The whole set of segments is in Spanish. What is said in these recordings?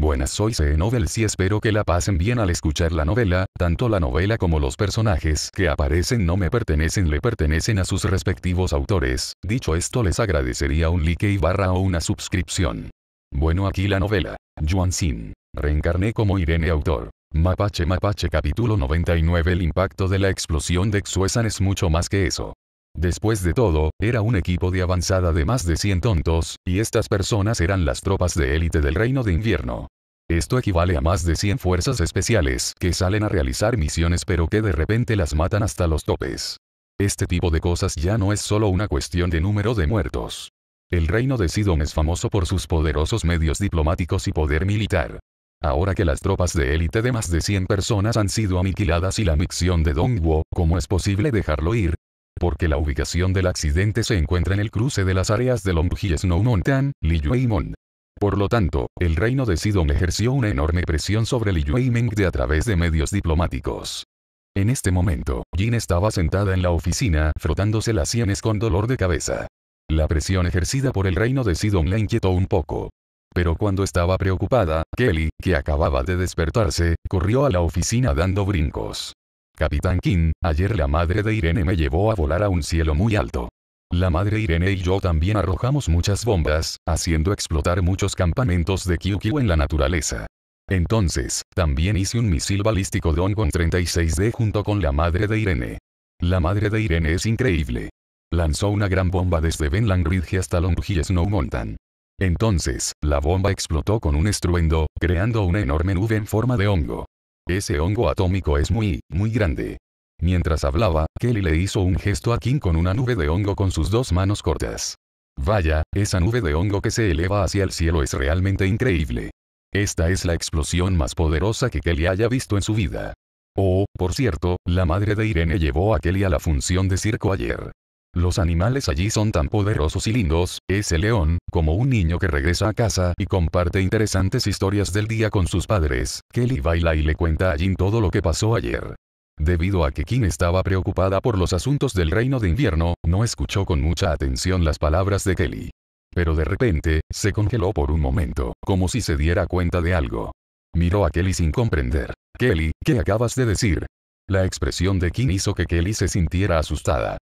Buenas soy C. E novel. y espero que la pasen bien al escuchar la novela, tanto la novela como los personajes que aparecen no me pertenecen le pertenecen a sus respectivos autores, dicho esto les agradecería un like y barra o una suscripción. Bueno aquí la novela. Yuan Xin, Reencarné como Irene autor. Mapache Mapache capítulo 99 El impacto de la explosión de Xuesan es mucho más que eso. Después de todo, era un equipo de avanzada de más de 100 tontos, y estas personas eran las tropas de élite del Reino de Invierno. Esto equivale a más de 100 fuerzas especiales que salen a realizar misiones pero que de repente las matan hasta los topes. Este tipo de cosas ya no es solo una cuestión de número de muertos. El reino de Sidon es famoso por sus poderosos medios diplomáticos y poder militar. Ahora que las tropas de élite de más de 100 personas han sido aniquiladas y la misión de Wo, ¿cómo es posible dejarlo ir? porque la ubicación del accidente se encuentra en el cruce de las áreas de Longhi y Snow Mountain, Yueimon. Por lo tanto, el reino de Sidon ejerció una enorme presión sobre Meng de a través de medios diplomáticos. En este momento, Jin estaba sentada en la oficina, frotándose las sienes con dolor de cabeza. La presión ejercida por el reino de Sidon la inquietó un poco. Pero cuando estaba preocupada, Kelly, que acababa de despertarse, corrió a la oficina dando brincos. Capitán King, ayer la madre de Irene me llevó a volar a un cielo muy alto. La madre Irene y yo también arrojamos muchas bombas, haciendo explotar muchos campamentos de QQ en la naturaleza. Entonces, también hice un misil balístico con 36D junto con la madre de Irene. La madre de Irene es increíble. Lanzó una gran bomba desde Ben Ridge hasta Long Snow Mountain. Entonces, la bomba explotó con un estruendo, creando una enorme nube en forma de hongo. Ese hongo atómico es muy, muy grande. Mientras hablaba, Kelly le hizo un gesto a King con una nube de hongo con sus dos manos cortas. Vaya, esa nube de hongo que se eleva hacia el cielo es realmente increíble. Esta es la explosión más poderosa que Kelly haya visto en su vida. Oh, por cierto, la madre de Irene llevó a Kelly a la función de circo ayer. Los animales allí son tan poderosos y lindos, ese león, como un niño que regresa a casa y comparte interesantes historias del día con sus padres, Kelly baila y le cuenta a Jim todo lo que pasó ayer. Debido a que Kim estaba preocupada por los asuntos del reino de invierno, no escuchó con mucha atención las palabras de Kelly. Pero de repente, se congeló por un momento, como si se diera cuenta de algo. Miró a Kelly sin comprender. Kelly, ¿qué acabas de decir? La expresión de Kim hizo que Kelly se sintiera asustada.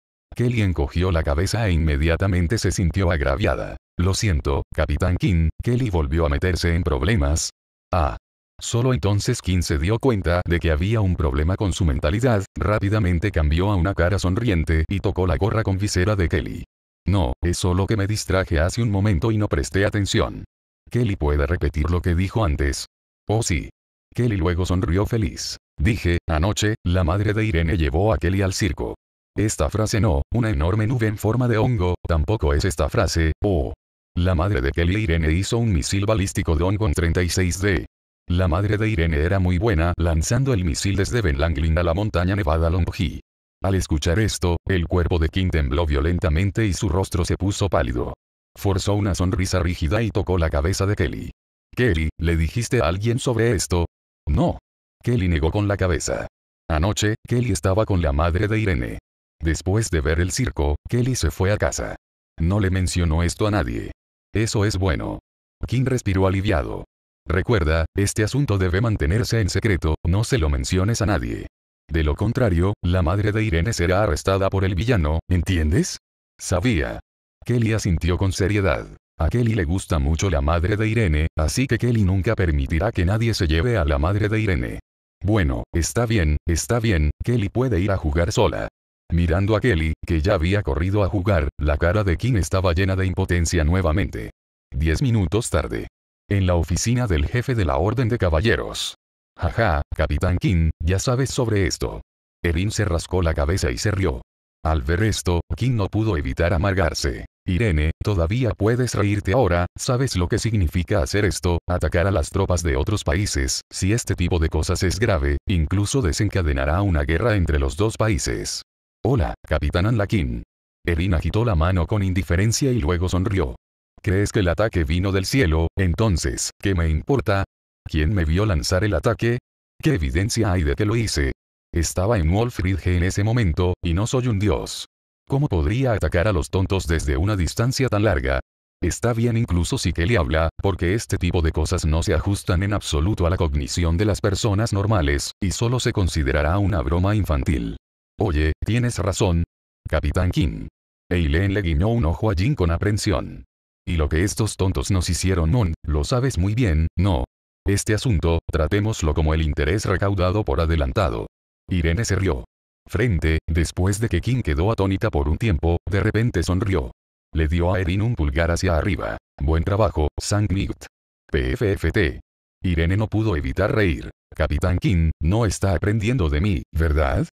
Kelly encogió la cabeza e inmediatamente se sintió agraviada. Lo siento, Capitán King, Kelly volvió a meterse en problemas. Ah. Solo entonces King se dio cuenta de que había un problema con su mentalidad, rápidamente cambió a una cara sonriente y tocó la gorra con visera de Kelly. No, es solo que me distraje hace un momento y no presté atención. Kelly puede repetir lo que dijo antes. Oh sí. Kelly luego sonrió feliz. Dije, anoche, la madre de Irene llevó a Kelly al circo. Esta frase no, una enorme nube en forma de hongo, tampoco es esta frase, o. Oh. La madre de Kelly Irene hizo un misil balístico de en 36D. La madre de Irene era muy buena lanzando el misil desde Ben Langlin a la montaña nevada Longhi. Al escuchar esto, el cuerpo de King tembló violentamente y su rostro se puso pálido. Forzó una sonrisa rígida y tocó la cabeza de Kelly. Kelly, ¿le dijiste a alguien sobre esto? No. Kelly negó con la cabeza. Anoche, Kelly estaba con la madre de Irene. Después de ver el circo, Kelly se fue a casa. No le mencionó esto a nadie. Eso es bueno. King respiró aliviado. Recuerda, este asunto debe mantenerse en secreto, no se lo menciones a nadie. De lo contrario, la madre de Irene será arrestada por el villano, ¿entiendes? Sabía. Kelly asintió con seriedad. A Kelly le gusta mucho la madre de Irene, así que Kelly nunca permitirá que nadie se lleve a la madre de Irene. Bueno, está bien, está bien, Kelly puede ir a jugar sola. Mirando a Kelly, que ya había corrido a jugar, la cara de King estaba llena de impotencia nuevamente. Diez minutos tarde. En la oficina del jefe de la Orden de Caballeros. Jaja, Capitán King, ya sabes sobre esto. Erin se rascó la cabeza y se rió. Al ver esto, King no pudo evitar amargarse. Irene, todavía puedes reírte ahora, ¿sabes lo que significa hacer esto, atacar a las tropas de otros países? Si este tipo de cosas es grave, incluso desencadenará una guerra entre los dos países. Hola, capitán Anlakin. Erin agitó la mano con indiferencia y luego sonrió. ¿Crees que el ataque vino del cielo? Entonces, ¿qué me importa? ¿Quién me vio lanzar el ataque? ¿Qué evidencia hay de que lo hice? Estaba en Ridge en ese momento, y no soy un dios. ¿Cómo podría atacar a los tontos desde una distancia tan larga? Está bien incluso si que le habla, porque este tipo de cosas no se ajustan en absoluto a la cognición de las personas normales, y solo se considerará una broma infantil. Oye, tienes razón. Capitán King. Eileen le guiñó un ojo a Jin con aprensión. Y lo que estos tontos nos hicieron, non, lo sabes muy bien, ¿no? Este asunto, tratémoslo como el interés recaudado por adelantado. Irene se rió. Frente, después de que King quedó atónita por un tiempo, de repente sonrió. Le dio a Erin un pulgar hacia arriba. Buen trabajo, Sangnit. PFFT. Irene no pudo evitar reír. Capitán King, no está aprendiendo de mí, ¿verdad?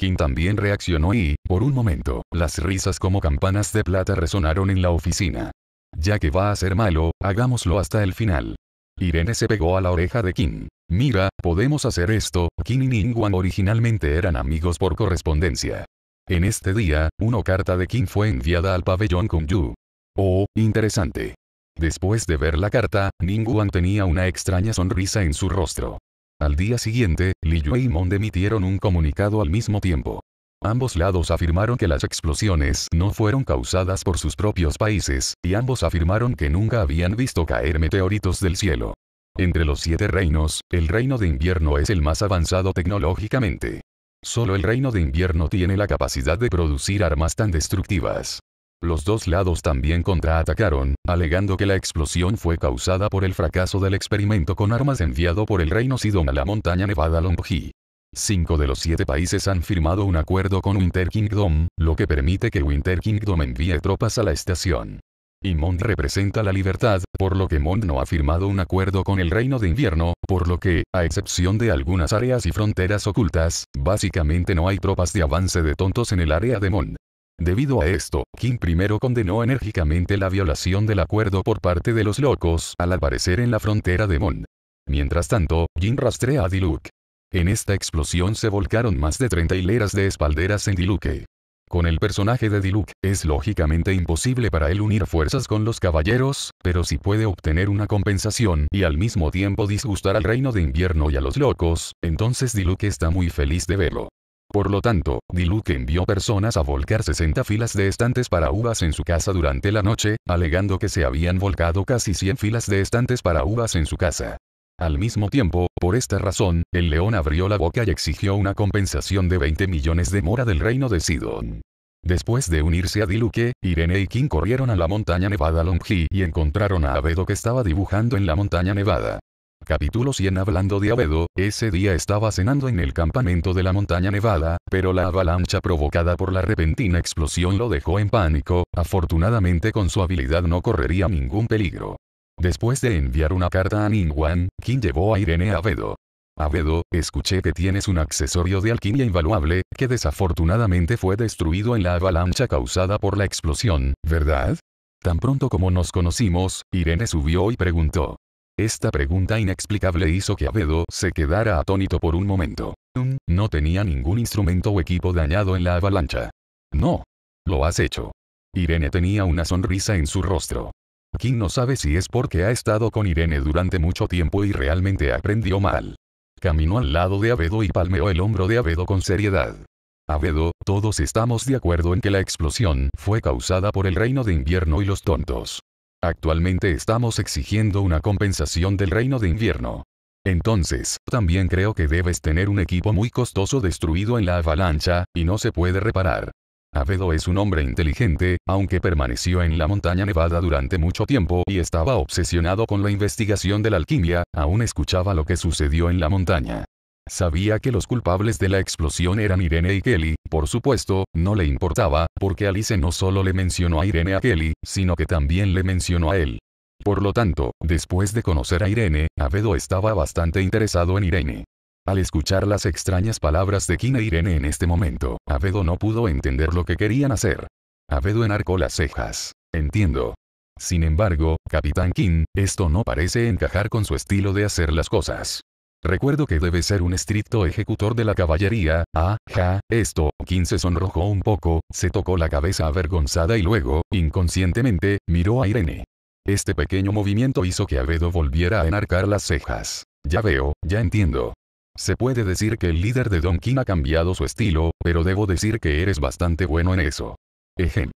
Kim también reaccionó y, por un momento, las risas como campanas de plata resonaron en la oficina. Ya que va a ser malo, hagámoslo hasta el final. Irene se pegó a la oreja de Kim. Mira, podemos hacer esto, Kim y Ningguang originalmente eran amigos por correspondencia. En este día, una carta de Kim fue enviada al pabellón Yu. Oh, interesante. Después de ver la carta, Ningguang tenía una extraña sonrisa en su rostro. Al día siguiente, Li Yue y Mond emitieron un comunicado al mismo tiempo. Ambos lados afirmaron que las explosiones no fueron causadas por sus propios países, y ambos afirmaron que nunca habían visto caer meteoritos del cielo. Entre los siete reinos, el reino de invierno es el más avanzado tecnológicamente. Solo el reino de invierno tiene la capacidad de producir armas tan destructivas. Los dos lados también contraatacaron, alegando que la explosión fue causada por el fracaso del experimento con armas enviado por el reino Sidón a la montaña nevada Longhi. Cinco de los siete países han firmado un acuerdo con Winter Kingdom, lo que permite que Winter Kingdom envíe tropas a la estación. Y Mond representa la libertad, por lo que Mond no ha firmado un acuerdo con el Reino de Invierno, por lo que, a excepción de algunas áreas y fronteras ocultas, básicamente no hay tropas de avance de tontos en el área de Mond. Debido a esto, Kim primero condenó enérgicamente la violación del acuerdo por parte de los locos al aparecer en la frontera de Mon. Mientras tanto, Jin rastrea a Diluc. En esta explosión se volcaron más de 30 hileras de espalderas en Diluc. Con el personaje de Diluc, es lógicamente imposible para él unir fuerzas con los caballeros, pero si puede obtener una compensación y al mismo tiempo disgustar al reino de invierno y a los locos, entonces Diluc está muy feliz de verlo. Por lo tanto, Diluc envió personas a volcar 60 filas de estantes para uvas en su casa durante la noche, alegando que se habían volcado casi 100 filas de estantes para uvas en su casa. Al mismo tiempo, por esta razón, el león abrió la boca y exigió una compensación de 20 millones de mora del reino de Sidon. Después de unirse a Diluque, Irene y King corrieron a la montaña nevada Longhi y encontraron a Abedo que estaba dibujando en la montaña nevada. Capítulo 100 Hablando de Avedo, ese día estaba cenando en el campamento de la montaña nevada, pero la avalancha provocada por la repentina explosión lo dejó en pánico, afortunadamente con su habilidad no correría ningún peligro. Después de enviar una carta a Ningwan, quien llevó a Irene a Avedo. Abedo, escuché que tienes un accesorio de alquimia invaluable, que desafortunadamente fue destruido en la avalancha causada por la explosión, ¿verdad? Tan pronto como nos conocimos, Irene subió y preguntó. Esta pregunta inexplicable hizo que Abedo se quedara atónito por un momento. Mm, no tenía ningún instrumento o equipo dañado en la avalancha. No. Lo has hecho. Irene tenía una sonrisa en su rostro. Kim no sabe si es porque ha estado con Irene durante mucho tiempo y realmente aprendió mal. Caminó al lado de Abedo y palmeó el hombro de Abedo con seriedad. Abedo, todos estamos de acuerdo en que la explosión fue causada por el reino de invierno y los tontos. Actualmente estamos exigiendo una compensación del reino de invierno. Entonces, también creo que debes tener un equipo muy costoso destruido en la avalancha, y no se puede reparar. Avedo es un hombre inteligente, aunque permaneció en la montaña nevada durante mucho tiempo y estaba obsesionado con la investigación de la alquimia, aún escuchaba lo que sucedió en la montaña. Sabía que los culpables de la explosión eran Irene y Kelly, por supuesto, no le importaba, porque Alice no solo le mencionó a Irene a Kelly, sino que también le mencionó a él. Por lo tanto, después de conocer a Irene, Avedo estaba bastante interesado en Irene. Al escuchar las extrañas palabras de Kim e Irene en este momento, Avedo no pudo entender lo que querían hacer. Avedo enarcó las cejas. Entiendo. Sin embargo, Capitán King, esto no parece encajar con su estilo de hacer las cosas. Recuerdo que debe ser un estricto ejecutor de la caballería, ah, ja, esto, King se sonrojó un poco, se tocó la cabeza avergonzada y luego, inconscientemente, miró a Irene. Este pequeño movimiento hizo que Abedo volviera a enarcar las cejas. Ya veo, ya entiendo. Se puede decir que el líder de Don King ha cambiado su estilo, pero debo decir que eres bastante bueno en eso. Ejem.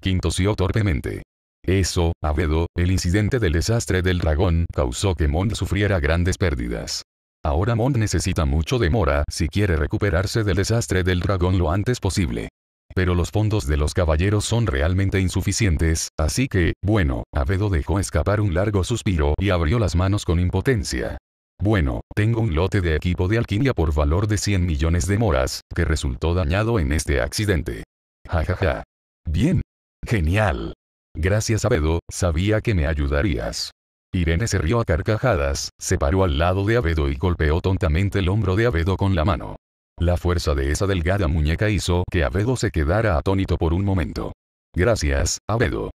King tosió torpemente. Eso, Abedo, el incidente del desastre del dragón, causó que Mond sufriera grandes pérdidas. Ahora Mond necesita mucho demora si quiere recuperarse del desastre del dragón lo antes posible. Pero los fondos de los caballeros son realmente insuficientes, así que, bueno, Avedo dejó escapar un largo suspiro y abrió las manos con impotencia. Bueno, tengo un lote de equipo de alquimia por valor de 100 millones de moras, que resultó dañado en este accidente. Jajaja. Ja, ja. Bien. Genial. Gracias Avedo, sabía que me ayudarías. Irene se rió a carcajadas, se paró al lado de Abedo y golpeó tontamente el hombro de Abedo con la mano. La fuerza de esa delgada muñeca hizo que Abedo se quedara atónito por un momento. Gracias, Abedo.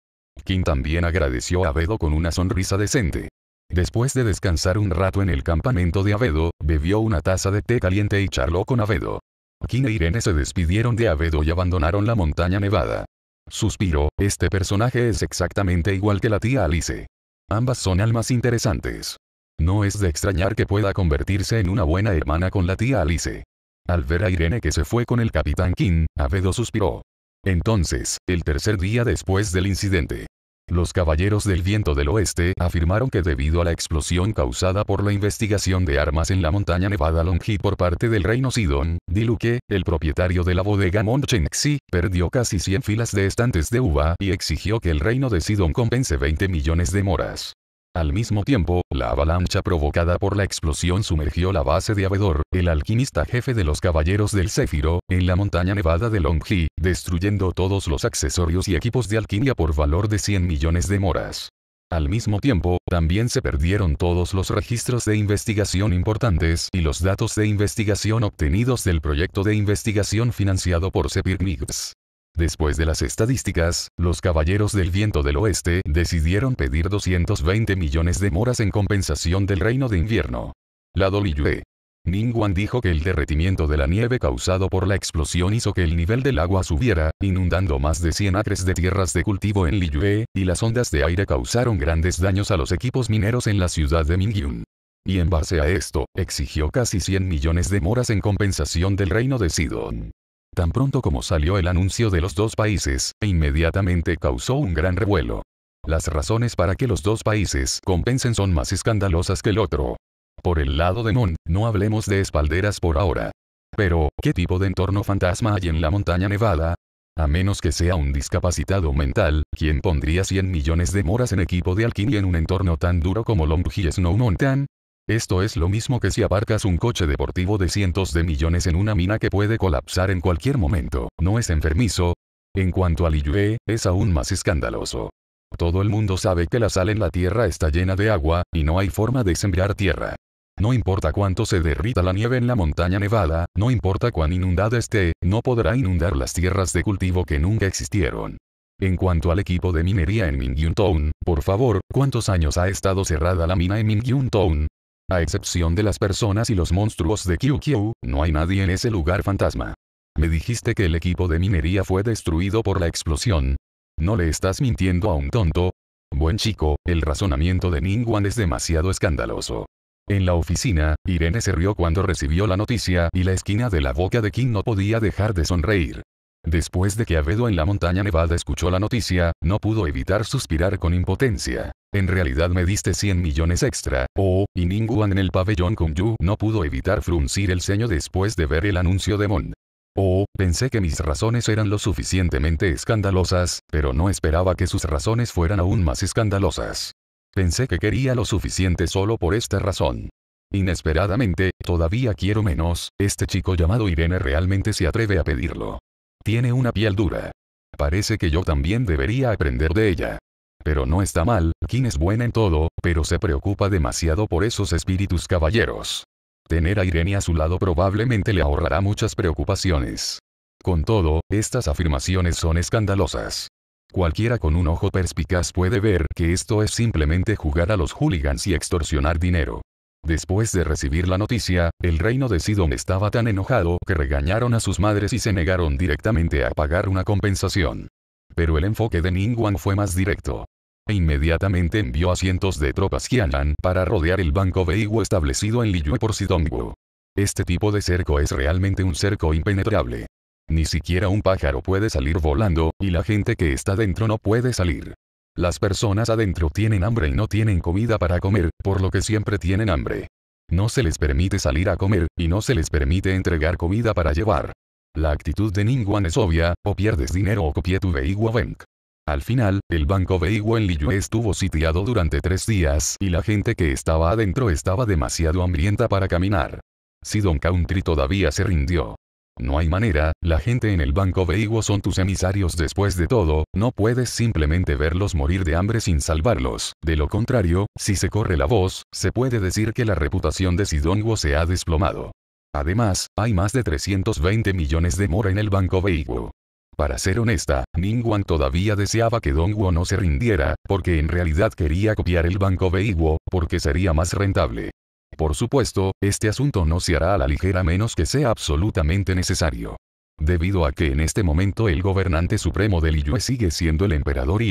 Kim también agradeció a Abedo con una sonrisa decente. Después de descansar un rato en el campamento de Abedo, bebió una taza de té caliente y charló con Abedo. Kim e Irene se despidieron de Abedo y abandonaron la montaña nevada. Suspiró, este personaje es exactamente igual que la tía Alice. Ambas son almas interesantes. No es de extrañar que pueda convertirse en una buena hermana con la tía Alice. Al ver a Irene que se fue con el capitán King, Avedo suspiró. Entonces, el tercer día después del incidente, los caballeros del viento del oeste afirmaron que debido a la explosión causada por la investigación de armas en la montaña nevada Longhi por parte del reino Sidon, Diluque, el propietario de la bodega Montchenxi, perdió casi 100 filas de estantes de uva y exigió que el reino de Sidon compense 20 millones de moras. Al mismo tiempo, la avalancha provocada por la explosión sumergió la base de Avedor, el alquimista jefe de los Caballeros del Céfiro, en la montaña nevada de Longhi, destruyendo todos los accesorios y equipos de alquimia por valor de 100 millones de moras. Al mismo tiempo, también se perdieron todos los registros de investigación importantes y los datos de investigación obtenidos del proyecto de investigación financiado por Sepirmix. Después de las estadísticas, los Caballeros del Viento del Oeste decidieron pedir 220 millones de moras en compensación del Reino de Invierno. La Doliyue. Ningguan dijo que el derretimiento de la nieve causado por la explosión hizo que el nivel del agua subiera, inundando más de 100 acres de tierras de cultivo en Liyue, y las ondas de aire causaron grandes daños a los equipos mineros en la ciudad de Mingyun. Y en base a esto, exigió casi 100 millones de moras en compensación del reino de Sidon. Tan pronto como salió el anuncio de los dos países, e inmediatamente causó un gran revuelo. Las razones para que los dos países compensen son más escandalosas que el otro. Por el lado de Mon, no hablemos de espalderas por ahora. Pero, ¿qué tipo de entorno fantasma hay en la montaña nevada? A menos que sea un discapacitado mental, ¿quién pondría 100 millones de moras en equipo de alquimia en un entorno tan duro como Long Snow Mountain? Esto es lo mismo que si abarcas un coche deportivo de cientos de millones en una mina que puede colapsar en cualquier momento. No es enfermizo. En cuanto al Iyue, es aún más escandaloso. Todo el mundo sabe que la sal en la tierra está llena de agua, y no hay forma de sembrar tierra. No importa cuánto se derrita la nieve en la montaña nevada, no importa cuán inundada esté, no podrá inundar las tierras de cultivo que nunca existieron. En cuanto al equipo de minería en Mingyun Town, por favor, ¿cuántos años ha estado cerrada la mina en Mingyun Town? A excepción de las personas y los monstruos de QQ, no hay nadie en ese lugar fantasma. Me dijiste que el equipo de minería fue destruido por la explosión. ¿No le estás mintiendo a un tonto? Buen chico, el razonamiento de Ninguan es demasiado escandaloso. En la oficina, Irene se rió cuando recibió la noticia y la esquina de la boca de King no podía dejar de sonreír. Después de que Avedo en la montaña nevada escuchó la noticia, no pudo evitar suspirar con impotencia. En realidad me diste 100 millones extra, oh, y Ningguan en el pabellón Yu no pudo evitar fruncir el ceño después de ver el anuncio de Mon. Oh, pensé que mis razones eran lo suficientemente escandalosas, pero no esperaba que sus razones fueran aún más escandalosas. Pensé que quería lo suficiente solo por esta razón. Inesperadamente, todavía quiero menos, este chico llamado Irene realmente se atreve a pedirlo. Tiene una piel dura. Parece que yo también debería aprender de ella. Pero no está mal, Quien es buena en todo, pero se preocupa demasiado por esos espíritus caballeros. Tener a Irene a su lado probablemente le ahorrará muchas preocupaciones. Con todo, estas afirmaciones son escandalosas. Cualquiera con un ojo perspicaz puede ver que esto es simplemente jugar a los hooligans y extorsionar dinero. Después de recibir la noticia, el reino de Sidon estaba tan enojado que regañaron a sus madres y se negaron directamente a pagar una compensación. Pero el enfoque de Ningguang fue más directo. E inmediatamente envió a cientos de tropas Qianlan para rodear el banco Beihu establecido en Liyue por Sidongwu. Este tipo de cerco es realmente un cerco impenetrable. Ni siquiera un pájaro puede salir volando, y la gente que está dentro no puede salir. Las personas adentro tienen hambre y no tienen comida para comer, por lo que siempre tienen hambre. No se les permite salir a comer, y no se les permite entregar comida para llevar. La actitud de Ningguan es obvia, o pierdes dinero o copié tu beigua Bank. Al final, el banco vehículo en Liyue estuvo sitiado durante tres días y la gente que estaba adentro estaba demasiado hambrienta para caminar. Si Don Country todavía se rindió. No hay manera, la gente en el banco Beiguo son tus emisarios después de todo, no puedes simplemente verlos morir de hambre sin salvarlos. De lo contrario, si se corre la voz, se puede decir que la reputación de Sidonguo se ha desplomado. Además, hay más de 320 millones de mora en el banco Beiguo. Para ser honesta, Ningguan todavía deseaba que Dongguo no se rindiera, porque en realidad quería copiar el banco Beiguo, porque sería más rentable. Por supuesto, este asunto no se hará a la ligera menos que sea absolutamente necesario. Debido a que en este momento el gobernante supremo de Liyue sigue siendo el emperador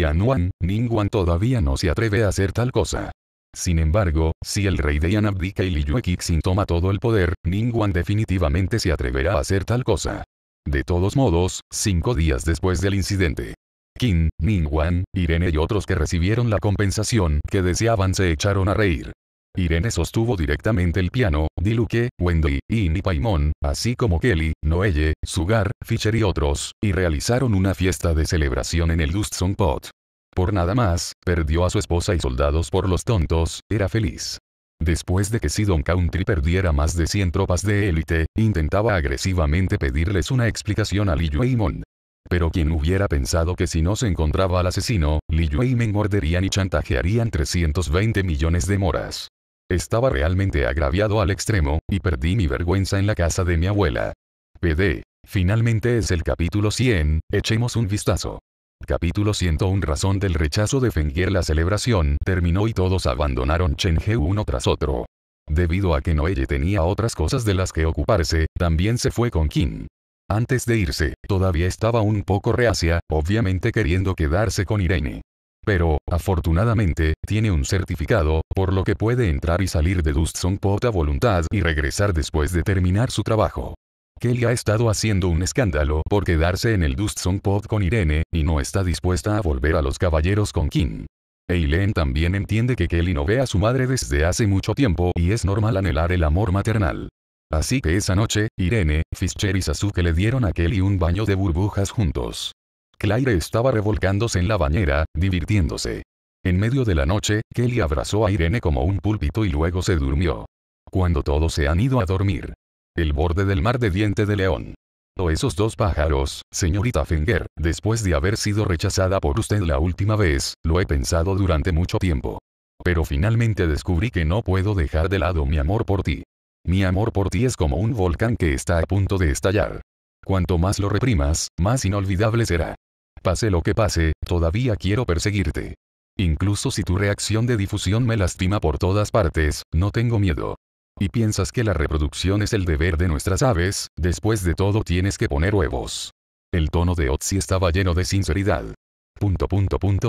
Ning Wan todavía no se atreve a hacer tal cosa. Sin embargo, si el rey de Yan abdica y Liyue Kixin toma todo el poder, Wan definitivamente se atreverá a hacer tal cosa. De todos modos, cinco días después del incidente, Qin, Wan, Irene y otros que recibieron la compensación que deseaban se echaron a reír. Irene sostuvo directamente el piano, Diluque, Wendy, y Paimon, así como Kelly, Noelle, Sugar, Fisher y otros, y realizaron una fiesta de celebración en el Song Pot. Por nada más, perdió a su esposa y soldados por los tontos, era feliz. Después de que Sidon Country perdiera más de 100 tropas de élite, intentaba agresivamente pedirles una explicación a Li Yueimon. Pero quien hubiera pensado que si no se encontraba al asesino, Li Yueimon morderían y chantajearían 320 millones de moras. Estaba realmente agraviado al extremo, y perdí mi vergüenza en la casa de mi abuela. PD. Finalmente es el capítulo 100, echemos un vistazo. Capítulo 101 Razón del rechazo de Fengier La celebración terminó y todos abandonaron Chenje uno tras otro. Debido a que Noelle tenía otras cosas de las que ocuparse, también se fue con Kim. Antes de irse, todavía estaba un poco reacia, obviamente queriendo quedarse con Irene. Pero, afortunadamente, tiene un certificado, por lo que puede entrar y salir de Song Pot a voluntad y regresar después de terminar su trabajo. Kelly ha estado haciendo un escándalo por quedarse en el Song Pot con Irene, y no está dispuesta a volver a los caballeros con Kim. Eileen también entiende que Kelly no ve a su madre desde hace mucho tiempo y es normal anhelar el amor maternal. Así que esa noche, Irene, Fischer y Sasuke le dieron a Kelly un baño de burbujas juntos. Claire estaba revolcándose en la bañera, divirtiéndose. En medio de la noche, Kelly abrazó a Irene como un púlpito y luego se durmió. Cuando todos se han ido a dormir. El borde del mar de diente de león. O oh, esos dos pájaros, señorita Fenger, después de haber sido rechazada por usted la última vez, lo he pensado durante mucho tiempo. Pero finalmente descubrí que no puedo dejar de lado mi amor por ti. Mi amor por ti es como un volcán que está a punto de estallar. Cuanto más lo reprimas, más inolvidable será. Pase lo que pase, todavía quiero perseguirte. Incluso si tu reacción de difusión me lastima por todas partes, no tengo miedo. Y piensas que la reproducción es el deber de nuestras aves, después de todo tienes que poner huevos. El tono de Otzi estaba lleno de sinceridad. Punto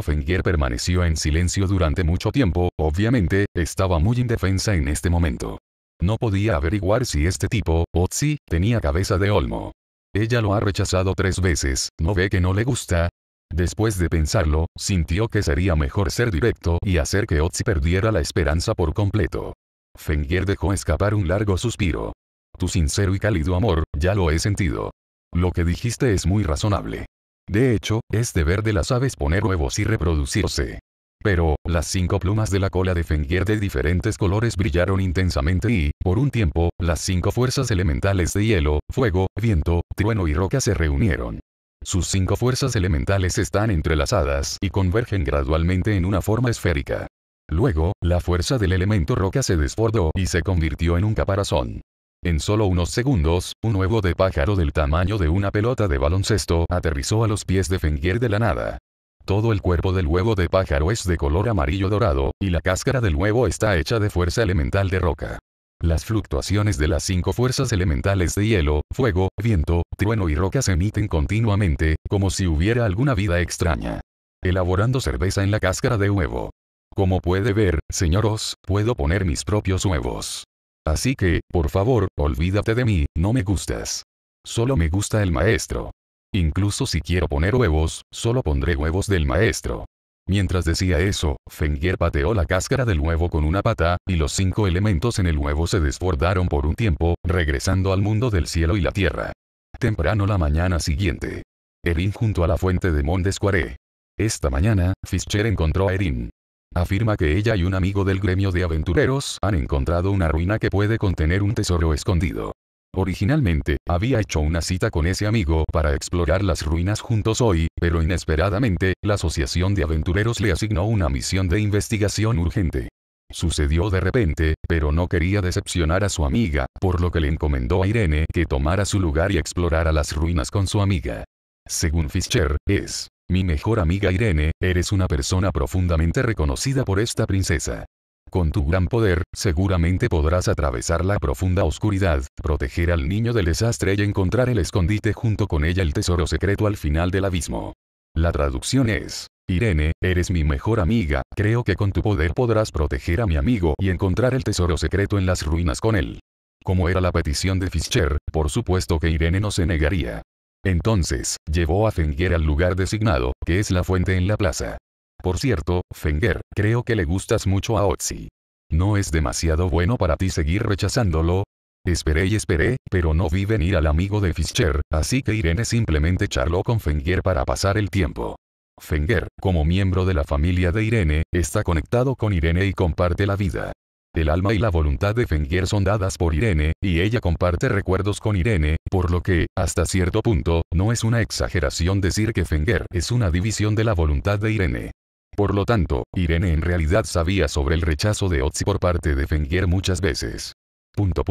Fenger permaneció en silencio durante mucho tiempo, obviamente, estaba muy indefensa en este momento. No podía averiguar si este tipo, Otzi, tenía cabeza de olmo. Ella lo ha rechazado tres veces, ¿no ve que no le gusta? Después de pensarlo, sintió que sería mejor ser directo y hacer que Otzi perdiera la esperanza por completo. Fenger dejó escapar un largo suspiro. Tu sincero y cálido amor, ya lo he sentido. Lo que dijiste es muy razonable. De hecho, es deber de las aves poner huevos y reproducirse pero, las cinco plumas de la cola de Fengier de diferentes colores brillaron intensamente y, por un tiempo, las cinco fuerzas elementales de hielo, fuego, viento, trueno y roca se reunieron. Sus cinco fuerzas elementales están entrelazadas y convergen gradualmente en una forma esférica. Luego, la fuerza del elemento roca se desbordó y se convirtió en un caparazón. En solo unos segundos, un huevo de pájaro del tamaño de una pelota de baloncesto aterrizó a los pies de Fengier de la nada. Todo el cuerpo del huevo de pájaro es de color amarillo dorado, y la cáscara del huevo está hecha de fuerza elemental de roca. Las fluctuaciones de las cinco fuerzas elementales de hielo, fuego, viento, trueno y roca se emiten continuamente, como si hubiera alguna vida extraña. Elaborando cerveza en la cáscara de huevo. Como puede ver, señoros, puedo poner mis propios huevos. Así que, por favor, olvídate de mí, no me gustas. Solo me gusta el maestro. Incluso si quiero poner huevos, solo pondré huevos del maestro. Mientras decía eso, Fengier pateó la cáscara del huevo con una pata, y los cinco elementos en el huevo se desbordaron por un tiempo, regresando al mundo del cielo y la tierra. Temprano la mañana siguiente. Erin junto a la fuente de Mondesquare. Esta mañana, Fischer encontró a Erin. Afirma que ella y un amigo del gremio de aventureros han encontrado una ruina que puede contener un tesoro escondido. Originalmente, había hecho una cita con ese amigo para explorar las ruinas juntos hoy, pero inesperadamente, la Asociación de Aventureros le asignó una misión de investigación urgente. Sucedió de repente, pero no quería decepcionar a su amiga, por lo que le encomendó a Irene que tomara su lugar y explorara las ruinas con su amiga. Según Fischer, es mi mejor amiga Irene, eres una persona profundamente reconocida por esta princesa. Con tu gran poder, seguramente podrás atravesar la profunda oscuridad, proteger al niño del desastre y encontrar el escondite junto con ella el tesoro secreto al final del abismo. La traducción es, Irene, eres mi mejor amiga, creo que con tu poder podrás proteger a mi amigo y encontrar el tesoro secreto en las ruinas con él. Como era la petición de Fischer, por supuesto que Irene no se negaría. Entonces, llevó a Fenger al lugar designado, que es la fuente en la plaza. Por cierto, Fenger, creo que le gustas mucho a Otzi. ¿No es demasiado bueno para ti seguir rechazándolo? Esperé y esperé, pero no vi venir al amigo de Fischer, así que Irene simplemente charló con Fenger para pasar el tiempo. Fenger, como miembro de la familia de Irene, está conectado con Irene y comparte la vida. El alma y la voluntad de Fenger son dadas por Irene, y ella comparte recuerdos con Irene, por lo que, hasta cierto punto, no es una exageración decir que Fenger es una división de la voluntad de Irene. Por lo tanto, Irene en realidad sabía sobre el rechazo de Otzi por parte de Fenger muchas veces. Punto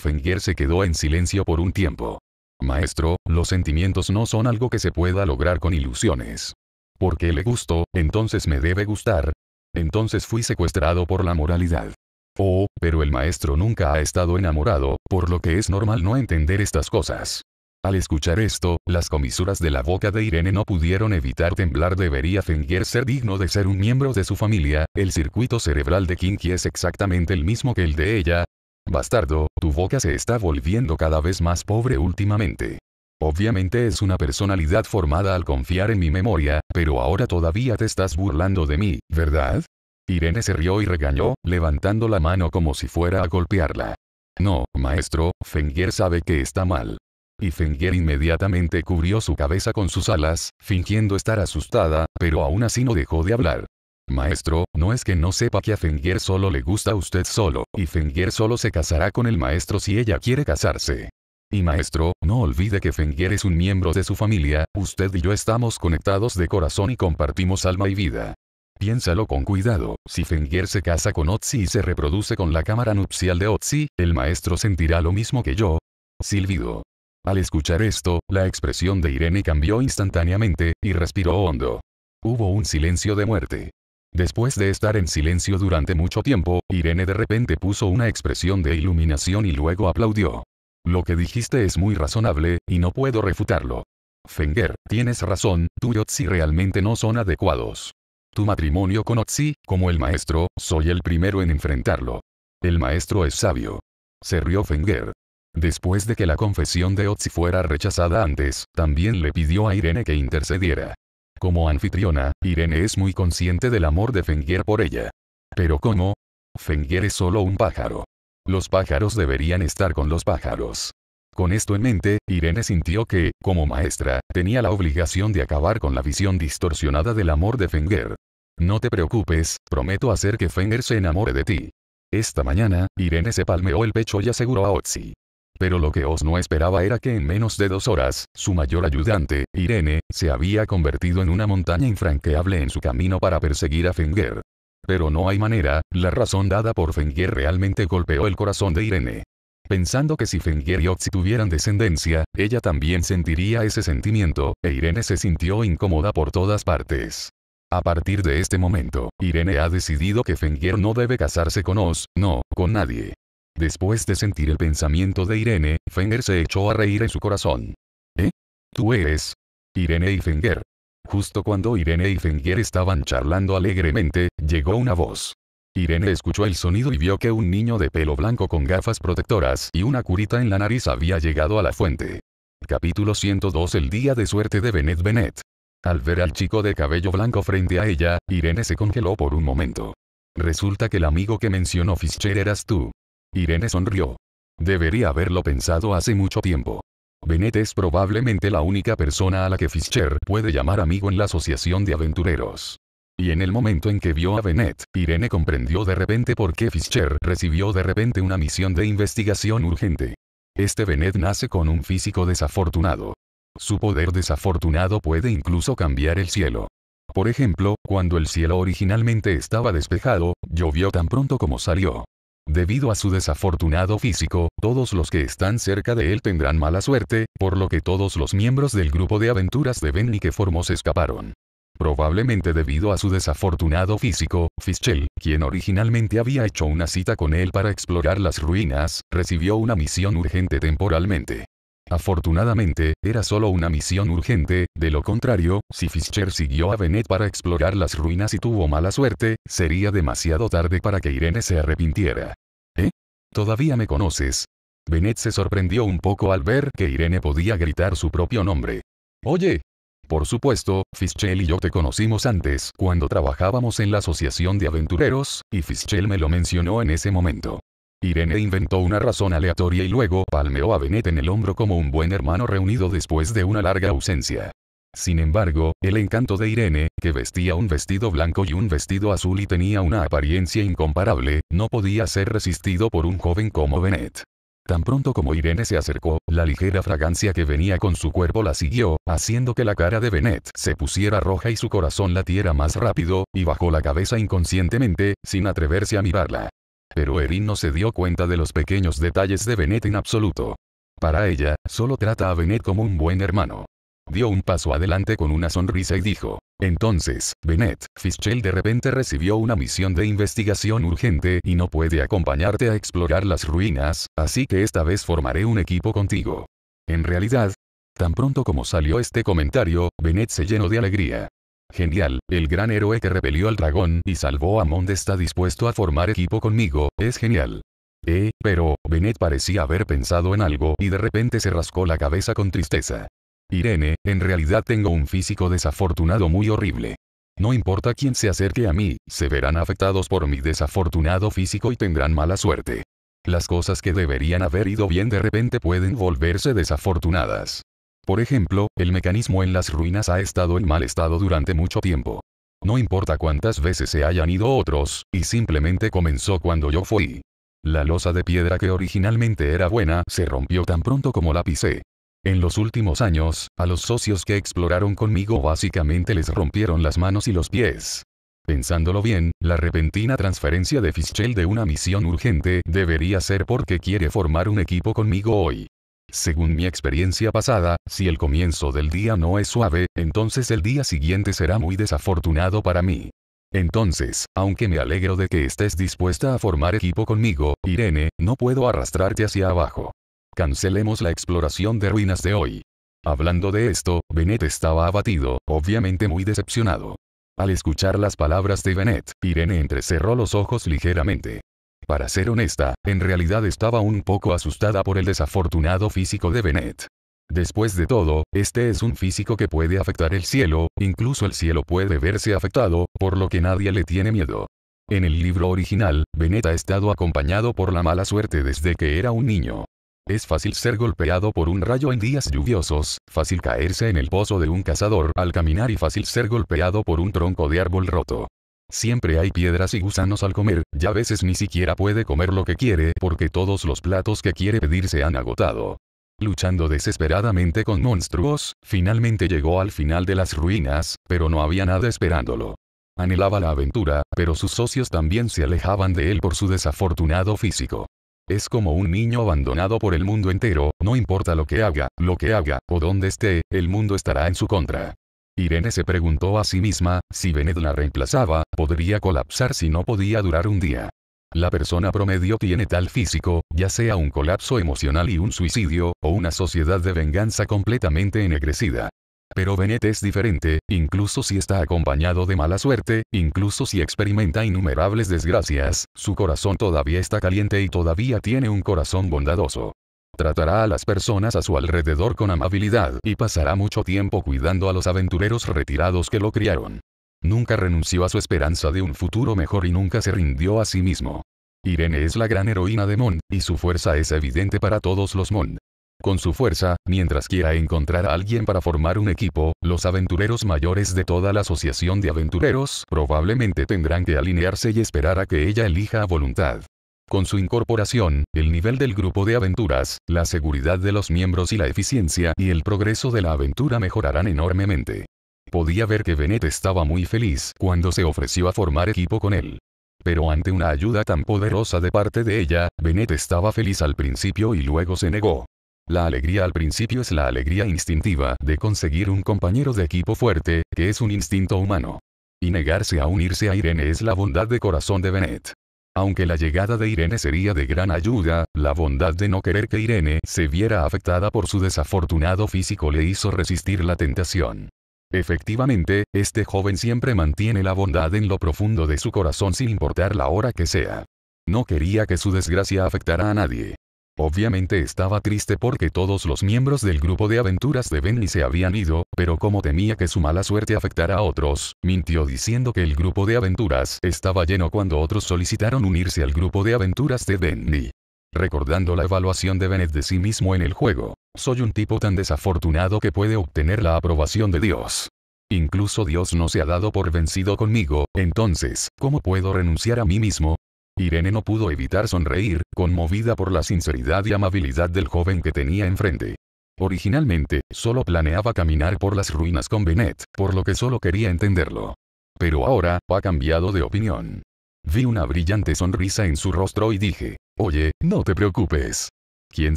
Fenger se quedó en silencio por un tiempo. Maestro, los sentimientos no son algo que se pueda lograr con ilusiones. Porque le gustó, entonces me debe gustar. Entonces fui secuestrado por la moralidad. Oh, pero el maestro nunca ha estado enamorado, por lo que es normal no entender estas cosas. Al escuchar esto, las comisuras de la boca de Irene no pudieron evitar temblar. Debería Fenger ser digno de ser un miembro de su familia, el circuito cerebral de Kinky es exactamente el mismo que el de ella. Bastardo, tu boca se está volviendo cada vez más pobre últimamente. Obviamente es una personalidad formada al confiar en mi memoria, pero ahora todavía te estás burlando de mí, ¿verdad? Irene se rió y regañó, levantando la mano como si fuera a golpearla. No, maestro, Fenger sabe que está mal. Y Fenger inmediatamente cubrió su cabeza con sus alas, fingiendo estar asustada, pero aún así no dejó de hablar. Maestro, no es que no sepa que a Fenger solo le gusta a usted solo, y Fenger solo se casará con el maestro si ella quiere casarse. Y maestro, no olvide que Fenger es un miembro de su familia, usted y yo estamos conectados de corazón y compartimos alma y vida. Piénsalo con cuidado, si Fenger se casa con Otzi y se reproduce con la cámara nupcial de Otzi, el maestro sentirá lo mismo que yo. Silbido. Al escuchar esto, la expresión de Irene cambió instantáneamente, y respiró hondo. Hubo un silencio de muerte. Después de estar en silencio durante mucho tiempo, Irene de repente puso una expresión de iluminación y luego aplaudió. Lo que dijiste es muy razonable, y no puedo refutarlo. Fenger, tienes razón, tú y Otzi realmente no son adecuados. Tu matrimonio con Otzi, como el maestro, soy el primero en enfrentarlo. El maestro es sabio. Se rió Fenger. Después de que la confesión de Otzi fuera rechazada antes, también le pidió a Irene que intercediera. Como anfitriona, Irene es muy consciente del amor de Fenger por ella. Pero ¿cómo? Fenger es solo un pájaro. Los pájaros deberían estar con los pájaros. Con esto en mente, Irene sintió que, como maestra, tenía la obligación de acabar con la visión distorsionada del amor de Fenger. No te preocupes, prometo hacer que Fenger se enamore de ti. Esta mañana, Irene se palmeó el pecho y aseguró a Otzi. Pero lo que Oz no esperaba era que en menos de dos horas, su mayor ayudante, Irene, se había convertido en una montaña infranqueable en su camino para perseguir a Fenger. Pero no hay manera, la razón dada por Fenger realmente golpeó el corazón de Irene. Pensando que si Fenger y Oz tuvieran descendencia, ella también sentiría ese sentimiento, e Irene se sintió incómoda por todas partes. A partir de este momento, Irene ha decidido que Fenger no debe casarse con Oz, no, con nadie. Después de sentir el pensamiento de Irene, Fenger se echó a reír en su corazón. ¿Eh? Tú eres. Irene y Fenger. Justo cuando Irene y Fenger estaban charlando alegremente, llegó una voz. Irene escuchó el sonido y vio que un niño de pelo blanco con gafas protectoras y una curita en la nariz había llegado a la fuente. Capítulo 102 El día de suerte de Benet Bennett. Al ver al chico de cabello blanco frente a ella, Irene se congeló por un momento. Resulta que el amigo que mencionó Fischer eras tú. Irene sonrió. Debería haberlo pensado hace mucho tiempo. Bennett es probablemente la única persona a la que Fischer puede llamar amigo en la Asociación de Aventureros. Y en el momento en que vio a Bennett, Irene comprendió de repente por qué Fischer recibió de repente una misión de investigación urgente. Este Bennett nace con un físico desafortunado. Su poder desafortunado puede incluso cambiar el cielo. Por ejemplo, cuando el cielo originalmente estaba despejado, llovió tan pronto como salió. Debido a su desafortunado físico, todos los que están cerca de él tendrán mala suerte, por lo que todos los miembros del grupo de aventuras de Benny que formos escaparon. Probablemente debido a su desafortunado físico, Fischel, quien originalmente había hecho una cita con él para explorar las ruinas, recibió una misión urgente temporalmente. Afortunadamente, era solo una misión urgente, de lo contrario, si Fischer siguió a Bennett para explorar las ruinas y tuvo mala suerte, sería demasiado tarde para que Irene se arrepintiera. ¿Eh? ¿Todavía me conoces? Bennett se sorprendió un poco al ver que Irene podía gritar su propio nombre. Oye. Por supuesto, Fischel y yo te conocimos antes, cuando trabajábamos en la Asociación de Aventureros, y Fischel me lo mencionó en ese momento. Irene inventó una razón aleatoria y luego palmeó a Bennett en el hombro como un buen hermano reunido después de una larga ausencia. Sin embargo, el encanto de Irene, que vestía un vestido blanco y un vestido azul y tenía una apariencia incomparable, no podía ser resistido por un joven como Bennett. Tan pronto como Irene se acercó, la ligera fragancia que venía con su cuerpo la siguió, haciendo que la cara de Bennett se pusiera roja y su corazón latiera más rápido, y bajó la cabeza inconscientemente, sin atreverse a mirarla pero Erin no se dio cuenta de los pequeños detalles de Bennett en absoluto. Para ella, solo trata a Bennett como un buen hermano. Dio un paso adelante con una sonrisa y dijo, entonces, Bennett, Fischel de repente recibió una misión de investigación urgente y no puede acompañarte a explorar las ruinas, así que esta vez formaré un equipo contigo. En realidad, tan pronto como salió este comentario, Bennett se llenó de alegría. Genial, el gran héroe que repelió al dragón y salvó a Mond está dispuesto a formar equipo conmigo, es genial. Eh, pero, Bennett parecía haber pensado en algo y de repente se rascó la cabeza con tristeza. Irene, en realidad tengo un físico desafortunado muy horrible. No importa quién se acerque a mí, se verán afectados por mi desafortunado físico y tendrán mala suerte. Las cosas que deberían haber ido bien de repente pueden volverse desafortunadas. Por ejemplo, el mecanismo en las ruinas ha estado en mal estado durante mucho tiempo. No importa cuántas veces se hayan ido otros, y simplemente comenzó cuando yo fui. La losa de piedra que originalmente era buena se rompió tan pronto como la pisé. En los últimos años, a los socios que exploraron conmigo básicamente les rompieron las manos y los pies. Pensándolo bien, la repentina transferencia de Fischel de una misión urgente debería ser porque quiere formar un equipo conmigo hoy. Según mi experiencia pasada, si el comienzo del día no es suave, entonces el día siguiente será muy desafortunado para mí. Entonces, aunque me alegro de que estés dispuesta a formar equipo conmigo, Irene, no puedo arrastrarte hacia abajo. Cancelemos la exploración de ruinas de hoy. Hablando de esto, Bennett estaba abatido, obviamente muy decepcionado. Al escuchar las palabras de Bennett, Irene entrecerró los ojos ligeramente. Para ser honesta, en realidad estaba un poco asustada por el desafortunado físico de Bennett. Después de todo, este es un físico que puede afectar el cielo, incluso el cielo puede verse afectado, por lo que nadie le tiene miedo. En el libro original, Bennett ha estado acompañado por la mala suerte desde que era un niño. Es fácil ser golpeado por un rayo en días lluviosos, fácil caerse en el pozo de un cazador al caminar y fácil ser golpeado por un tronco de árbol roto. Siempre hay piedras y gusanos al comer, ya a veces ni siquiera puede comer lo que quiere porque todos los platos que quiere pedir se han agotado. Luchando desesperadamente con monstruos, finalmente llegó al final de las ruinas, pero no había nada esperándolo. Anhelaba la aventura, pero sus socios también se alejaban de él por su desafortunado físico. Es como un niño abandonado por el mundo entero, no importa lo que haga, lo que haga, o dónde esté, el mundo estará en su contra. Irene se preguntó a sí misma, si Benet la reemplazaba, podría colapsar si no podía durar un día. La persona promedio tiene tal físico, ya sea un colapso emocional y un suicidio, o una sociedad de venganza completamente ennegrecida. Pero Benet es diferente, incluso si está acompañado de mala suerte, incluso si experimenta innumerables desgracias, su corazón todavía está caliente y todavía tiene un corazón bondadoso. Tratará a las personas a su alrededor con amabilidad y pasará mucho tiempo cuidando a los aventureros retirados que lo criaron. Nunca renunció a su esperanza de un futuro mejor y nunca se rindió a sí mismo. Irene es la gran heroína de Mond, y su fuerza es evidente para todos los Mond. Con su fuerza, mientras quiera encontrar a alguien para formar un equipo, los aventureros mayores de toda la asociación de aventureros probablemente tendrán que alinearse y esperar a que ella elija a voluntad. Con su incorporación, el nivel del grupo de aventuras, la seguridad de los miembros y la eficiencia y el progreso de la aventura mejorarán enormemente. Podía ver que Bennett estaba muy feliz cuando se ofreció a formar equipo con él. Pero ante una ayuda tan poderosa de parte de ella, Bennett estaba feliz al principio y luego se negó. La alegría al principio es la alegría instintiva de conseguir un compañero de equipo fuerte, que es un instinto humano. Y negarse a unirse a Irene es la bondad de corazón de Bennett. Aunque la llegada de Irene sería de gran ayuda, la bondad de no querer que Irene se viera afectada por su desafortunado físico le hizo resistir la tentación. Efectivamente, este joven siempre mantiene la bondad en lo profundo de su corazón sin importar la hora que sea. No quería que su desgracia afectara a nadie. Obviamente estaba triste porque todos los miembros del grupo de aventuras de Benny se habían ido, pero como temía que su mala suerte afectara a otros, mintió diciendo que el grupo de aventuras estaba lleno cuando otros solicitaron unirse al grupo de aventuras de Benny. Recordando la evaluación de Bennett de sí mismo en el juego, soy un tipo tan desafortunado que puede obtener la aprobación de Dios. Incluso Dios no se ha dado por vencido conmigo, entonces, ¿cómo puedo renunciar a mí mismo? Irene no pudo evitar sonreír, conmovida por la sinceridad y amabilidad del joven que tenía enfrente. Originalmente, solo planeaba caminar por las ruinas con Bennett, por lo que solo quería entenderlo. Pero ahora, ha cambiado de opinión. Vi una brillante sonrisa en su rostro y dije, oye, no te preocupes. ¿Quién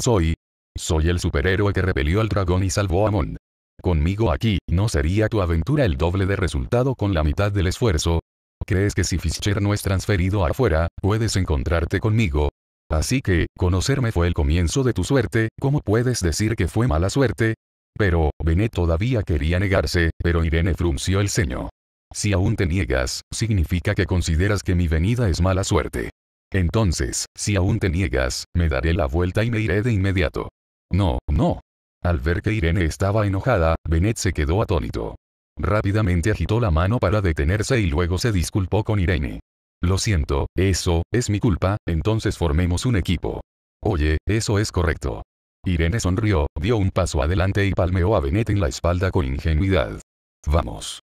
soy? Soy el superhéroe que repelió al dragón y salvó a amon Conmigo aquí, ¿no sería tu aventura el doble de resultado con la mitad del esfuerzo? ¿Crees que si Fischer no es transferido afuera, puedes encontrarte conmigo? Así que, conocerme fue el comienzo de tu suerte, ¿cómo puedes decir que fue mala suerte? Pero, Bennett todavía quería negarse, pero Irene frunció el ceño. Si aún te niegas, significa que consideras que mi venida es mala suerte. Entonces, si aún te niegas, me daré la vuelta y me iré de inmediato. No, no. Al ver que Irene estaba enojada, Bennett se quedó atónito. Rápidamente agitó la mano para detenerse y luego se disculpó con Irene. Lo siento, eso, es mi culpa, entonces formemos un equipo. Oye, eso es correcto. Irene sonrió, dio un paso adelante y palmeó a Benet en la espalda con ingenuidad. Vamos.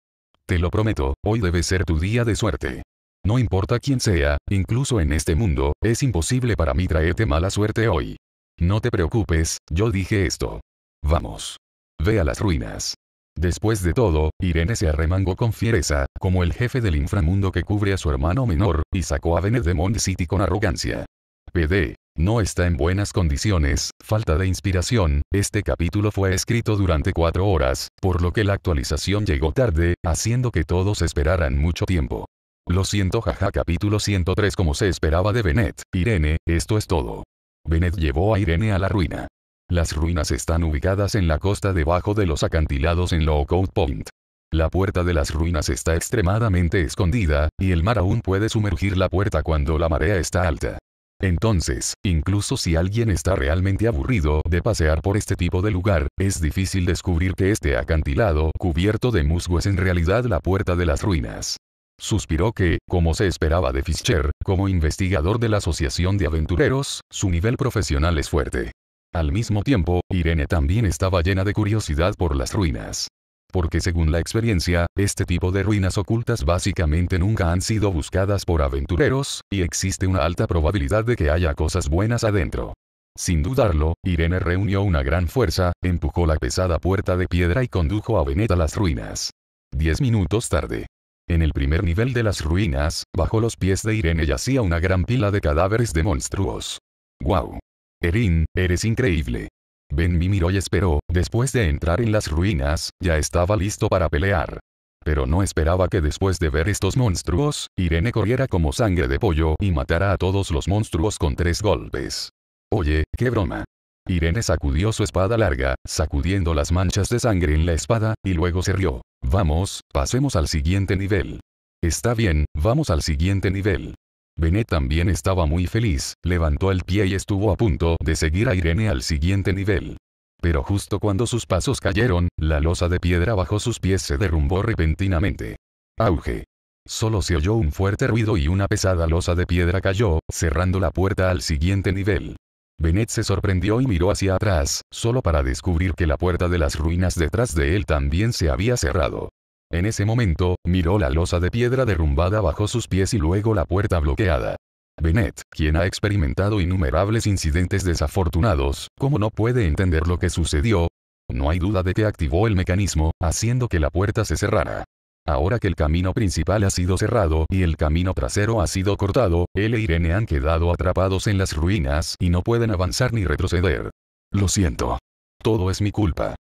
Te lo prometo, hoy debe ser tu día de suerte. No importa quién sea, incluso en este mundo, es imposible para mí traerte mala suerte hoy. No te preocupes, yo dije esto. Vamos. Ve a las ruinas. Después de todo, Irene se arremangó con fiereza, como el jefe del inframundo que cubre a su hermano menor, y sacó a Benet de Mond City con arrogancia. PD. No está en buenas condiciones, falta de inspiración, este capítulo fue escrito durante cuatro horas, por lo que la actualización llegó tarde, haciendo que todos esperaran mucho tiempo. Lo siento jaja capítulo 103 como se esperaba de Bennett, Irene, esto es todo. Bennett llevó a Irene a la ruina. Las ruinas están ubicadas en la costa debajo de los acantilados en Lookout Point. La puerta de las ruinas está extremadamente escondida, y el mar aún puede sumergir la puerta cuando la marea está alta. Entonces, incluso si alguien está realmente aburrido de pasear por este tipo de lugar, es difícil descubrir que este acantilado cubierto de musgo es en realidad la puerta de las ruinas. Suspiró que, como se esperaba de Fischer, como investigador de la Asociación de Aventureros, su nivel profesional es fuerte. Al mismo tiempo, Irene también estaba llena de curiosidad por las ruinas. Porque según la experiencia, este tipo de ruinas ocultas básicamente nunca han sido buscadas por aventureros, y existe una alta probabilidad de que haya cosas buenas adentro. Sin dudarlo, Irene reunió una gran fuerza, empujó la pesada puerta de piedra y condujo a Benet a las ruinas. Diez minutos tarde. En el primer nivel de las ruinas, bajo los pies de Irene yacía una gran pila de cadáveres de monstruos. ¡Guau! Erin, eres increíble. Ben mi miró y esperó, después de entrar en las ruinas, ya estaba listo para pelear. Pero no esperaba que después de ver estos monstruos, Irene corriera como sangre de pollo y matara a todos los monstruos con tres golpes. Oye, qué broma. Irene sacudió su espada larga, sacudiendo las manchas de sangre en la espada, y luego se rió. Vamos, pasemos al siguiente nivel. Está bien, vamos al siguiente nivel. Benet también estaba muy feliz, levantó el pie y estuvo a punto de seguir a Irene al siguiente nivel. Pero justo cuando sus pasos cayeron, la losa de piedra bajo sus pies se derrumbó repentinamente. Auge. Solo se oyó un fuerte ruido y una pesada losa de piedra cayó, cerrando la puerta al siguiente nivel. Benet se sorprendió y miró hacia atrás, solo para descubrir que la puerta de las ruinas detrás de él también se había cerrado. En ese momento, miró la losa de piedra derrumbada bajo sus pies y luego la puerta bloqueada. Bennett, quien ha experimentado innumerables incidentes desafortunados, ¿cómo no puede entender lo que sucedió? No hay duda de que activó el mecanismo, haciendo que la puerta se cerrara. Ahora que el camino principal ha sido cerrado y el camino trasero ha sido cortado, él e Irene han quedado atrapados en las ruinas y no pueden avanzar ni retroceder. Lo siento. Todo es mi culpa.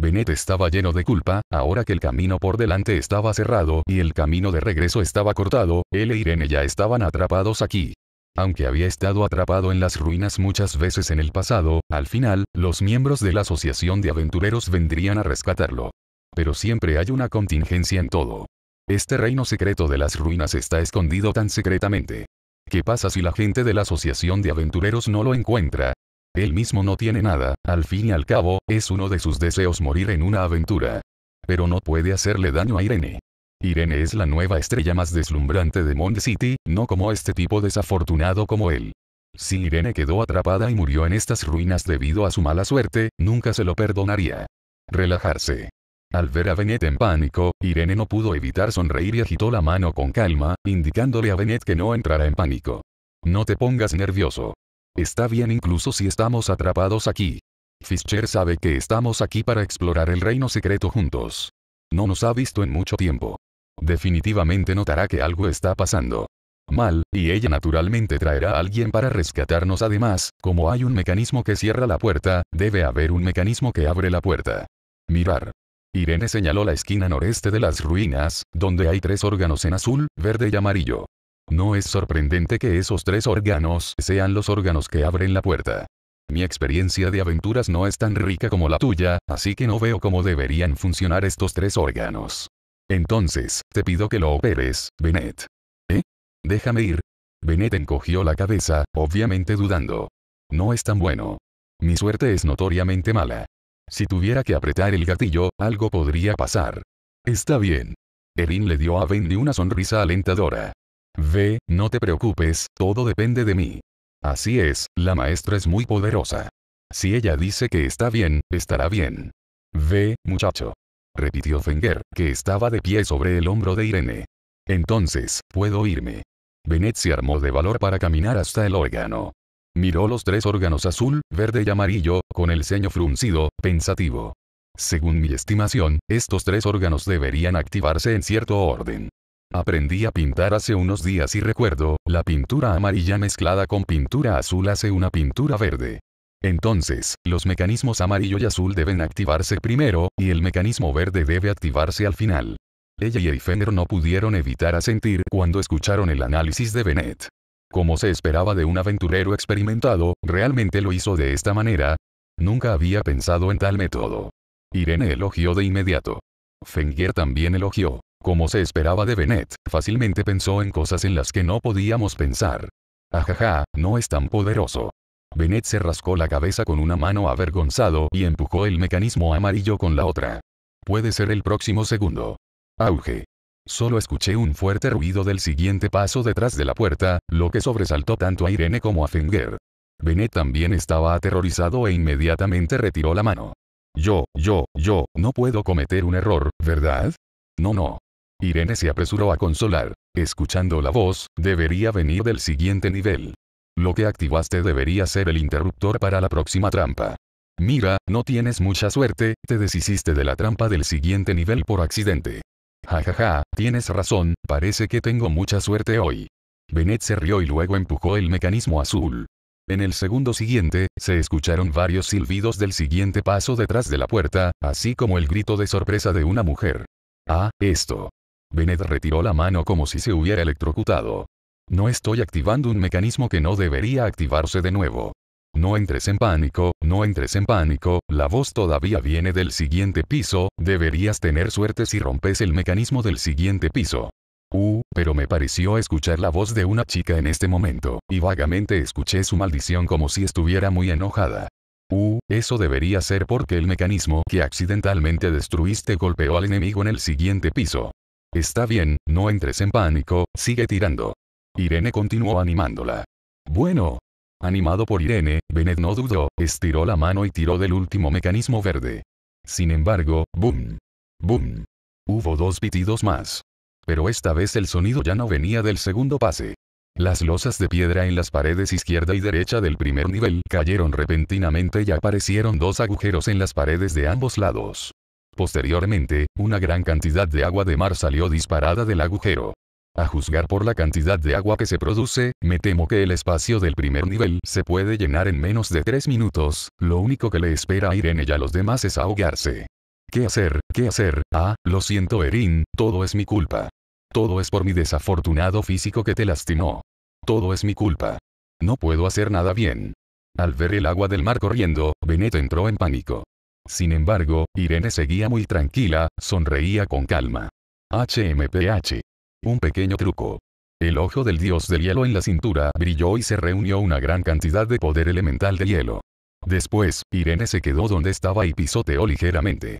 Benet estaba lleno de culpa, ahora que el camino por delante estaba cerrado y el camino de regreso estaba cortado, él e Irene ya estaban atrapados aquí. Aunque había estado atrapado en las ruinas muchas veces en el pasado, al final, los miembros de la Asociación de Aventureros vendrían a rescatarlo. Pero siempre hay una contingencia en todo. Este reino secreto de las ruinas está escondido tan secretamente. ¿Qué pasa si la gente de la Asociación de Aventureros no lo encuentra? Él mismo no tiene nada, al fin y al cabo, es uno de sus deseos morir en una aventura. Pero no puede hacerle daño a Irene. Irene es la nueva estrella más deslumbrante de Mond City, no como este tipo desafortunado como él. Si Irene quedó atrapada y murió en estas ruinas debido a su mala suerte, nunca se lo perdonaría. Relajarse. Al ver a Bennett en pánico, Irene no pudo evitar sonreír y agitó la mano con calma, indicándole a Bennett que no entrara en pánico. No te pongas nervioso. Está bien incluso si estamos atrapados aquí. Fischer sabe que estamos aquí para explorar el reino secreto juntos. No nos ha visto en mucho tiempo. Definitivamente notará que algo está pasando mal, y ella naturalmente traerá a alguien para rescatarnos además, como hay un mecanismo que cierra la puerta, debe haber un mecanismo que abre la puerta. Mirar. Irene señaló la esquina noreste de las ruinas, donde hay tres órganos en azul, verde y amarillo. No es sorprendente que esos tres órganos sean los órganos que abren la puerta. Mi experiencia de aventuras no es tan rica como la tuya, así que no veo cómo deberían funcionar estos tres órganos. Entonces, te pido que lo operes, Bennett. ¿Eh? Déjame ir. Bennett encogió la cabeza, obviamente dudando. No es tan bueno. Mi suerte es notoriamente mala. Si tuviera que apretar el gatillo, algo podría pasar. Está bien. Erin le dio a Benny una sonrisa alentadora. Ve, no te preocupes, todo depende de mí. Así es, la maestra es muy poderosa. Si ella dice que está bien, estará bien. Ve, muchacho. Repitió Fenger, que estaba de pie sobre el hombro de Irene. Entonces, puedo irme. Bennett se armó de valor para caminar hasta el órgano. Miró los tres órganos azul, verde y amarillo, con el ceño fruncido, pensativo. Según mi estimación, estos tres órganos deberían activarse en cierto orden. Aprendí a pintar hace unos días y recuerdo, la pintura amarilla mezclada con pintura azul hace una pintura verde. Entonces, los mecanismos amarillo y azul deben activarse primero, y el mecanismo verde debe activarse al final. Ella y Eifener no pudieron evitar asentir cuando escucharon el análisis de Bennett. Como se esperaba de un aventurero experimentado, realmente lo hizo de esta manera. Nunca había pensado en tal método. Irene elogió de inmediato. Fenger también elogió. Como se esperaba de Bennett, fácilmente pensó en cosas en las que no podíamos pensar. Ajaja, no es tan poderoso. Bennett se rascó la cabeza con una mano avergonzado y empujó el mecanismo amarillo con la otra. Puede ser el próximo segundo. Auge. Solo escuché un fuerte ruido del siguiente paso detrás de la puerta, lo que sobresaltó tanto a Irene como a Fenger. Bennett también estaba aterrorizado e inmediatamente retiró la mano. Yo, yo, yo, no puedo cometer un error, ¿verdad? No, no. Irene se apresuró a consolar. Escuchando la voz, debería venir del siguiente nivel. Lo que activaste debería ser el interruptor para la próxima trampa. Mira, no tienes mucha suerte, te deshiciste de la trampa del siguiente nivel por accidente. Jajaja, ja, ja, tienes razón, parece que tengo mucha suerte hoy. Bennett se rió y luego empujó el mecanismo azul. En el segundo siguiente, se escucharon varios silbidos del siguiente paso detrás de la puerta, así como el grito de sorpresa de una mujer. Ah, esto. Bennett retiró la mano como si se hubiera electrocutado. No estoy activando un mecanismo que no debería activarse de nuevo. No entres en pánico, no entres en pánico, la voz todavía viene del siguiente piso, deberías tener suerte si rompes el mecanismo del siguiente piso. Uh, pero me pareció escuchar la voz de una chica en este momento, y vagamente escuché su maldición como si estuviera muy enojada. Uh, eso debería ser porque el mecanismo que accidentalmente destruiste golpeó al enemigo en el siguiente piso. Está bien, no entres en pánico, sigue tirando. Irene continuó animándola. Bueno. Animado por Irene, Bennett no dudó, estiró la mano y tiró del último mecanismo verde. Sin embargo, boom. Boom. Hubo dos pitidos más. Pero esta vez el sonido ya no venía del segundo pase. Las losas de piedra en las paredes izquierda y derecha del primer nivel cayeron repentinamente y aparecieron dos agujeros en las paredes de ambos lados. Posteriormente, una gran cantidad de agua de mar salió disparada del agujero. A juzgar por la cantidad de agua que se produce, me temo que el espacio del primer nivel se puede llenar en menos de tres minutos, lo único que le espera a Irene y a los demás es ahogarse. ¿Qué hacer? ¿Qué hacer? Ah, lo siento Erin, todo es mi culpa. Todo es por mi desafortunado físico que te lastimó. Todo es mi culpa. No puedo hacer nada bien. Al ver el agua del mar corriendo, Bennett entró en pánico. Sin embargo, Irene seguía muy tranquila, sonreía con calma. HMPH. Un pequeño truco. El ojo del dios del hielo en la cintura brilló y se reunió una gran cantidad de poder elemental de hielo. Después, Irene se quedó donde estaba y pisoteó ligeramente.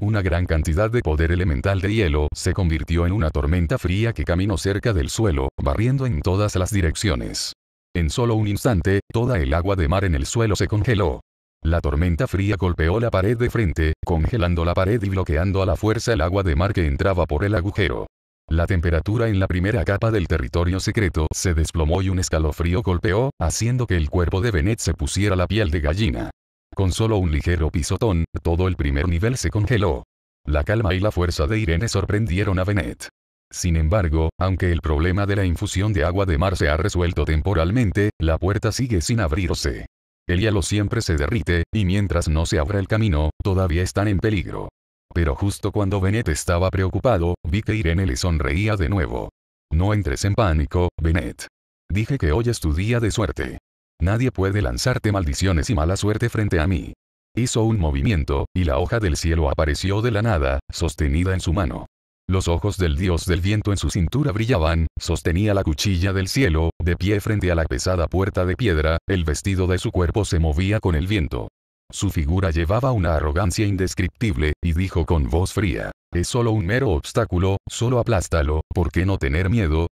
Una gran cantidad de poder elemental de hielo se convirtió en una tormenta fría que caminó cerca del suelo, barriendo en todas las direcciones. En solo un instante, toda el agua de mar en el suelo se congeló. La tormenta fría golpeó la pared de frente, congelando la pared y bloqueando a la fuerza el agua de mar que entraba por el agujero. La temperatura en la primera capa del territorio secreto se desplomó y un escalofrío golpeó, haciendo que el cuerpo de Benet se pusiera la piel de gallina. Con solo un ligero pisotón, todo el primer nivel se congeló. La calma y la fuerza de Irene sorprendieron a Benet. Sin embargo, aunque el problema de la infusión de agua de mar se ha resuelto temporalmente, la puerta sigue sin abrirse. El hielo siempre se derrite, y mientras no se abra el camino, todavía están en peligro. Pero justo cuando Bennett estaba preocupado, vi que Irene le sonreía de nuevo. No entres en pánico, Bennett. Dije que hoy es tu día de suerte. Nadie puede lanzarte maldiciones y mala suerte frente a mí. Hizo un movimiento, y la hoja del cielo apareció de la nada, sostenida en su mano. Los ojos del dios del viento en su cintura brillaban, sostenía la cuchilla del cielo, de pie frente a la pesada puerta de piedra, el vestido de su cuerpo se movía con el viento. Su figura llevaba una arrogancia indescriptible, y dijo con voz fría, es solo un mero obstáculo, solo aplástalo, ¿por qué no tener miedo?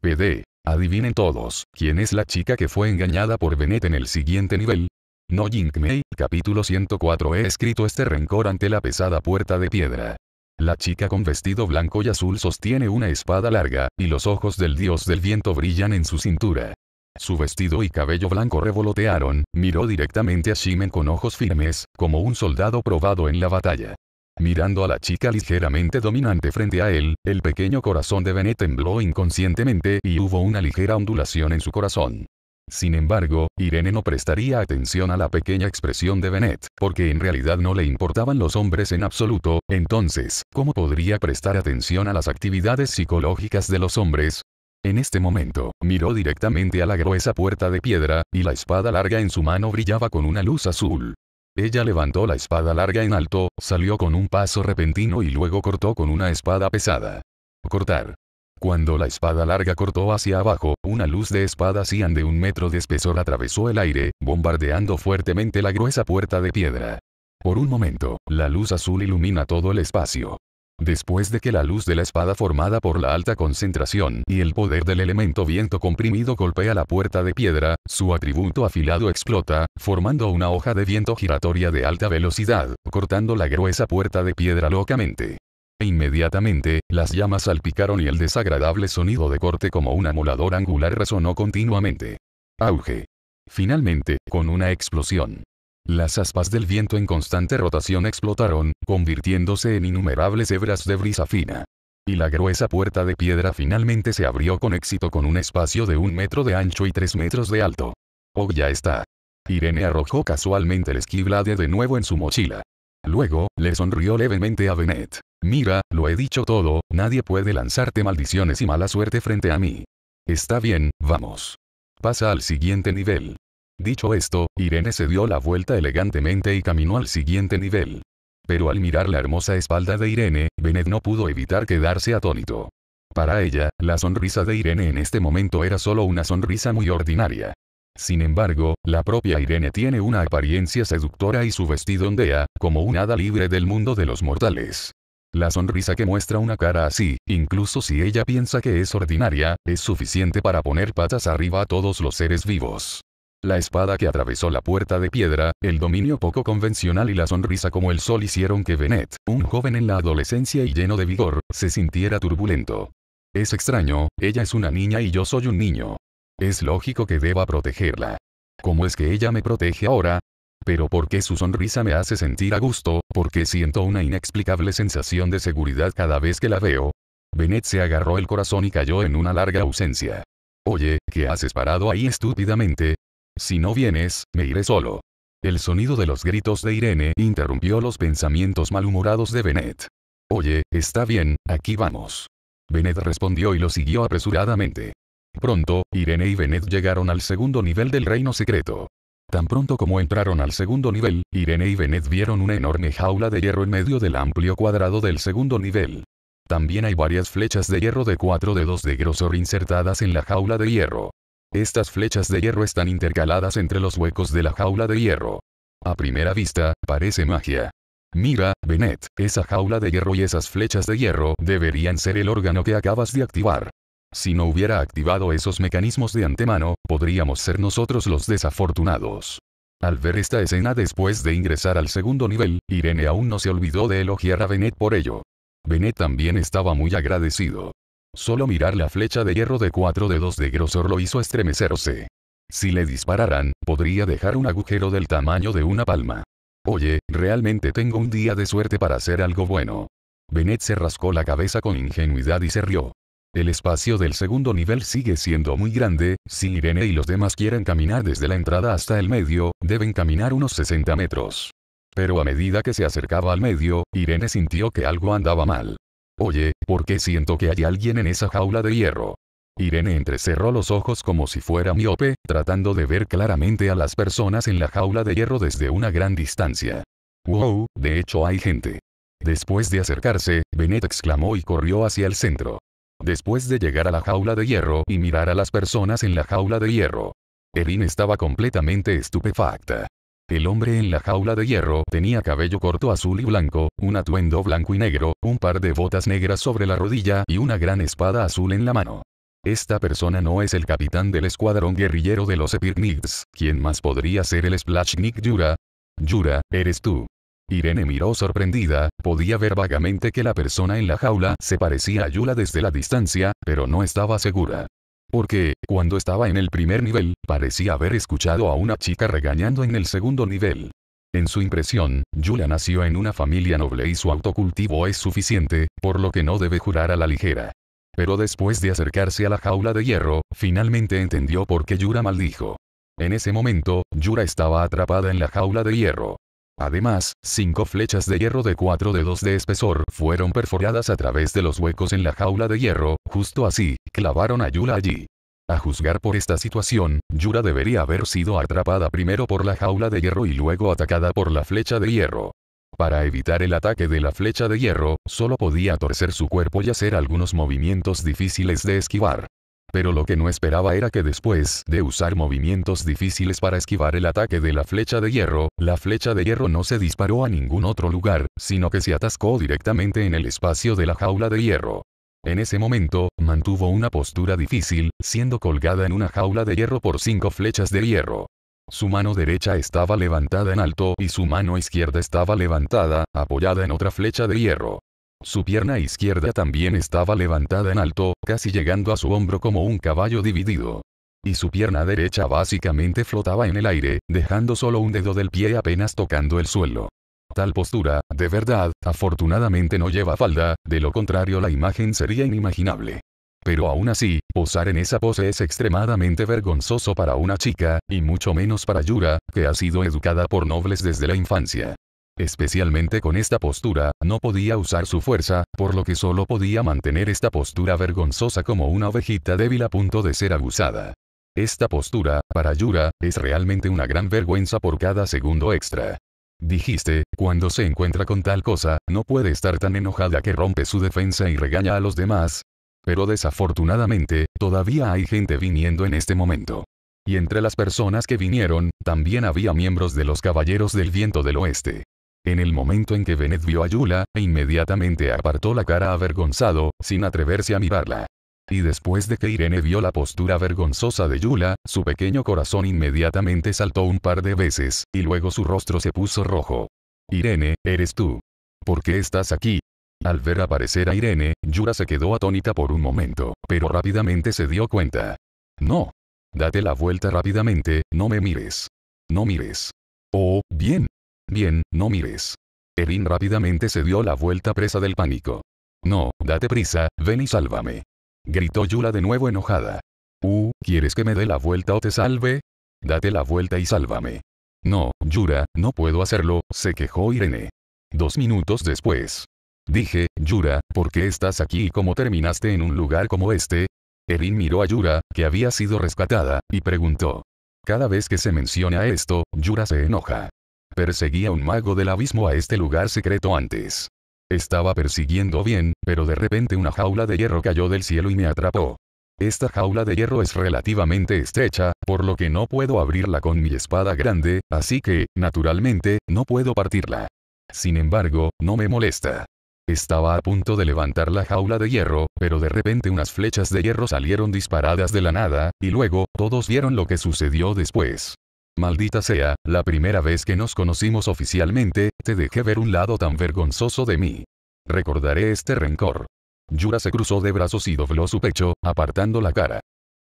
PD. Adivinen todos, ¿quién es la chica que fue engañada por Benet en el siguiente nivel? No Jinkmei, capítulo 104 He escrito este rencor ante la pesada puerta de piedra. La chica con vestido blanco y azul sostiene una espada larga, y los ojos del dios del viento brillan en su cintura. Su vestido y cabello blanco revolotearon, miró directamente a Shimen con ojos firmes, como un soldado probado en la batalla. Mirando a la chica ligeramente dominante frente a él, el pequeño corazón de Benet tembló inconscientemente y hubo una ligera ondulación en su corazón. Sin embargo, Irene no prestaría atención a la pequeña expresión de Bennett, porque en realidad no le importaban los hombres en absoluto, entonces, ¿cómo podría prestar atención a las actividades psicológicas de los hombres? En este momento, miró directamente a la gruesa puerta de piedra, y la espada larga en su mano brillaba con una luz azul. Ella levantó la espada larga en alto, salió con un paso repentino y luego cortó con una espada pesada. Cortar. Cuando la espada larga cortó hacia abajo, una luz de espada cian de un metro de espesor atravesó el aire, bombardeando fuertemente la gruesa puerta de piedra. Por un momento, la luz azul ilumina todo el espacio. Después de que la luz de la espada formada por la alta concentración y el poder del elemento viento comprimido golpea la puerta de piedra, su atributo afilado explota, formando una hoja de viento giratoria de alta velocidad, cortando la gruesa puerta de piedra locamente inmediatamente, las llamas salpicaron y el desagradable sonido de corte como un amolador angular resonó continuamente. Auge. Finalmente, con una explosión. Las aspas del viento en constante rotación explotaron, convirtiéndose en innumerables hebras de brisa fina. Y la gruesa puerta de piedra finalmente se abrió con éxito con un espacio de un metro de ancho y tres metros de alto. Oh ya está. Irene arrojó casualmente el esquiblade de nuevo en su mochila. Luego, le sonrió levemente a Bennett. Mira, lo he dicho todo, nadie puede lanzarte maldiciones y mala suerte frente a mí. Está bien, vamos. Pasa al siguiente nivel. Dicho esto, Irene se dio la vuelta elegantemente y caminó al siguiente nivel. Pero al mirar la hermosa espalda de Irene, Bennett no pudo evitar quedarse atónito. Para ella, la sonrisa de Irene en este momento era solo una sonrisa muy ordinaria. Sin embargo, la propia Irene tiene una apariencia seductora y su vestido ondea, como un hada libre del mundo de los mortales. La sonrisa que muestra una cara así, incluso si ella piensa que es ordinaria, es suficiente para poner patas arriba a todos los seres vivos. La espada que atravesó la puerta de piedra, el dominio poco convencional y la sonrisa como el sol hicieron que Bennett, un joven en la adolescencia y lleno de vigor, se sintiera turbulento. Es extraño, ella es una niña y yo soy un niño. Es lógico que deba protegerla. ¿Cómo es que ella me protege ahora? Pero ¿por qué su sonrisa me hace sentir a gusto? Porque siento una inexplicable sensación de seguridad cada vez que la veo? Bennett se agarró el corazón y cayó en una larga ausencia. Oye, ¿qué haces parado ahí estúpidamente? Si no vienes, me iré solo. El sonido de los gritos de Irene interrumpió los pensamientos malhumorados de Bennett. Oye, está bien, aquí vamos. Bennett respondió y lo siguió apresuradamente. Pronto, Irene y Benet llegaron al segundo nivel del reino secreto. Tan pronto como entraron al segundo nivel, Irene y Benet vieron una enorme jaula de hierro en medio del amplio cuadrado del segundo nivel. También hay varias flechas de hierro de 4 dedos de grosor insertadas en la jaula de hierro. Estas flechas de hierro están intercaladas entre los huecos de la jaula de hierro. A primera vista, parece magia. Mira, Benet, esa jaula de hierro y esas flechas de hierro deberían ser el órgano que acabas de activar. Si no hubiera activado esos mecanismos de antemano, podríamos ser nosotros los desafortunados. Al ver esta escena después de ingresar al segundo nivel, Irene aún no se olvidó de elogiar a Bennett por ello. Bennett también estaba muy agradecido. Solo mirar la flecha de hierro de cuatro dedos de grosor lo hizo estremecerse. Si le dispararan, podría dejar un agujero del tamaño de una palma. Oye, realmente tengo un día de suerte para hacer algo bueno. Bennett se rascó la cabeza con ingenuidad y se rió. El espacio del segundo nivel sigue siendo muy grande, si Irene y los demás quieren caminar desde la entrada hasta el medio, deben caminar unos 60 metros. Pero a medida que se acercaba al medio, Irene sintió que algo andaba mal. Oye, ¿por qué siento que hay alguien en esa jaula de hierro? Irene entrecerró los ojos como si fuera miope, tratando de ver claramente a las personas en la jaula de hierro desde una gran distancia. ¡Wow! De hecho hay gente. Después de acercarse, Bennett exclamó y corrió hacia el centro. Después de llegar a la jaula de hierro y mirar a las personas en la jaula de hierro, Erin estaba completamente estupefacta. El hombre en la jaula de hierro tenía cabello corto azul y blanco, un atuendo blanco y negro, un par de botas negras sobre la rodilla y una gran espada azul en la mano. Esta persona no es el capitán del escuadrón guerrillero de los Epirnids, ¿quién más podría ser el Splashnik Yura? Yura, eres tú. Irene miró sorprendida, podía ver vagamente que la persona en la jaula se parecía a Yula desde la distancia, pero no estaba segura. Porque, cuando estaba en el primer nivel, parecía haber escuchado a una chica regañando en el segundo nivel. En su impresión, Yula nació en una familia noble y su autocultivo es suficiente, por lo que no debe jurar a la ligera. Pero después de acercarse a la jaula de hierro, finalmente entendió por qué Yura maldijo. En ese momento, Yura estaba atrapada en la jaula de hierro. Además, cinco flechas de hierro de cuatro dedos de espesor fueron perforadas a través de los huecos en la jaula de hierro, justo así, clavaron a Yula allí. A juzgar por esta situación, Yura debería haber sido atrapada primero por la jaula de hierro y luego atacada por la flecha de hierro. Para evitar el ataque de la flecha de hierro, solo podía torcer su cuerpo y hacer algunos movimientos difíciles de esquivar. Pero lo que no esperaba era que después de usar movimientos difíciles para esquivar el ataque de la flecha de hierro, la flecha de hierro no se disparó a ningún otro lugar, sino que se atascó directamente en el espacio de la jaula de hierro. En ese momento, mantuvo una postura difícil, siendo colgada en una jaula de hierro por cinco flechas de hierro. Su mano derecha estaba levantada en alto y su mano izquierda estaba levantada, apoyada en otra flecha de hierro. Su pierna izquierda también estaba levantada en alto, casi llegando a su hombro como un caballo dividido. Y su pierna derecha básicamente flotaba en el aire, dejando solo un dedo del pie apenas tocando el suelo. Tal postura, de verdad, afortunadamente no lleva falda, de lo contrario la imagen sería inimaginable. Pero aún así, posar en esa pose es extremadamente vergonzoso para una chica, y mucho menos para Yura, que ha sido educada por nobles desde la infancia. Especialmente con esta postura, no podía usar su fuerza, por lo que solo podía mantener esta postura vergonzosa como una ovejita débil a punto de ser abusada. Esta postura, para Yura, es realmente una gran vergüenza por cada segundo extra. Dijiste, cuando se encuentra con tal cosa, no puede estar tan enojada que rompe su defensa y regaña a los demás. Pero desafortunadamente, todavía hay gente viniendo en este momento. Y entre las personas que vinieron, también había miembros de los Caballeros del Viento del Oeste. En el momento en que venet vio a Yula, e inmediatamente apartó la cara avergonzado, sin atreverse a mirarla. Y después de que Irene vio la postura vergonzosa de Yula, su pequeño corazón inmediatamente saltó un par de veces, y luego su rostro se puso rojo. Irene, eres tú. ¿Por qué estás aquí? Al ver aparecer a Irene, Yura se quedó atónita por un momento, pero rápidamente se dio cuenta. No. Date la vuelta rápidamente, no me mires. No mires. Oh, bien, Bien, no mires. Erin rápidamente se dio la vuelta presa del pánico. No, date prisa, ven y sálvame. Gritó Yura de nuevo enojada. Uh, ¿quieres que me dé la vuelta o te salve? Date la vuelta y sálvame. No, Yura, no puedo hacerlo, se quejó Irene. Dos minutos después. Dije, Yura, ¿por qué estás aquí y cómo terminaste en un lugar como este? Erin miró a Yura, que había sido rescatada, y preguntó. Cada vez que se menciona esto, Yura se enoja. Perseguía un mago del abismo a este lugar secreto antes. Estaba persiguiendo bien, pero de repente una jaula de hierro cayó del cielo y me atrapó. Esta jaula de hierro es relativamente estrecha, por lo que no puedo abrirla con mi espada grande, así que, naturalmente, no puedo partirla. Sin embargo, no me molesta. Estaba a punto de levantar la jaula de hierro, pero de repente unas flechas de hierro salieron disparadas de la nada, y luego, todos vieron lo que sucedió después. Maldita sea, la primera vez que nos conocimos oficialmente, te dejé ver un lado tan vergonzoso de mí. Recordaré este rencor. Yura se cruzó de brazos y dobló su pecho, apartando la cara.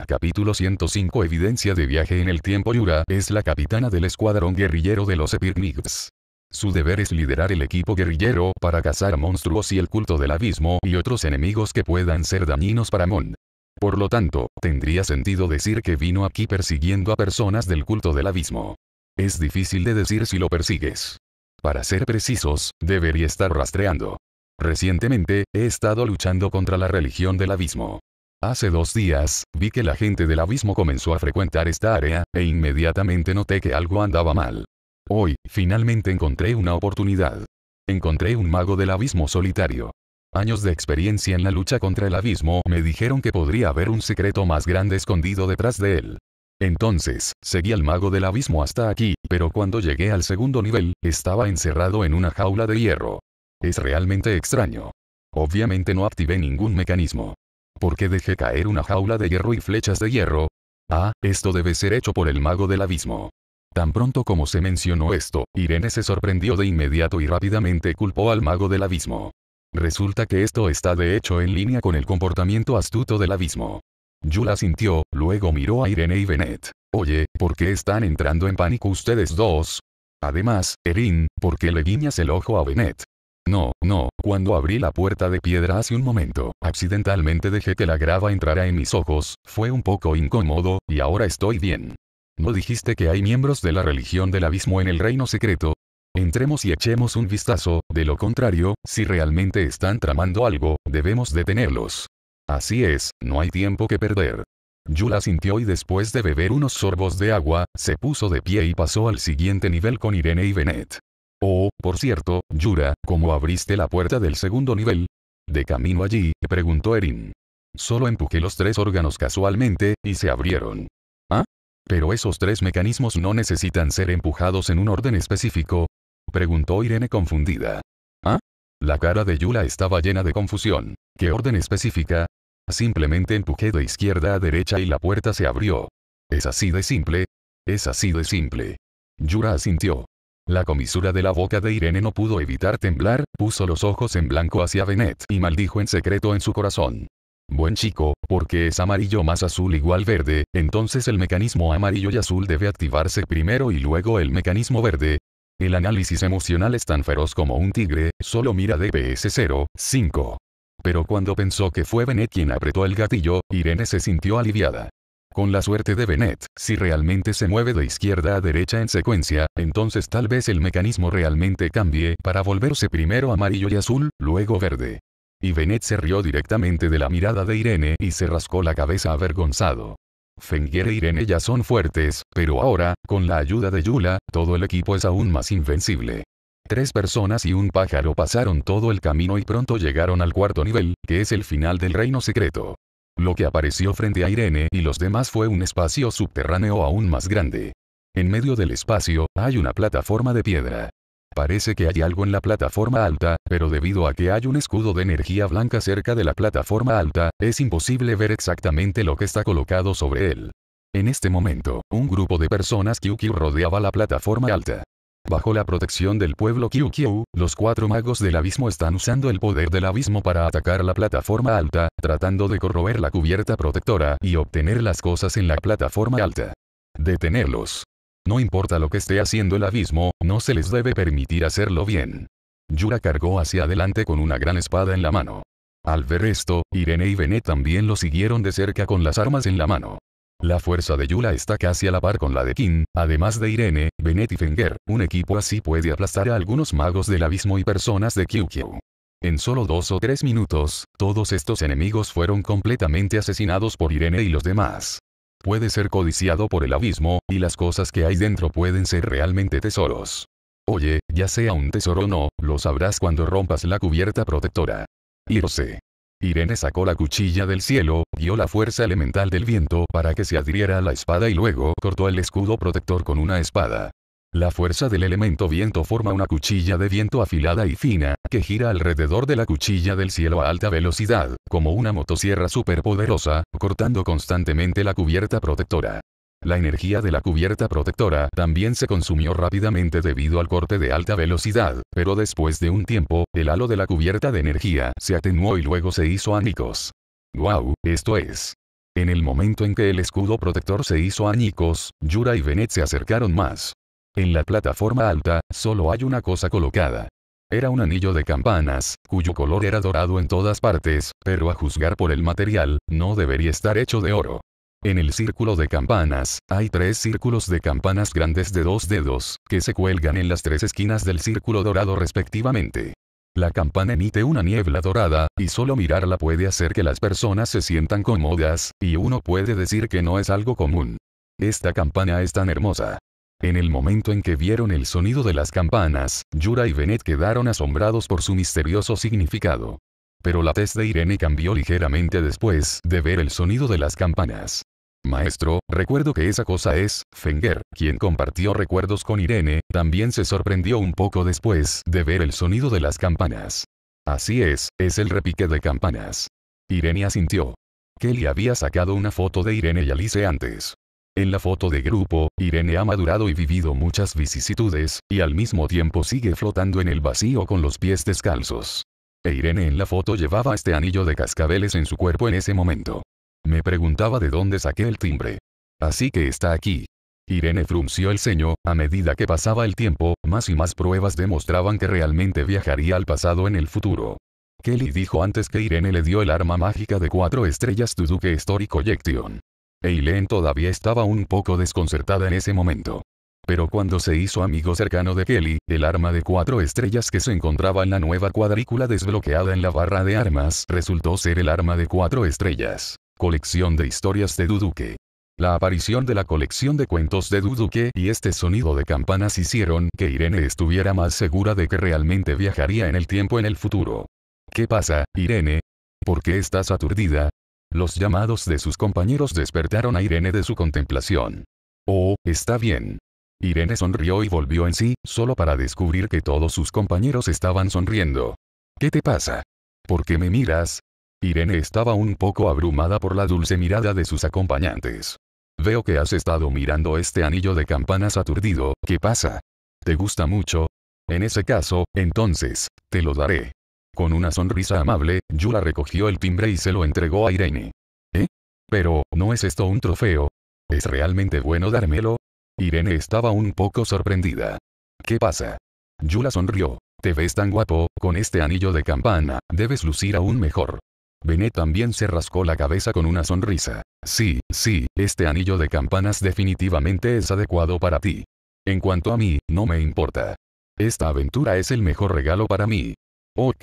Capítulo 105 Evidencia de viaje en el tiempo Yura es la capitana del escuadrón guerrillero de los Epirnigs. Su deber es liderar el equipo guerrillero para cazar a monstruos y el culto del abismo y otros enemigos que puedan ser dañinos para Mond. Por lo tanto, tendría sentido decir que vino aquí persiguiendo a personas del culto del abismo. Es difícil de decir si lo persigues. Para ser precisos, debería estar rastreando. Recientemente, he estado luchando contra la religión del abismo. Hace dos días, vi que la gente del abismo comenzó a frecuentar esta área, e inmediatamente noté que algo andaba mal. Hoy, finalmente encontré una oportunidad. Encontré un mago del abismo solitario años de experiencia en la lucha contra el abismo me dijeron que podría haber un secreto más grande escondido detrás de él. Entonces, seguí al mago del abismo hasta aquí, pero cuando llegué al segundo nivel, estaba encerrado en una jaula de hierro. Es realmente extraño. Obviamente no activé ningún mecanismo. ¿Por qué dejé caer una jaula de hierro y flechas de hierro? Ah, esto debe ser hecho por el mago del abismo. Tan pronto como se mencionó esto, Irene se sorprendió de inmediato y rápidamente culpó al mago del abismo. Resulta que esto está de hecho en línea con el comportamiento astuto del abismo. Yula sintió, luego miró a Irene y Bennett. Oye, ¿por qué están entrando en pánico ustedes dos? Además, Erin, ¿por qué le guiñas el ojo a Bennett? No, no, cuando abrí la puerta de piedra hace un momento, accidentalmente dejé que la grava entrara en mis ojos, fue un poco incómodo, y ahora estoy bien. ¿No dijiste que hay miembros de la religión del abismo en el reino secreto? Entremos y echemos un vistazo, de lo contrario, si realmente están tramando algo, debemos detenerlos. Así es, no hay tiempo que perder. Yula sintió y después de beber unos sorbos de agua, se puso de pie y pasó al siguiente nivel con Irene y Bennett. Oh, por cierto, Yura, ¿cómo abriste la puerta del segundo nivel? De camino allí, preguntó Erin. Solo empujé los tres órganos casualmente, y se abrieron. ¿Ah? Pero esos tres mecanismos no necesitan ser empujados en un orden específico, Preguntó Irene confundida. ¿Ah? La cara de Yula estaba llena de confusión. ¿Qué orden específica? Simplemente empujé de izquierda a derecha y la puerta se abrió. ¿Es así de simple? Es así de simple. Yura asintió. La comisura de la boca de Irene no pudo evitar temblar, puso los ojos en blanco hacia Benet y maldijo en secreto en su corazón. Buen chico, porque es amarillo más azul igual verde, entonces el mecanismo amarillo y azul debe activarse primero y luego el mecanismo verde, el análisis emocional es tan feroz como un tigre, solo mira DPS 0, 5. Pero cuando pensó que fue Benet quien apretó el gatillo, Irene se sintió aliviada. Con la suerte de Benet, si realmente se mueve de izquierda a derecha en secuencia, entonces tal vez el mecanismo realmente cambie para volverse primero amarillo y azul, luego verde. Y Benet se rió directamente de la mirada de Irene y se rascó la cabeza avergonzado. Fengere e Irene ya son fuertes, pero ahora, con la ayuda de Yula, todo el equipo es aún más invencible. Tres personas y un pájaro pasaron todo el camino y pronto llegaron al cuarto nivel, que es el final del reino secreto. Lo que apareció frente a Irene y los demás fue un espacio subterráneo aún más grande. En medio del espacio, hay una plataforma de piedra. Parece que hay algo en la plataforma alta, pero debido a que hay un escudo de energía blanca cerca de la plataforma alta, es imposible ver exactamente lo que está colocado sobre él. En este momento, un grupo de personas Kyukyu rodeaba la plataforma alta. Bajo la protección del pueblo Kyukyu, los cuatro magos del abismo están usando el poder del abismo para atacar la plataforma alta, tratando de corroer la cubierta protectora y obtener las cosas en la plataforma alta. Detenerlos. No importa lo que esté haciendo el abismo, no se les debe permitir hacerlo bien. Yura cargó hacia adelante con una gran espada en la mano. Al ver esto, Irene y Benet también lo siguieron de cerca con las armas en la mano. La fuerza de Yula está casi a la par con la de Kim, además de Irene, Benet y Fenger, un equipo así puede aplastar a algunos magos del abismo y personas de QQ. En solo dos o tres minutos, todos estos enemigos fueron completamente asesinados por Irene y los demás puede ser codiciado por el abismo, y las cosas que hay dentro pueden ser realmente tesoros. Oye, ya sea un tesoro o no, lo sabrás cuando rompas la cubierta protectora. Y lo sé. Irene sacó la cuchilla del cielo, dio la fuerza elemental del viento para que se adhiriera a la espada y luego cortó el escudo protector con una espada. La fuerza del elemento viento forma una cuchilla de viento afilada y fina, que gira alrededor de la cuchilla del cielo a alta velocidad, como una motosierra superpoderosa, cortando constantemente la cubierta protectora. La energía de la cubierta protectora también se consumió rápidamente debido al corte de alta velocidad, pero después de un tiempo, el halo de la cubierta de energía se atenuó y luego se hizo añicos. ¡Wow! Esto es. En el momento en que el escudo protector se hizo añicos, Yura y Venet se acercaron más. En la plataforma alta, solo hay una cosa colocada. Era un anillo de campanas, cuyo color era dorado en todas partes, pero a juzgar por el material, no debería estar hecho de oro. En el círculo de campanas, hay tres círculos de campanas grandes de dos dedos, que se cuelgan en las tres esquinas del círculo dorado respectivamente. La campana emite una niebla dorada, y solo mirarla puede hacer que las personas se sientan cómodas, y uno puede decir que no es algo común. Esta campana es tan hermosa. En el momento en que vieron el sonido de las campanas, Yura y Bennett quedaron asombrados por su misterioso significado. Pero la tez de Irene cambió ligeramente después de ver el sonido de las campanas. Maestro, recuerdo que esa cosa es, Fenger, quien compartió recuerdos con Irene, también se sorprendió un poco después de ver el sonido de las campanas. Así es, es el repique de campanas. Irene asintió. Kelly había sacado una foto de Irene y Alice antes. En la foto de grupo, Irene ha madurado y vivido muchas vicisitudes, y al mismo tiempo sigue flotando en el vacío con los pies descalzos. E Irene en la foto llevaba este anillo de cascabeles en su cuerpo en ese momento. Me preguntaba de dónde saqué el timbre. Así que está aquí. Irene frunció el ceño, a medida que pasaba el tiempo, más y más pruebas demostraban que realmente viajaría al pasado en el futuro. Kelly dijo antes que Irene le dio el arma mágica de cuatro estrellas Duque Story Collection. Eileen todavía estaba un poco desconcertada en ese momento. Pero cuando se hizo amigo cercano de Kelly, el arma de cuatro estrellas que se encontraba en la nueva cuadrícula desbloqueada en la barra de armas resultó ser el arma de cuatro estrellas. Colección de historias de Duduque. La aparición de la colección de cuentos de Duduque y este sonido de campanas hicieron que Irene estuviera más segura de que realmente viajaría en el tiempo en el futuro. ¿Qué pasa, Irene? ¿Por qué estás aturdida? Los llamados de sus compañeros despertaron a Irene de su contemplación. Oh, está bien. Irene sonrió y volvió en sí, solo para descubrir que todos sus compañeros estaban sonriendo. ¿Qué te pasa? ¿Por qué me miras? Irene estaba un poco abrumada por la dulce mirada de sus acompañantes. Veo que has estado mirando este anillo de campanas aturdido, ¿qué pasa? ¿Te gusta mucho? En ese caso, entonces, te lo daré. Con una sonrisa amable, Yula recogió el timbre y se lo entregó a Irene. ¿Eh? Pero, ¿no es esto un trofeo? ¿Es realmente bueno dármelo? Irene estaba un poco sorprendida. ¿Qué pasa? Yula sonrió. Te ves tan guapo, con este anillo de campana, debes lucir aún mejor. Bene también se rascó la cabeza con una sonrisa. Sí, sí, este anillo de campanas definitivamente es adecuado para ti. En cuanto a mí, no me importa. Esta aventura es el mejor regalo para mí. Ok,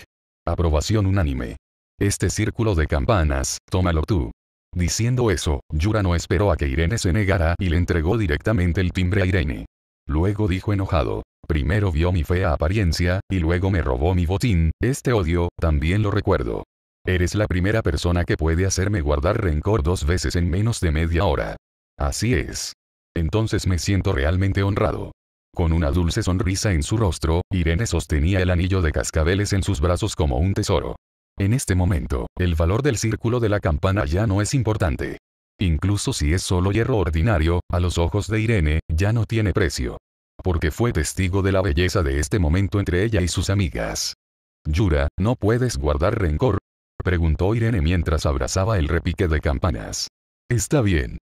Aprobación unánime. Este círculo de campanas, tómalo tú. Diciendo eso, Yura no esperó a que Irene se negara y le entregó directamente el timbre a Irene. Luego dijo enojado. Primero vio mi fea apariencia, y luego me robó mi botín, este odio, también lo recuerdo. Eres la primera persona que puede hacerme guardar rencor dos veces en menos de media hora. Así es. Entonces me siento realmente honrado. Con una dulce sonrisa en su rostro, Irene sostenía el anillo de cascabeles en sus brazos como un tesoro. En este momento, el valor del círculo de la campana ya no es importante. Incluso si es solo hierro ordinario, a los ojos de Irene, ya no tiene precio. Porque fue testigo de la belleza de este momento entre ella y sus amigas. Yura, ¿no puedes guardar rencor? Preguntó Irene mientras abrazaba el repique de campanas. Está bien.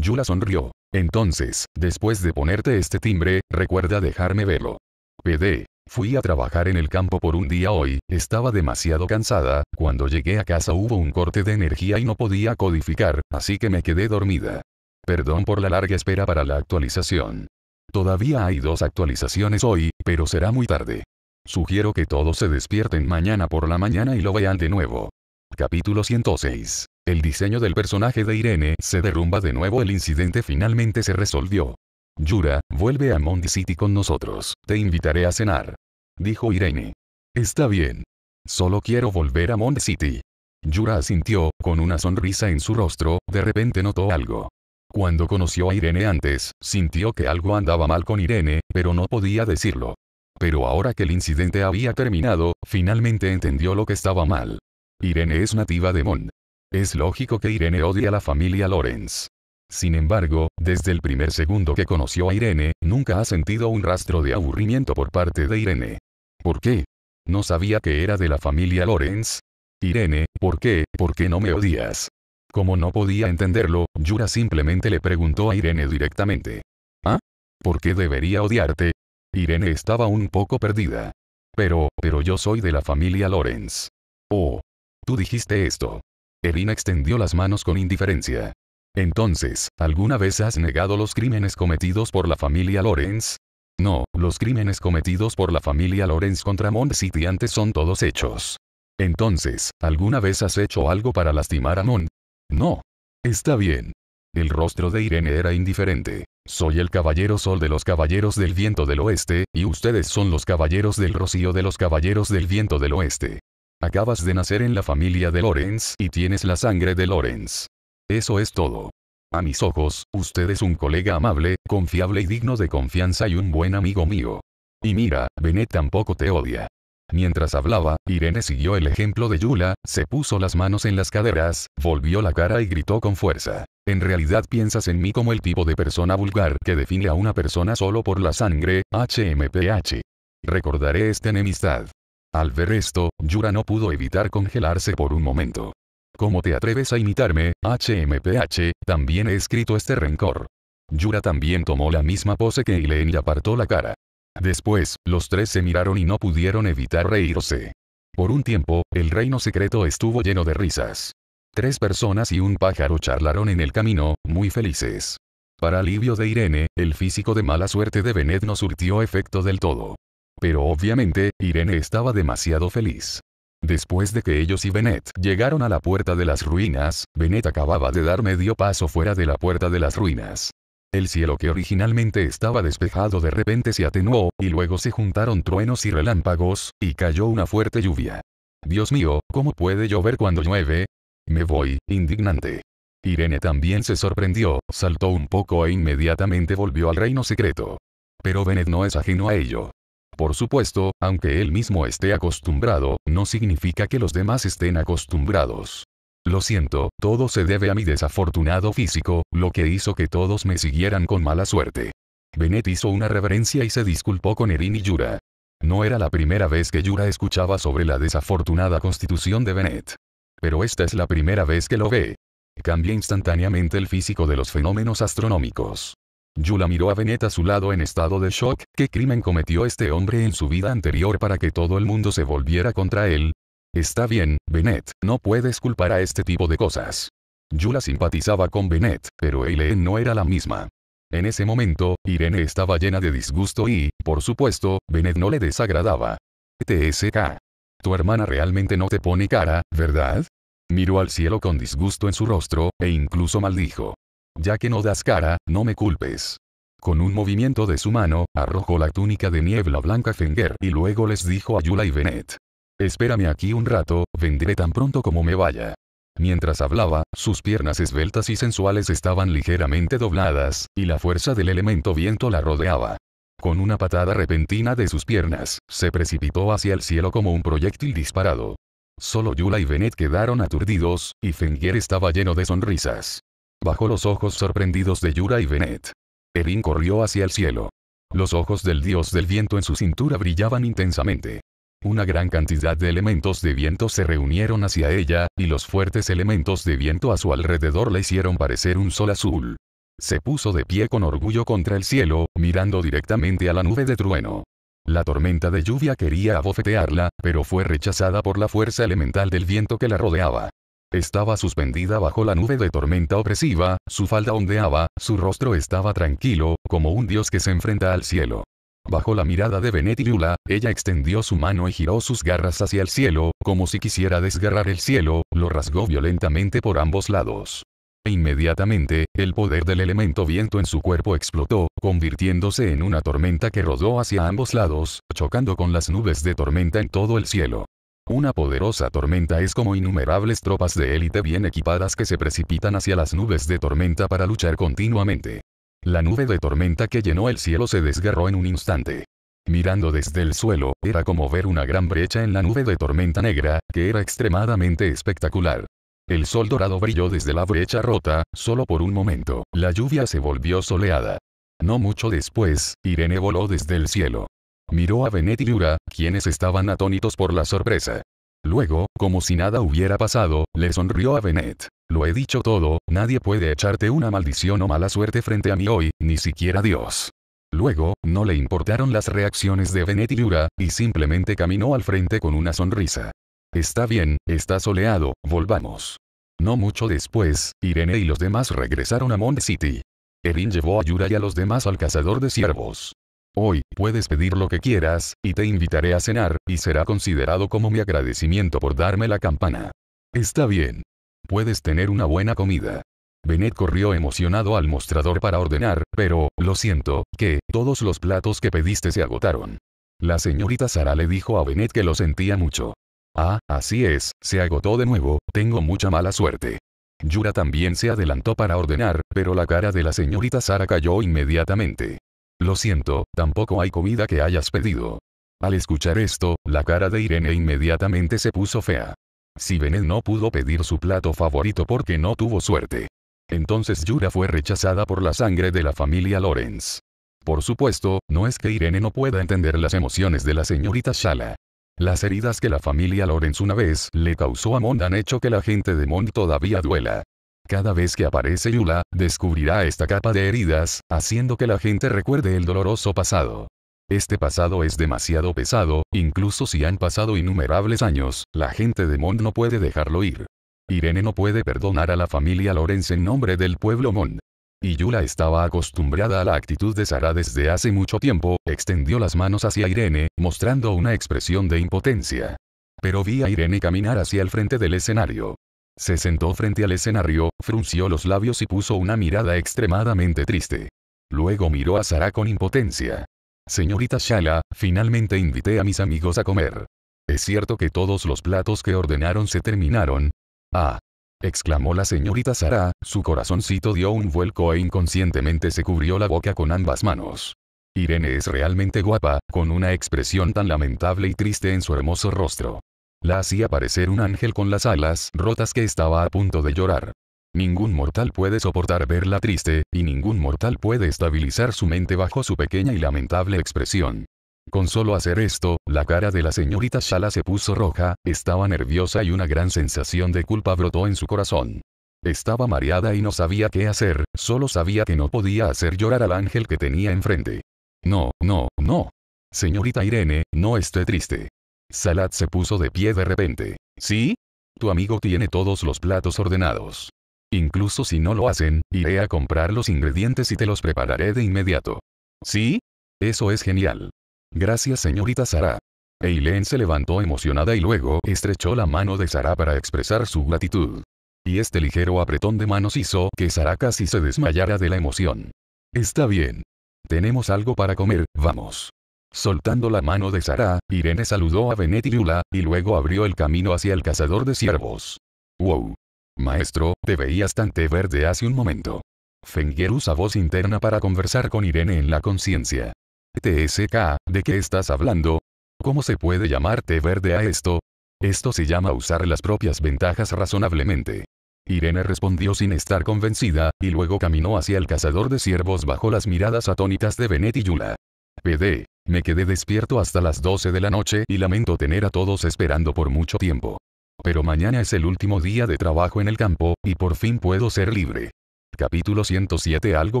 Yula sonrió. Entonces, después de ponerte este timbre, recuerda dejarme verlo. PD. Fui a trabajar en el campo por un día hoy, estaba demasiado cansada, cuando llegué a casa hubo un corte de energía y no podía codificar, así que me quedé dormida. Perdón por la larga espera para la actualización. Todavía hay dos actualizaciones hoy, pero será muy tarde. Sugiero que todos se despierten mañana por la mañana y lo vean de nuevo. Capítulo 106 el diseño del personaje de Irene se derrumba de nuevo. El incidente finalmente se resolvió. Yura, vuelve a Mond City con nosotros. Te invitaré a cenar. Dijo Irene. Está bien. Solo quiero volver a Mond City. Yura asintió, con una sonrisa en su rostro, de repente notó algo. Cuando conoció a Irene antes, sintió que algo andaba mal con Irene, pero no podía decirlo. Pero ahora que el incidente había terminado, finalmente entendió lo que estaba mal. Irene es nativa de Mond. Es lógico que Irene odie a la familia Lorenz. Sin embargo, desde el primer segundo que conoció a Irene, nunca ha sentido un rastro de aburrimiento por parte de Irene. ¿Por qué? ¿No sabía que era de la familia Lorenz? Irene, ¿por qué, por qué no me odias? Como no podía entenderlo, Yura simplemente le preguntó a Irene directamente. ¿Ah? ¿Por qué debería odiarte? Irene estaba un poco perdida. Pero, pero yo soy de la familia Lorenz. Oh. Tú dijiste esto. Erina extendió las manos con indiferencia. Entonces, ¿alguna vez has negado los crímenes cometidos por la familia Lorenz? No, los crímenes cometidos por la familia Lorenz contra Mond City antes son todos hechos. Entonces, ¿alguna vez has hecho algo para lastimar a Mond? No. Está bien. El rostro de Irene era indiferente. Soy el caballero sol de los caballeros del viento del oeste, y ustedes son los caballeros del rocío de los caballeros del viento del oeste. Acabas de nacer en la familia de Lorenz y tienes la sangre de Lorenz. Eso es todo. A mis ojos, usted es un colega amable, confiable y digno de confianza y un buen amigo mío. Y mira, Benet tampoco te odia. Mientras hablaba, Irene siguió el ejemplo de Yula, se puso las manos en las caderas, volvió la cara y gritó con fuerza. En realidad piensas en mí como el tipo de persona vulgar que define a una persona solo por la sangre, HMPH. Recordaré esta enemistad. Al ver esto, Yura no pudo evitar congelarse por un momento. ¿Cómo te atreves a imitarme, HMPH? También he escrito este rencor. Yura también tomó la misma pose que Eileen y apartó la cara. Después, los tres se miraron y no pudieron evitar reírse. Por un tiempo, el reino secreto estuvo lleno de risas. Tres personas y un pájaro charlaron en el camino, muy felices. Para alivio de Irene, el físico de mala suerte de Benet no surtió efecto del todo. Pero obviamente, Irene estaba demasiado feliz. Después de que ellos y Bennett llegaron a la puerta de las ruinas, Bennett acababa de dar medio paso fuera de la puerta de las ruinas. El cielo que originalmente estaba despejado de repente se atenuó, y luego se juntaron truenos y relámpagos, y cayó una fuerte lluvia. Dios mío, ¿cómo puede llover cuando llueve? Me voy, indignante. Irene también se sorprendió, saltó un poco e inmediatamente volvió al reino secreto. Pero Bennett no es ajeno a ello. Por supuesto, aunque él mismo esté acostumbrado, no significa que los demás estén acostumbrados. Lo siento, todo se debe a mi desafortunado físico, lo que hizo que todos me siguieran con mala suerte. Bennett hizo una reverencia y se disculpó con Erin y Yura. No era la primera vez que Yura escuchaba sobre la desafortunada constitución de Bennett. Pero esta es la primera vez que lo ve. Cambia instantáneamente el físico de los fenómenos astronómicos. Yula miró a Bennett a su lado en estado de shock, ¿qué crimen cometió este hombre en su vida anterior para que todo el mundo se volviera contra él? Está bien, Bennett, no puedes culpar a este tipo de cosas. Yula simpatizaba con Bennett, pero Eileen no era la misma. En ese momento, Irene estaba llena de disgusto y, por supuesto, Bennett no le desagradaba. TSK. Tu hermana realmente no te pone cara, ¿verdad? Miró al cielo con disgusto en su rostro, e incluso maldijo. Ya que no das cara, no me culpes. Con un movimiento de su mano, arrojó la túnica de niebla blanca Fenger y luego les dijo a Yula y Bennett. Espérame aquí un rato, vendré tan pronto como me vaya. Mientras hablaba, sus piernas esbeltas y sensuales estaban ligeramente dobladas, y la fuerza del elemento viento la rodeaba. Con una patada repentina de sus piernas, se precipitó hacia el cielo como un proyectil disparado. Solo Yula y Bennett quedaron aturdidos, y Fenger estaba lleno de sonrisas. Bajo los ojos sorprendidos de Yura y Venet, Erin corrió hacia el cielo. Los ojos del dios del viento en su cintura brillaban intensamente. Una gran cantidad de elementos de viento se reunieron hacia ella, y los fuertes elementos de viento a su alrededor le hicieron parecer un sol azul. Se puso de pie con orgullo contra el cielo, mirando directamente a la nube de trueno. La tormenta de lluvia quería abofetearla, pero fue rechazada por la fuerza elemental del viento que la rodeaba. Estaba suspendida bajo la nube de tormenta opresiva, su falda ondeaba, su rostro estaba tranquilo, como un dios que se enfrenta al cielo. Bajo la mirada de Lula, ella extendió su mano y giró sus garras hacia el cielo, como si quisiera desgarrar el cielo, lo rasgó violentamente por ambos lados. E inmediatamente, el poder del elemento viento en su cuerpo explotó, convirtiéndose en una tormenta que rodó hacia ambos lados, chocando con las nubes de tormenta en todo el cielo. Una poderosa tormenta es como innumerables tropas de élite bien equipadas que se precipitan hacia las nubes de tormenta para luchar continuamente. La nube de tormenta que llenó el cielo se desgarró en un instante. Mirando desde el suelo, era como ver una gran brecha en la nube de tormenta negra, que era extremadamente espectacular. El sol dorado brilló desde la brecha rota, solo por un momento. La lluvia se volvió soleada. No mucho después, Irene voló desde el cielo. Miró a Benet y Yura, quienes estaban atónitos por la sorpresa. Luego, como si nada hubiera pasado, le sonrió a Benet. Lo he dicho todo, nadie puede echarte una maldición o mala suerte frente a mí hoy, ni siquiera Dios. Luego, no le importaron las reacciones de Benet y Yura, y simplemente caminó al frente con una sonrisa. Está bien, está soleado, volvamos. No mucho después, Irene y los demás regresaron a Mond City. Erin llevó a Yura y a los demás al cazador de ciervos. Hoy puedes pedir lo que quieras, y te invitaré a cenar, y será considerado como mi agradecimiento por darme la campana. Está bien. Puedes tener una buena comida. Bennett corrió emocionado al mostrador para ordenar, pero, lo siento, que, todos los platos que pediste se agotaron. La señorita Sara le dijo a Bennett que lo sentía mucho. Ah, así es, se agotó de nuevo, tengo mucha mala suerte. Yura también se adelantó para ordenar, pero la cara de la señorita Sara cayó inmediatamente. Lo siento, tampoco hay comida que hayas pedido. Al escuchar esto, la cara de Irene inmediatamente se puso fea. Si Benet no pudo pedir su plato favorito porque no tuvo suerte. Entonces Yura fue rechazada por la sangre de la familia Lorenz. Por supuesto, no es que Irene no pueda entender las emociones de la señorita Shala. Las heridas que la familia Lorenz una vez le causó a Mond han hecho que la gente de Mond todavía duela. Cada vez que aparece Yula, descubrirá esta capa de heridas, haciendo que la gente recuerde el doloroso pasado. Este pasado es demasiado pesado, incluso si han pasado innumerables años, la gente de Mond no puede dejarlo ir. Irene no puede perdonar a la familia Lorenz en nombre del pueblo Mond. Y Yula estaba acostumbrada a la actitud de Sara desde hace mucho tiempo, extendió las manos hacia Irene, mostrando una expresión de impotencia. Pero vi a Irene caminar hacia el frente del escenario. Se sentó frente al escenario, frunció los labios y puso una mirada extremadamente triste. Luego miró a Sara con impotencia. Señorita Shala, finalmente invité a mis amigos a comer. ¿Es cierto que todos los platos que ordenaron se terminaron? Ah. exclamó la señorita Sara, su corazoncito dio un vuelco e inconscientemente se cubrió la boca con ambas manos. Irene es realmente guapa, con una expresión tan lamentable y triste en su hermoso rostro. La hacía parecer un ángel con las alas rotas que estaba a punto de llorar. Ningún mortal puede soportar verla triste, y ningún mortal puede estabilizar su mente bajo su pequeña y lamentable expresión. Con solo hacer esto, la cara de la señorita Shala se puso roja, estaba nerviosa y una gran sensación de culpa brotó en su corazón. Estaba mareada y no sabía qué hacer, solo sabía que no podía hacer llorar al ángel que tenía enfrente. No, no, no. Señorita Irene, no esté triste. Salat se puso de pie de repente. ¿Sí? Tu amigo tiene todos los platos ordenados. Incluso si no lo hacen, iré a comprar los ingredientes y te los prepararé de inmediato. ¿Sí? Eso es genial. Gracias señorita Sara. Eileen se levantó emocionada y luego estrechó la mano de Sara para expresar su gratitud. Y este ligero apretón de manos hizo que Sara casi se desmayara de la emoción. Está bien. Tenemos algo para comer, vamos. Soltando la mano de Sara, Irene saludó a Benet y Yula, y luego abrió el camino hacia el cazador de ciervos. ¡Wow! Maestro, te veías tan verde hace un momento. Fenger usa voz interna para conversar con Irene en la conciencia. TSK, ¿de qué estás hablando? ¿Cómo se puede llamar té verde a esto? Esto se llama usar las propias ventajas razonablemente. Irene respondió sin estar convencida, y luego caminó hacia el cazador de ciervos bajo las miradas atónitas de Benet y Yula. PD. Me quedé despierto hasta las 12 de la noche y lamento tener a todos esperando por mucho tiempo. Pero mañana es el último día de trabajo en el campo, y por fin puedo ser libre. Capítulo 107 Algo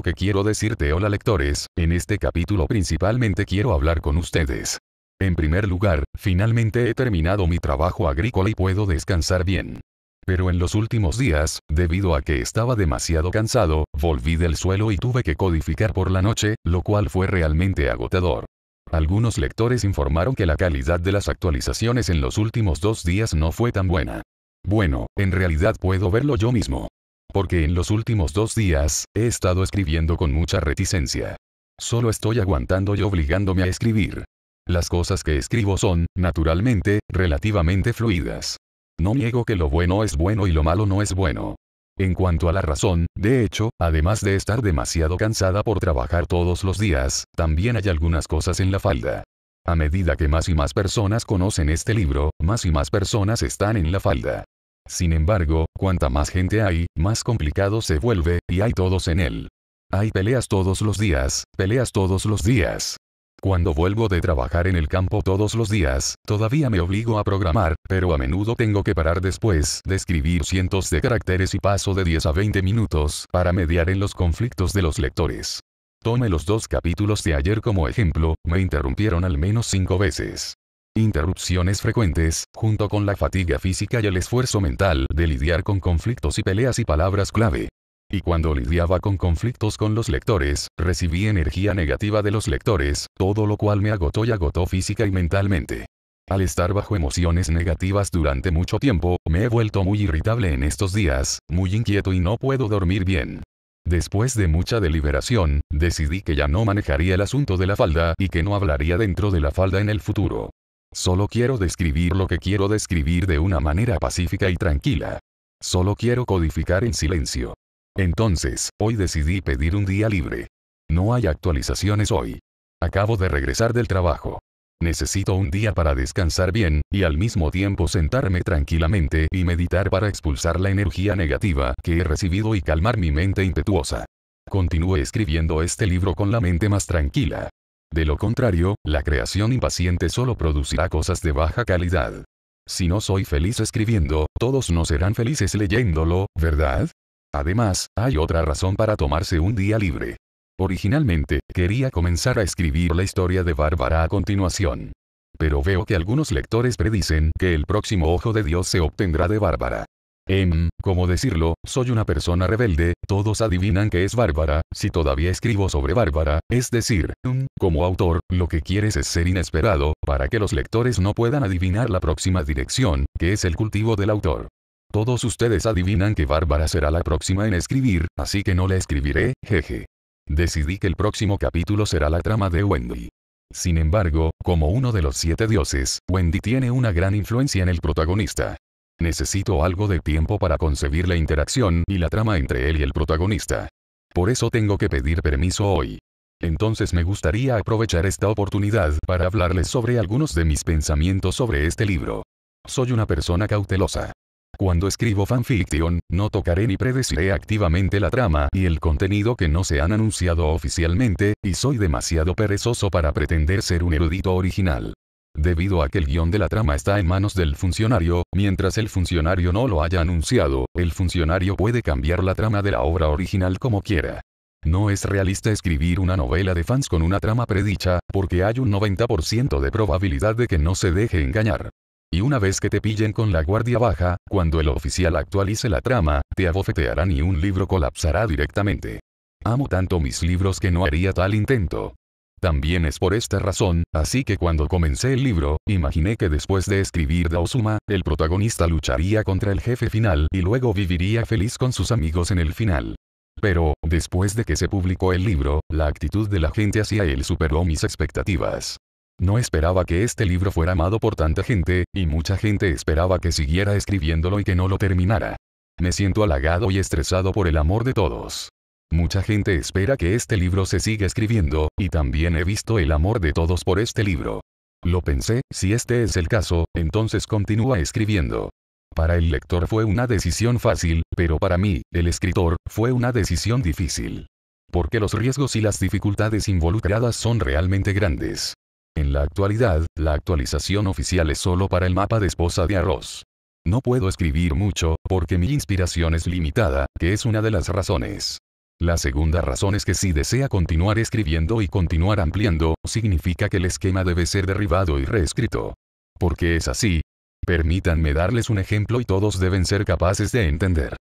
que quiero decirte hola lectores, en este capítulo principalmente quiero hablar con ustedes. En primer lugar, finalmente he terminado mi trabajo agrícola y puedo descansar bien. Pero en los últimos días, debido a que estaba demasiado cansado, volví del suelo y tuve que codificar por la noche, lo cual fue realmente agotador. Algunos lectores informaron que la calidad de las actualizaciones en los últimos dos días no fue tan buena. Bueno, en realidad puedo verlo yo mismo. Porque en los últimos dos días, he estado escribiendo con mucha reticencia. Solo estoy aguantando y obligándome a escribir. Las cosas que escribo son, naturalmente, relativamente fluidas. No niego que lo bueno es bueno y lo malo no es bueno. En cuanto a la razón, de hecho, además de estar demasiado cansada por trabajar todos los días, también hay algunas cosas en la falda. A medida que más y más personas conocen este libro, más y más personas están en la falda. Sin embargo, cuanta más gente hay, más complicado se vuelve, y hay todos en él. Hay peleas todos los días, peleas todos los días, cuando vuelvo de trabajar en el campo todos los días, todavía me obligo a programar, pero a menudo tengo que parar después de escribir cientos de caracteres y paso de 10 a 20 minutos para mediar en los conflictos de los lectores. Tome los dos capítulos de ayer como ejemplo, me interrumpieron al menos cinco veces. Interrupciones frecuentes, junto con la fatiga física y el esfuerzo mental de lidiar con conflictos y peleas y palabras clave, y cuando lidiaba con conflictos con los lectores, recibí energía negativa de los lectores, todo lo cual me agotó y agotó física y mentalmente. Al estar bajo emociones negativas durante mucho tiempo, me he vuelto muy irritable en estos días, muy inquieto y no puedo dormir bien. Después de mucha deliberación, decidí que ya no manejaría el asunto de la falda y que no hablaría dentro de la falda en el futuro. Solo quiero describir lo que quiero describir de una manera pacífica y tranquila. Solo quiero codificar en silencio. Entonces, hoy decidí pedir un día libre. No hay actualizaciones hoy. Acabo de regresar del trabajo. Necesito un día para descansar bien, y al mismo tiempo sentarme tranquilamente y meditar para expulsar la energía negativa que he recibido y calmar mi mente impetuosa. Continúe escribiendo este libro con la mente más tranquila. De lo contrario, la creación impaciente solo producirá cosas de baja calidad. Si no soy feliz escribiendo, todos no serán felices leyéndolo, ¿verdad? Además, hay otra razón para tomarse un día libre. Originalmente, quería comenzar a escribir la historia de Bárbara a continuación. Pero veo que algunos lectores predicen que el próximo ojo de Dios se obtendrá de Bárbara. Em, como decirlo? Soy una persona rebelde, todos adivinan que es Bárbara, si todavía escribo sobre Bárbara, es decir, em, como autor, lo que quieres es ser inesperado, para que los lectores no puedan adivinar la próxima dirección, que es el cultivo del autor. Todos ustedes adivinan que Bárbara será la próxima en escribir, así que no la escribiré, jeje. Decidí que el próximo capítulo será la trama de Wendy. Sin embargo, como uno de los siete dioses, Wendy tiene una gran influencia en el protagonista. Necesito algo de tiempo para concebir la interacción y la trama entre él y el protagonista. Por eso tengo que pedir permiso hoy. Entonces me gustaría aprovechar esta oportunidad para hablarles sobre algunos de mis pensamientos sobre este libro. Soy una persona cautelosa. Cuando escribo fanfiction, no tocaré ni predeciré activamente la trama y el contenido que no se han anunciado oficialmente, y soy demasiado perezoso para pretender ser un erudito original. Debido a que el guión de la trama está en manos del funcionario, mientras el funcionario no lo haya anunciado, el funcionario puede cambiar la trama de la obra original como quiera. No es realista escribir una novela de fans con una trama predicha, porque hay un 90% de probabilidad de que no se deje engañar. Y una vez que te pillen con la guardia baja, cuando el oficial actualice la trama, te abofetearán y un libro colapsará directamente. Amo tanto mis libros que no haría tal intento. También es por esta razón, así que cuando comencé el libro, imaginé que después de escribir Daosuma, el protagonista lucharía contra el jefe final y luego viviría feliz con sus amigos en el final. Pero, después de que se publicó el libro, la actitud de la gente hacia él superó mis expectativas. No esperaba que este libro fuera amado por tanta gente, y mucha gente esperaba que siguiera escribiéndolo y que no lo terminara. Me siento halagado y estresado por el amor de todos. Mucha gente espera que este libro se siga escribiendo, y también he visto el amor de todos por este libro. Lo pensé, si este es el caso, entonces continúa escribiendo. Para el lector fue una decisión fácil, pero para mí, el escritor, fue una decisión difícil. Porque los riesgos y las dificultades involucradas son realmente grandes. En la actualidad, la actualización oficial es solo para el mapa de esposa de arroz. No puedo escribir mucho, porque mi inspiración es limitada, que es una de las razones. La segunda razón es que si desea continuar escribiendo y continuar ampliando, significa que el esquema debe ser derribado y reescrito. Porque es así? Permítanme darles un ejemplo y todos deben ser capaces de entender.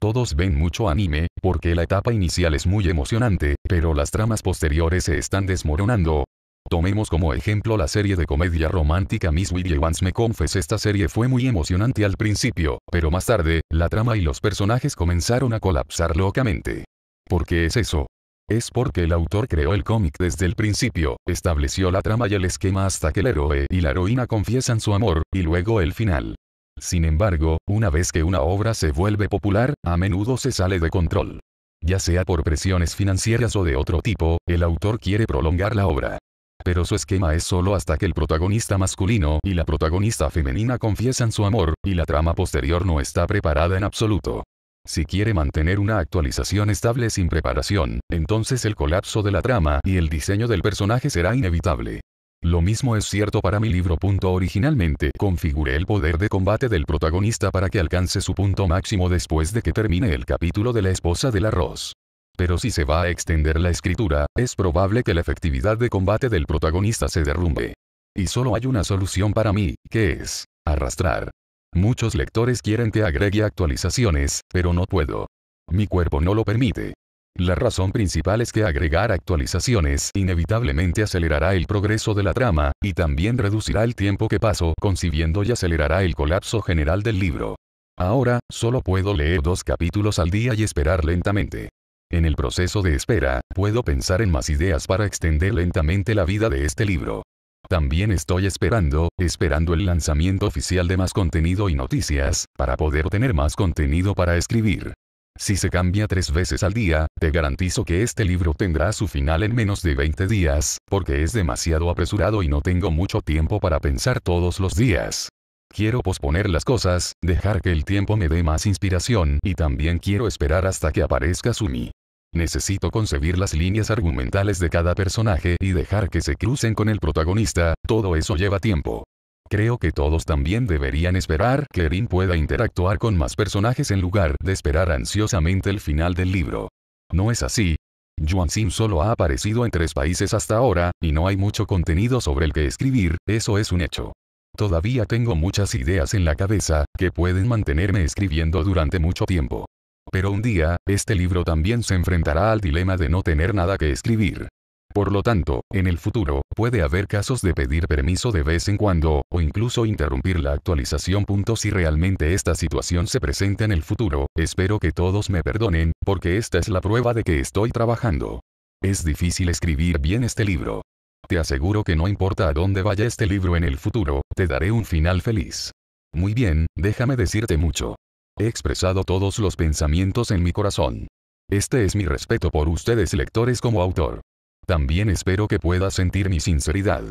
Todos ven mucho anime, porque la etapa inicial es muy emocionante, pero las tramas posteriores se están desmoronando, Tomemos como ejemplo la serie de comedia romántica Miss Willie Once Me Confes. Esta serie fue muy emocionante al principio, pero más tarde, la trama y los personajes comenzaron a colapsar locamente. ¿Por qué es eso? Es porque el autor creó el cómic desde el principio, estableció la trama y el esquema hasta que el héroe y la heroína confiesan su amor, y luego el final. Sin embargo, una vez que una obra se vuelve popular, a menudo se sale de control. Ya sea por presiones financieras o de otro tipo, el autor quiere prolongar la obra pero su esquema es solo hasta que el protagonista masculino y la protagonista femenina confiesan su amor, y la trama posterior no está preparada en absoluto. Si quiere mantener una actualización estable sin preparación, entonces el colapso de la trama y el diseño del personaje será inevitable. Lo mismo es cierto para mi libro. Originalmente configuré el poder de combate del protagonista para que alcance su punto máximo después de que termine el capítulo de la esposa del arroz pero si se va a extender la escritura, es probable que la efectividad de combate del protagonista se derrumbe. Y solo hay una solución para mí, que es arrastrar. Muchos lectores quieren que agregue actualizaciones, pero no puedo. Mi cuerpo no lo permite. La razón principal es que agregar actualizaciones inevitablemente acelerará el progreso de la trama, y también reducirá el tiempo que paso concibiendo y acelerará el colapso general del libro. Ahora, solo puedo leer dos capítulos al día y esperar lentamente. En el proceso de espera, puedo pensar en más ideas para extender lentamente la vida de este libro. También estoy esperando, esperando el lanzamiento oficial de más contenido y noticias, para poder tener más contenido para escribir. Si se cambia tres veces al día, te garantizo que este libro tendrá su final en menos de 20 días, porque es demasiado apresurado y no tengo mucho tiempo para pensar todos los días. Quiero posponer las cosas, dejar que el tiempo me dé más inspiración y también quiero esperar hasta que aparezca Sumi. Necesito concebir las líneas argumentales de cada personaje y dejar que se crucen con el protagonista, todo eso lleva tiempo. Creo que todos también deberían esperar que Rin pueda interactuar con más personajes en lugar de esperar ansiosamente el final del libro. ¿No es así? Yuan Xin solo ha aparecido en tres países hasta ahora, y no hay mucho contenido sobre el que escribir, eso es un hecho. Todavía tengo muchas ideas en la cabeza, que pueden mantenerme escribiendo durante mucho tiempo. Pero un día, este libro también se enfrentará al dilema de no tener nada que escribir. Por lo tanto, en el futuro, puede haber casos de pedir permiso de vez en cuando, o incluso interrumpir la actualización. Si realmente esta situación se presenta en el futuro, espero que todos me perdonen, porque esta es la prueba de que estoy trabajando. Es difícil escribir bien este libro. Te aseguro que no importa a dónde vaya este libro en el futuro, te daré un final feliz. Muy bien, déjame decirte mucho. He expresado todos los pensamientos en mi corazón. Este es mi respeto por ustedes lectores como autor. También espero que pueda sentir mi sinceridad.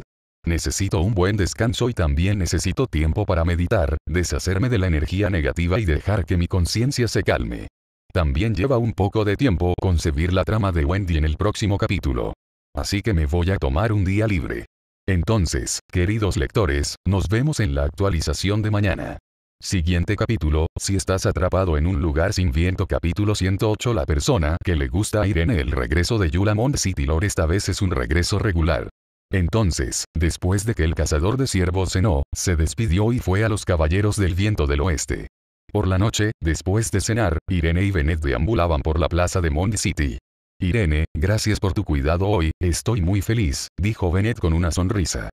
Necesito un buen descanso y también necesito tiempo para meditar, deshacerme de la energía negativa y dejar que mi conciencia se calme. También lleva un poco de tiempo concebir la trama de Wendy en el próximo capítulo. Así que me voy a tomar un día libre. Entonces, queridos lectores, nos vemos en la actualización de mañana. Siguiente capítulo, si estás atrapado en un lugar sin viento capítulo 108 La persona que le gusta a Irene El regreso de Mond City Lore esta vez es un regreso regular. Entonces, después de que el cazador de ciervos cenó, se despidió y fue a los Caballeros del Viento del Oeste. Por la noche, después de cenar, Irene y Bennett deambulaban por la plaza de Mond City. Irene, gracias por tu cuidado hoy, estoy muy feliz, dijo Venet con una sonrisa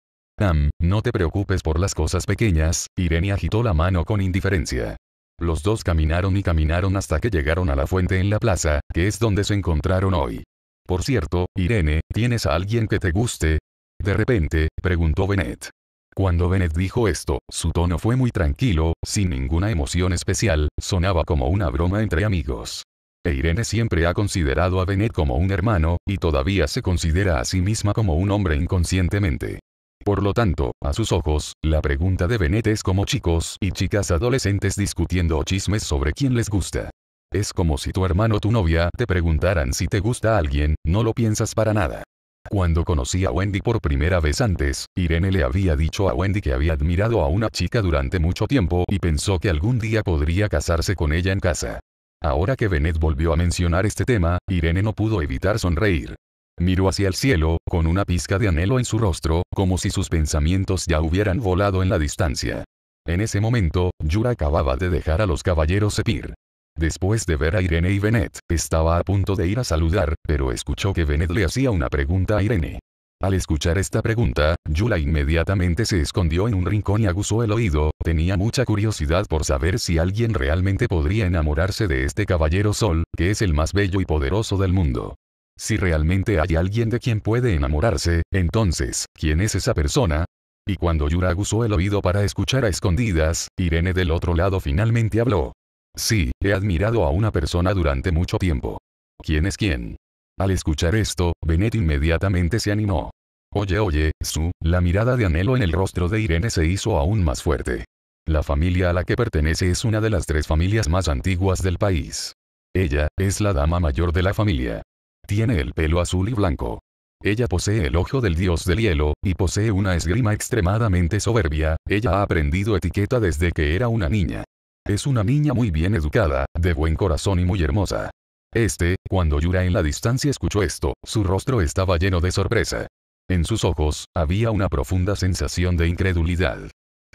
no te preocupes por las cosas pequeñas, Irene agitó la mano con indiferencia. Los dos caminaron y caminaron hasta que llegaron a la fuente en la plaza, que es donde se encontraron hoy. Por cierto, Irene, ¿tienes a alguien que te guste? De repente, preguntó Bennett. Cuando Bennett dijo esto, su tono fue muy tranquilo, sin ninguna emoción especial, sonaba como una broma entre amigos. E Irene siempre ha considerado a Bennett como un hermano, y todavía se considera a sí misma como un hombre inconscientemente. Por lo tanto, a sus ojos, la pregunta de Benet es como chicos y chicas adolescentes discutiendo chismes sobre quién les gusta. Es como si tu hermano o tu novia te preguntaran si te gusta alguien, no lo piensas para nada. Cuando conocí a Wendy por primera vez antes, Irene le había dicho a Wendy que había admirado a una chica durante mucho tiempo y pensó que algún día podría casarse con ella en casa. Ahora que Benet volvió a mencionar este tema, Irene no pudo evitar sonreír. Miró hacia el cielo, con una pizca de anhelo en su rostro, como si sus pensamientos ya hubieran volado en la distancia. En ese momento, Yula acababa de dejar a los caballeros Sepir. Después de ver a Irene y Benet, estaba a punto de ir a saludar, pero escuchó que Benet le hacía una pregunta a Irene. Al escuchar esta pregunta, Yula inmediatamente se escondió en un rincón y aguzó el oído, tenía mucha curiosidad por saber si alguien realmente podría enamorarse de este caballero sol, que es el más bello y poderoso del mundo. Si realmente hay alguien de quien puede enamorarse, entonces, ¿quién es esa persona? Y cuando Yura usó el oído para escuchar a escondidas, Irene del otro lado finalmente habló. Sí, he admirado a una persona durante mucho tiempo. ¿Quién es quién? Al escuchar esto, Bennett inmediatamente se animó. Oye, oye, su, la mirada de anhelo en el rostro de Irene se hizo aún más fuerte. La familia a la que pertenece es una de las tres familias más antiguas del país. Ella, es la dama mayor de la familia. Tiene el pelo azul y blanco. Ella posee el ojo del dios del hielo, y posee una esgrima extremadamente soberbia, ella ha aprendido etiqueta desde que era una niña. Es una niña muy bien educada, de buen corazón y muy hermosa. Este, cuando Yura en la distancia escuchó esto, su rostro estaba lleno de sorpresa. En sus ojos, había una profunda sensación de incredulidad.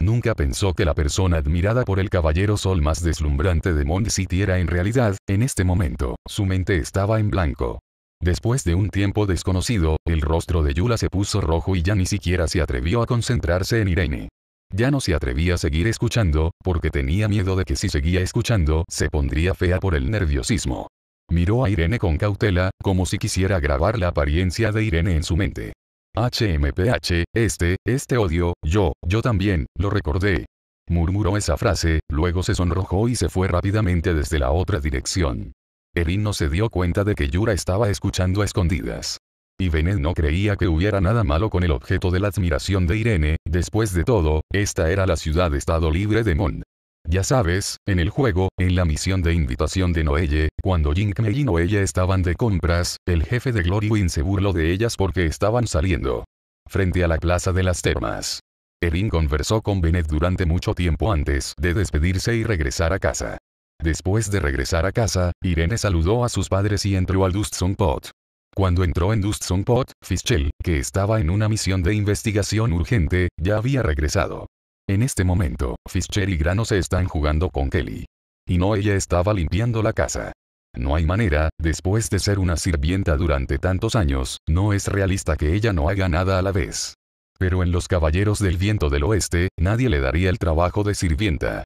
Nunca pensó que la persona admirada por el caballero sol más deslumbrante de Mond City era en realidad, en este momento, su mente estaba en blanco. Después de un tiempo desconocido, el rostro de Yula se puso rojo y ya ni siquiera se atrevió a concentrarse en Irene. Ya no se atrevía a seguir escuchando, porque tenía miedo de que si seguía escuchando, se pondría fea por el nerviosismo. Miró a Irene con cautela, como si quisiera grabar la apariencia de Irene en su mente. HMPH, este, este odio, yo, yo también, lo recordé. Murmuró esa frase, luego se sonrojó y se fue rápidamente desde la otra dirección. Erin no se dio cuenta de que Yura estaba escuchando a escondidas. Y Benet no creía que hubiera nada malo con el objeto de la admiración de Irene, después de todo, esta era la ciudad-estado libre de Mon. Ya sabes, en el juego, en la misión de invitación de Noelle, cuando Jinkme y Noelle estaban de compras, el jefe de Glorywin se burló de ellas porque estaban saliendo. Frente a la plaza de las termas. Erin conversó con Bennett durante mucho tiempo antes de despedirse y regresar a casa. Después de regresar a casa, Irene saludó a sus padres y entró al Song Pot. Cuando entró en Dustson Pot, Fischel, que estaba en una misión de investigación urgente, ya había regresado. En este momento, Fischel y Grano se están jugando con Kelly. Y no ella estaba limpiando la casa. No hay manera, después de ser una sirvienta durante tantos años, no es realista que ella no haga nada a la vez. Pero en los Caballeros del Viento del Oeste, nadie le daría el trabajo de sirvienta.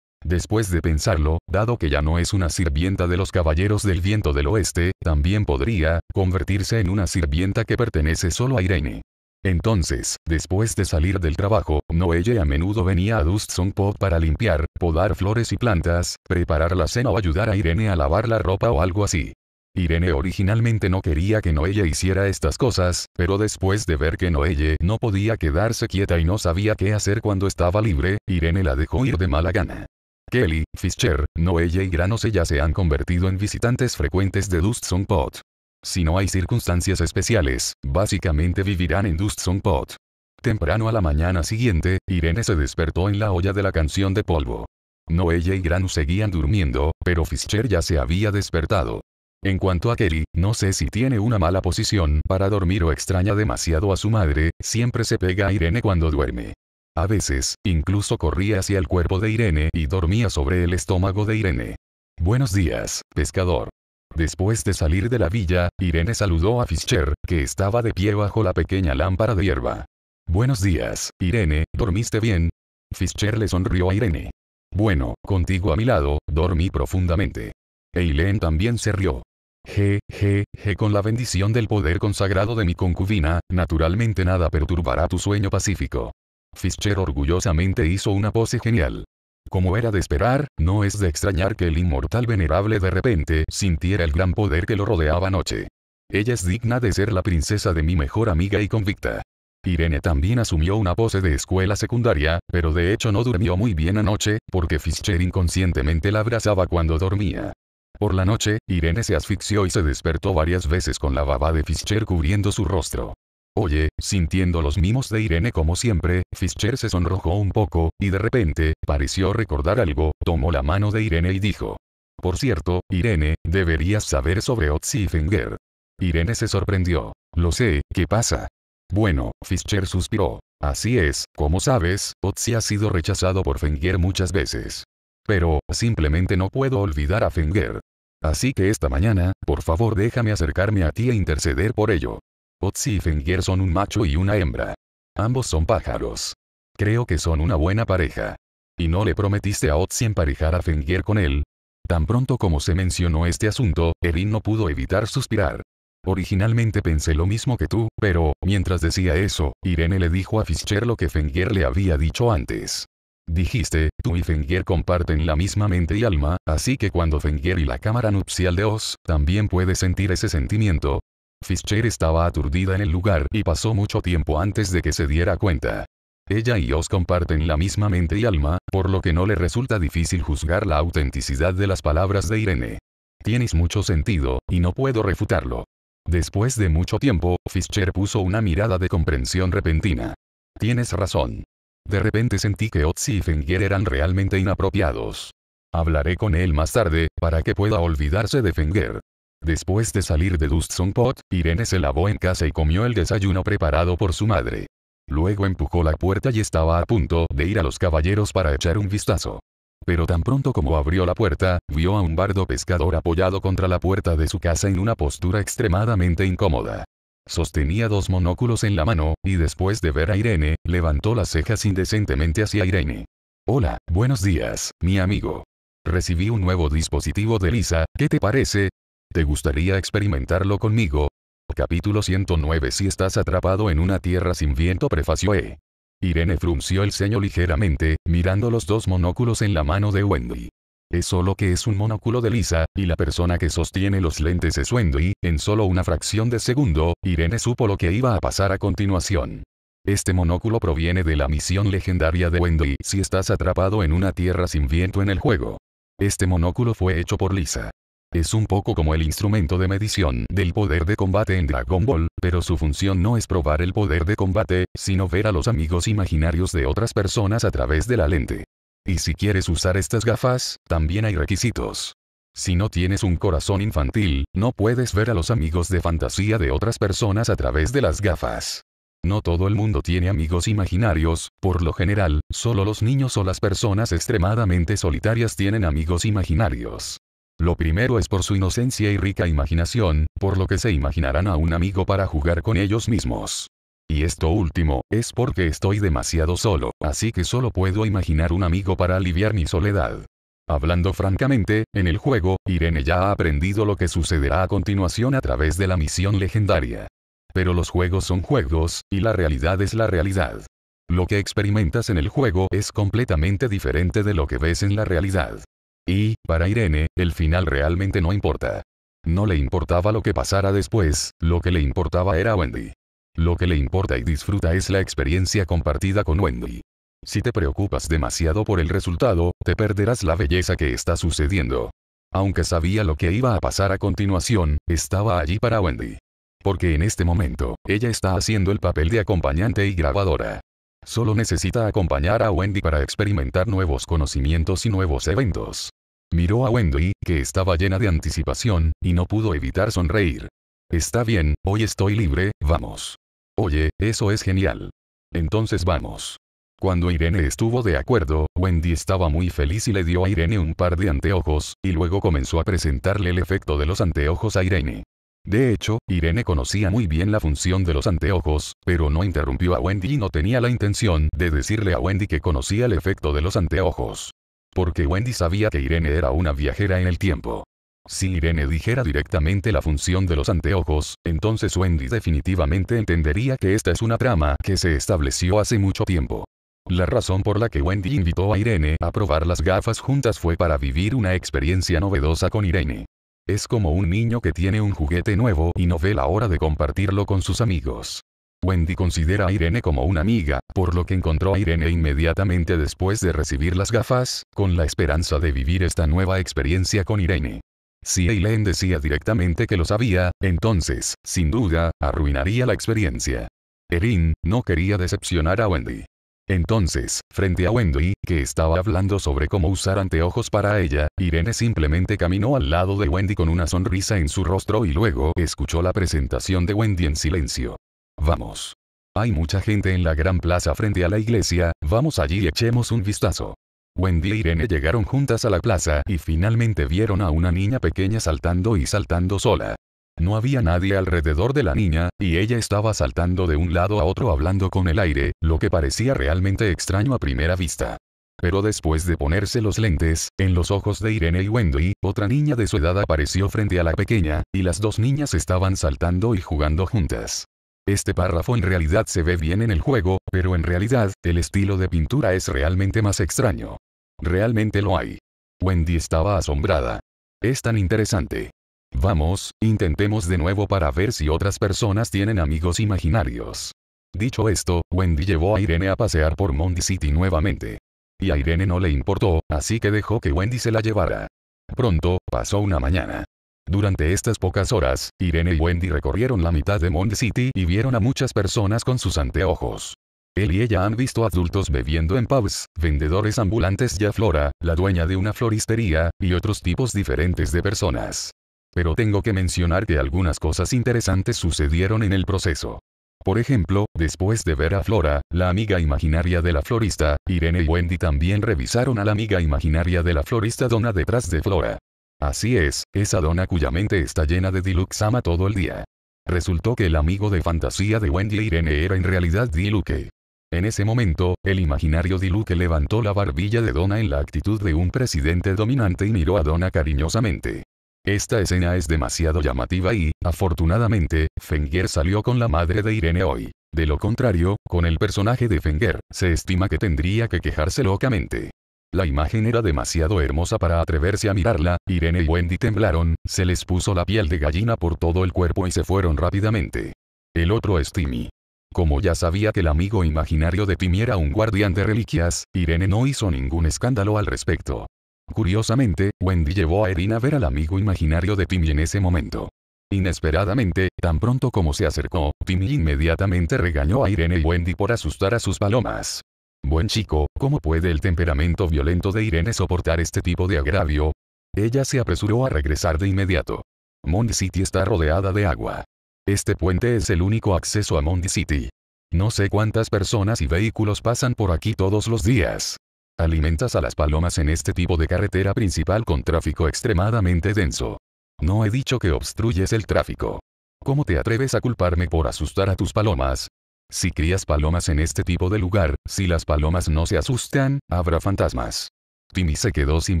Después de pensarlo, dado que ya no es una sirvienta de los Caballeros del Viento del Oeste, también podría convertirse en una sirvienta que pertenece solo a Irene. Entonces, después de salir del trabajo, Noelle a menudo venía a Song Pop para limpiar, podar flores y plantas, preparar la cena o ayudar a Irene a lavar la ropa o algo así. Irene originalmente no quería que Noelle hiciera estas cosas, pero después de ver que Noelle no podía quedarse quieta y no sabía qué hacer cuando estaba libre, Irene la dejó ir de mala gana. Kelly, Fischer, Noelle y ya se han convertido en visitantes frecuentes de Song Pot. Si no hay circunstancias especiales, básicamente vivirán en Dustson Pot. Temprano a la mañana siguiente, Irene se despertó en la olla de la canción de polvo. Noelle y Granu seguían durmiendo, pero Fischer ya se había despertado. En cuanto a Kelly, no sé si tiene una mala posición para dormir o extraña demasiado a su madre, siempre se pega a Irene cuando duerme. A veces, incluso corría hacia el cuerpo de Irene y dormía sobre el estómago de Irene. Buenos días, pescador. Después de salir de la villa, Irene saludó a Fischer, que estaba de pie bajo la pequeña lámpara de hierba. Buenos días, Irene, ¿dormiste bien? Fischer le sonrió a Irene. Bueno, contigo a mi lado, dormí profundamente. Eileen también se rió. Je, je, je, con la bendición del poder consagrado de mi concubina, naturalmente nada perturbará tu sueño pacífico. Fischer orgullosamente hizo una pose genial. Como era de esperar, no es de extrañar que el inmortal venerable de repente sintiera el gran poder que lo rodeaba anoche. Ella es digna de ser la princesa de mi mejor amiga y convicta. Irene también asumió una pose de escuela secundaria, pero de hecho no durmió muy bien anoche, porque Fischer inconscientemente la abrazaba cuando dormía. Por la noche, Irene se asfixió y se despertó varias veces con la baba de Fischer cubriendo su rostro. Oye, sintiendo los mimos de Irene como siempre, Fischer se sonrojó un poco, y de repente, pareció recordar algo, tomó la mano de Irene y dijo. Por cierto, Irene, deberías saber sobre Fenger. Irene se sorprendió. Lo sé, ¿qué pasa? Bueno, Fischer suspiró. Así es, como sabes, Otzi ha sido rechazado por Fenger muchas veces. Pero, simplemente no puedo olvidar a Fenger. Así que esta mañana, por favor déjame acercarme a ti e interceder por ello. Otzi y Fenger son un macho y una hembra. Ambos son pájaros. Creo que son una buena pareja. ¿Y no le prometiste a Otzi emparejar a Fenger con él? Tan pronto como se mencionó este asunto, Erin no pudo evitar suspirar. Originalmente pensé lo mismo que tú, pero, mientras decía eso, Irene le dijo a Fischer lo que Fenger le había dicho antes. Dijiste, tú y Fenger comparten la misma mente y alma, así que cuando Fenger y la cámara nupcial de Oz, también puede sentir ese sentimiento, Fischer estaba aturdida en el lugar y pasó mucho tiempo antes de que se diera cuenta. Ella y Oz comparten la misma mente y alma, por lo que no le resulta difícil juzgar la autenticidad de las palabras de Irene. Tienes mucho sentido, y no puedo refutarlo. Después de mucho tiempo, Fischer puso una mirada de comprensión repentina. Tienes razón. De repente sentí que Otzi y Fenger eran realmente inapropiados. Hablaré con él más tarde, para que pueda olvidarse de Fenger. Después de salir de Dustson Pot, Irene se lavó en casa y comió el desayuno preparado por su madre. Luego empujó la puerta y estaba a punto de ir a los caballeros para echar un vistazo. Pero tan pronto como abrió la puerta, vio a un bardo pescador apoyado contra la puerta de su casa en una postura extremadamente incómoda. Sostenía dos monóculos en la mano, y después de ver a Irene, levantó las cejas indecentemente hacia Irene. Hola, buenos días, mi amigo. Recibí un nuevo dispositivo de Lisa, ¿qué te parece? ¿Te gustaría experimentarlo conmigo? Capítulo 109 Si estás atrapado en una tierra sin viento prefacio E. Irene frunció el ceño ligeramente, mirando los dos monóculos en la mano de Wendy. Es solo que es un monóculo de Lisa, y la persona que sostiene los lentes es Wendy, en solo una fracción de segundo, Irene supo lo que iba a pasar a continuación. Este monóculo proviene de la misión legendaria de Wendy si estás atrapado en una tierra sin viento en el juego. Este monóculo fue hecho por Lisa. Es un poco como el instrumento de medición del poder de combate en Dragon Ball, pero su función no es probar el poder de combate, sino ver a los amigos imaginarios de otras personas a través de la lente. Y si quieres usar estas gafas, también hay requisitos. Si no tienes un corazón infantil, no puedes ver a los amigos de fantasía de otras personas a través de las gafas. No todo el mundo tiene amigos imaginarios, por lo general, solo los niños o las personas extremadamente solitarias tienen amigos imaginarios. Lo primero es por su inocencia y rica imaginación, por lo que se imaginarán a un amigo para jugar con ellos mismos. Y esto último, es porque estoy demasiado solo, así que solo puedo imaginar un amigo para aliviar mi soledad. Hablando francamente, en el juego, Irene ya ha aprendido lo que sucederá a continuación a través de la misión legendaria. Pero los juegos son juegos, y la realidad es la realidad. Lo que experimentas en el juego es completamente diferente de lo que ves en la realidad. Y, para Irene, el final realmente no importa. No le importaba lo que pasara después, lo que le importaba era Wendy. Lo que le importa y disfruta es la experiencia compartida con Wendy. Si te preocupas demasiado por el resultado, te perderás la belleza que está sucediendo. Aunque sabía lo que iba a pasar a continuación, estaba allí para Wendy. Porque en este momento, ella está haciendo el papel de acompañante y grabadora. Solo necesita acompañar a Wendy para experimentar nuevos conocimientos y nuevos eventos. Miró a Wendy, que estaba llena de anticipación, y no pudo evitar sonreír. Está bien, hoy estoy libre, vamos. Oye, eso es genial. Entonces vamos. Cuando Irene estuvo de acuerdo, Wendy estaba muy feliz y le dio a Irene un par de anteojos, y luego comenzó a presentarle el efecto de los anteojos a Irene. De hecho, Irene conocía muy bien la función de los anteojos, pero no interrumpió a Wendy y no tenía la intención de decirle a Wendy que conocía el efecto de los anteojos porque Wendy sabía que Irene era una viajera en el tiempo. Si Irene dijera directamente la función de los anteojos, entonces Wendy definitivamente entendería que esta es una trama que se estableció hace mucho tiempo. La razón por la que Wendy invitó a Irene a probar las gafas juntas fue para vivir una experiencia novedosa con Irene. Es como un niño que tiene un juguete nuevo y no ve la hora de compartirlo con sus amigos. Wendy considera a Irene como una amiga, por lo que encontró a Irene inmediatamente después de recibir las gafas, con la esperanza de vivir esta nueva experiencia con Irene. Si Eileen decía directamente que lo sabía, entonces, sin duda, arruinaría la experiencia. Erin, no quería decepcionar a Wendy. Entonces, frente a Wendy, que estaba hablando sobre cómo usar anteojos para ella, Irene simplemente caminó al lado de Wendy con una sonrisa en su rostro y luego escuchó la presentación de Wendy en silencio. Vamos. Hay mucha gente en la gran plaza frente a la iglesia, vamos allí y echemos un vistazo. Wendy e Irene llegaron juntas a la plaza y finalmente vieron a una niña pequeña saltando y saltando sola. No había nadie alrededor de la niña, y ella estaba saltando de un lado a otro hablando con el aire, lo que parecía realmente extraño a primera vista. Pero después de ponerse los lentes, en los ojos de Irene y Wendy, otra niña de su edad apareció frente a la pequeña, y las dos niñas estaban saltando y jugando juntas. Este párrafo en realidad se ve bien en el juego, pero en realidad, el estilo de pintura es realmente más extraño. Realmente lo hay. Wendy estaba asombrada. Es tan interesante. Vamos, intentemos de nuevo para ver si otras personas tienen amigos imaginarios. Dicho esto, Wendy llevó a Irene a pasear por Mondi City nuevamente. Y a Irene no le importó, así que dejó que Wendy se la llevara. Pronto, pasó una mañana. Durante estas pocas horas, Irene y Wendy recorrieron la mitad de Mond City y vieron a muchas personas con sus anteojos. Él y ella han visto adultos bebiendo en pubs, vendedores ambulantes a flora, la dueña de una floristería, y otros tipos diferentes de personas. Pero tengo que mencionar que algunas cosas interesantes sucedieron en el proceso. Por ejemplo, después de ver a Flora, la amiga imaginaria de la florista, Irene y Wendy también revisaron a la amiga imaginaria de la florista Donna detrás de Flora. Así es, esa dona cuya mente está llena de Diluxama todo el día. Resultó que el amigo de fantasía de Wendy e Irene era en realidad Diluke. En ese momento, el imaginario Diluke levantó la barbilla de Dona en la actitud de un presidente dominante y miró a Dona cariñosamente. Esta escena es demasiado llamativa y, afortunadamente, Fenger salió con la madre de Irene hoy. De lo contrario, con el personaje de Fenger, se estima que tendría que quejarse locamente. La imagen era demasiado hermosa para atreverse a mirarla, Irene y Wendy temblaron, se les puso la piel de gallina por todo el cuerpo y se fueron rápidamente. El otro es Timmy. Como ya sabía que el amigo imaginario de Timmy era un guardián de reliquias, Irene no hizo ningún escándalo al respecto. Curiosamente, Wendy llevó a Irene a ver al amigo imaginario de Timmy en ese momento. Inesperadamente, tan pronto como se acercó, Timmy inmediatamente regañó a Irene y Wendy por asustar a sus palomas. Buen chico, ¿cómo puede el temperamento violento de Irene soportar este tipo de agravio? Ella se apresuró a regresar de inmediato. Mondy City está rodeada de agua. Este puente es el único acceso a Mondy City. No sé cuántas personas y vehículos pasan por aquí todos los días. Alimentas a las palomas en este tipo de carretera principal con tráfico extremadamente denso. No he dicho que obstruyes el tráfico. ¿Cómo te atreves a culparme por asustar a tus palomas? Si crías palomas en este tipo de lugar, si las palomas no se asustan, habrá fantasmas. Timmy se quedó sin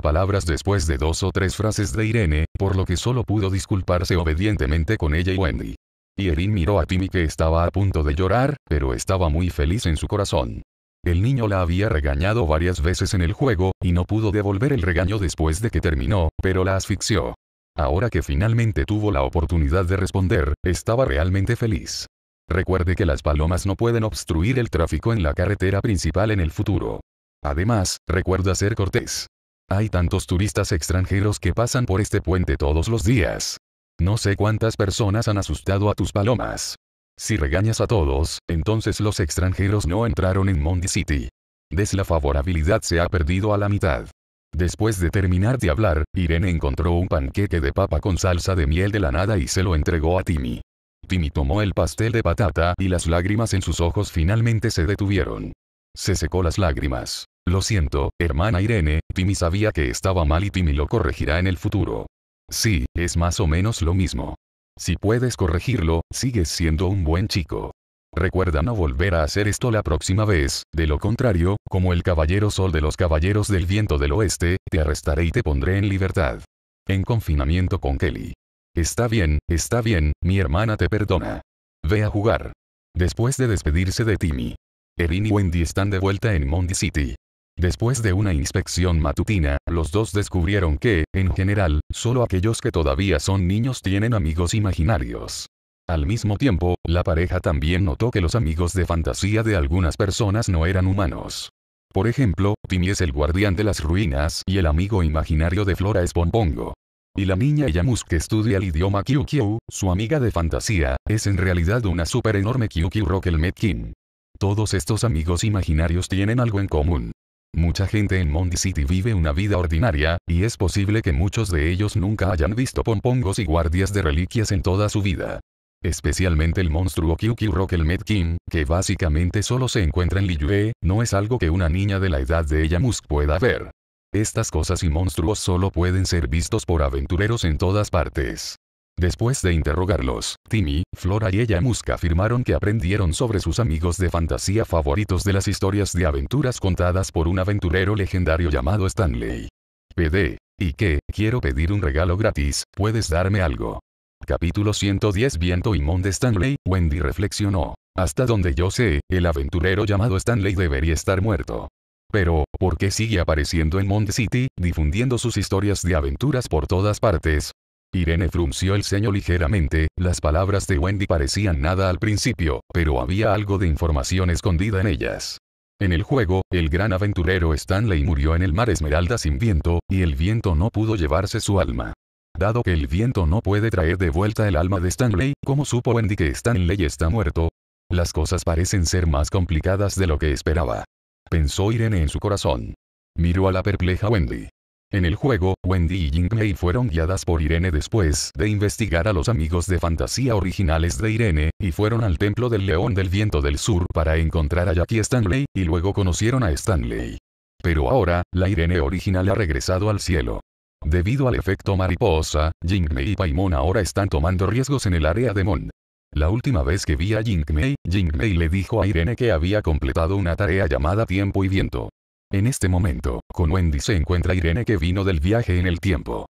palabras después de dos o tres frases de Irene, por lo que solo pudo disculparse obedientemente con ella y Wendy. Y Erin miró a Timmy que estaba a punto de llorar, pero estaba muy feliz en su corazón. El niño la había regañado varias veces en el juego, y no pudo devolver el regaño después de que terminó, pero la asfixió. Ahora que finalmente tuvo la oportunidad de responder, estaba realmente feliz. Recuerde que las palomas no pueden obstruir el tráfico en la carretera principal en el futuro. Además, recuerda ser cortés. Hay tantos turistas extranjeros que pasan por este puente todos los días. No sé cuántas personas han asustado a tus palomas. Si regañas a todos, entonces los extranjeros no entraron en Mondi City. Des la favorabilidad se ha perdido a la mitad. Después de terminar de hablar, Irene encontró un panqueque de papa con salsa de miel de la nada y se lo entregó a Timmy. Timmy tomó el pastel de patata y las lágrimas en sus ojos finalmente se detuvieron. Se secó las lágrimas. Lo siento, hermana Irene, Timmy sabía que estaba mal y Timmy lo corregirá en el futuro. Sí, es más o menos lo mismo. Si puedes corregirlo, sigues siendo un buen chico. Recuerda no volver a hacer esto la próxima vez, de lo contrario, como el caballero sol de los caballeros del viento del oeste, te arrestaré y te pondré en libertad. En confinamiento con Kelly. Está bien, está bien, mi hermana te perdona. Ve a jugar. Después de despedirse de Timmy, Erin y Wendy están de vuelta en Monty City. Después de una inspección matutina, los dos descubrieron que, en general, solo aquellos que todavía son niños tienen amigos imaginarios. Al mismo tiempo, la pareja también notó que los amigos de fantasía de algunas personas no eran humanos. Por ejemplo, Timmy es el guardián de las ruinas y el amigo imaginario de Flora es Pompongo. Y la niña Yamus que estudia el idioma Kyu, su amiga de fantasía, es en realidad una super enorme el Rocket King. Todos estos amigos imaginarios tienen algo en común. Mucha gente en Mondi City vive una vida ordinaria, y es posible que muchos de ellos nunca hayan visto pompongos y guardias de reliquias en toda su vida. Especialmente el monstruo el Rocket King, que básicamente solo se encuentra en Liyue, no es algo que una niña de la edad de Yamusk pueda ver. Estas cosas y monstruos solo pueden ser vistos por aventureros en todas partes. Después de interrogarlos, Timmy, Flora y ella Musca afirmaron que aprendieron sobre sus amigos de fantasía favoritos de las historias de aventuras contadas por un aventurero legendario llamado Stanley. PD. ¿Y qué? Quiero pedir un regalo gratis, ¿puedes darme algo? Capítulo 110 Viento y Mon de Stanley, Wendy reflexionó. Hasta donde yo sé, el aventurero llamado Stanley debería estar muerto. Pero, ¿por qué sigue apareciendo en Mond City, difundiendo sus historias de aventuras por todas partes? Irene frunció el ceño ligeramente, las palabras de Wendy parecían nada al principio, pero había algo de información escondida en ellas. En el juego, el gran aventurero Stanley murió en el mar Esmeralda sin viento, y el viento no pudo llevarse su alma. Dado que el viento no puede traer de vuelta el alma de Stanley, ¿cómo supo Wendy que Stanley está muerto? Las cosas parecen ser más complicadas de lo que esperaba pensó Irene en su corazón. Miró a la perpleja Wendy. En el juego, Wendy y Jingmei fueron guiadas por Irene después de investigar a los amigos de fantasía originales de Irene, y fueron al templo del león del viento del sur para encontrar a Jackie Stanley, y luego conocieron a Stanley. Pero ahora, la Irene original ha regresado al cielo. Debido al efecto mariposa, Jingmei y Paimon ahora están tomando riesgos en el área de Mon. La última vez que vi a Jingmei, Jingmei le dijo a Irene que había completado una tarea llamada tiempo y viento. En este momento, con Wendy se encuentra Irene que vino del viaje en el tiempo.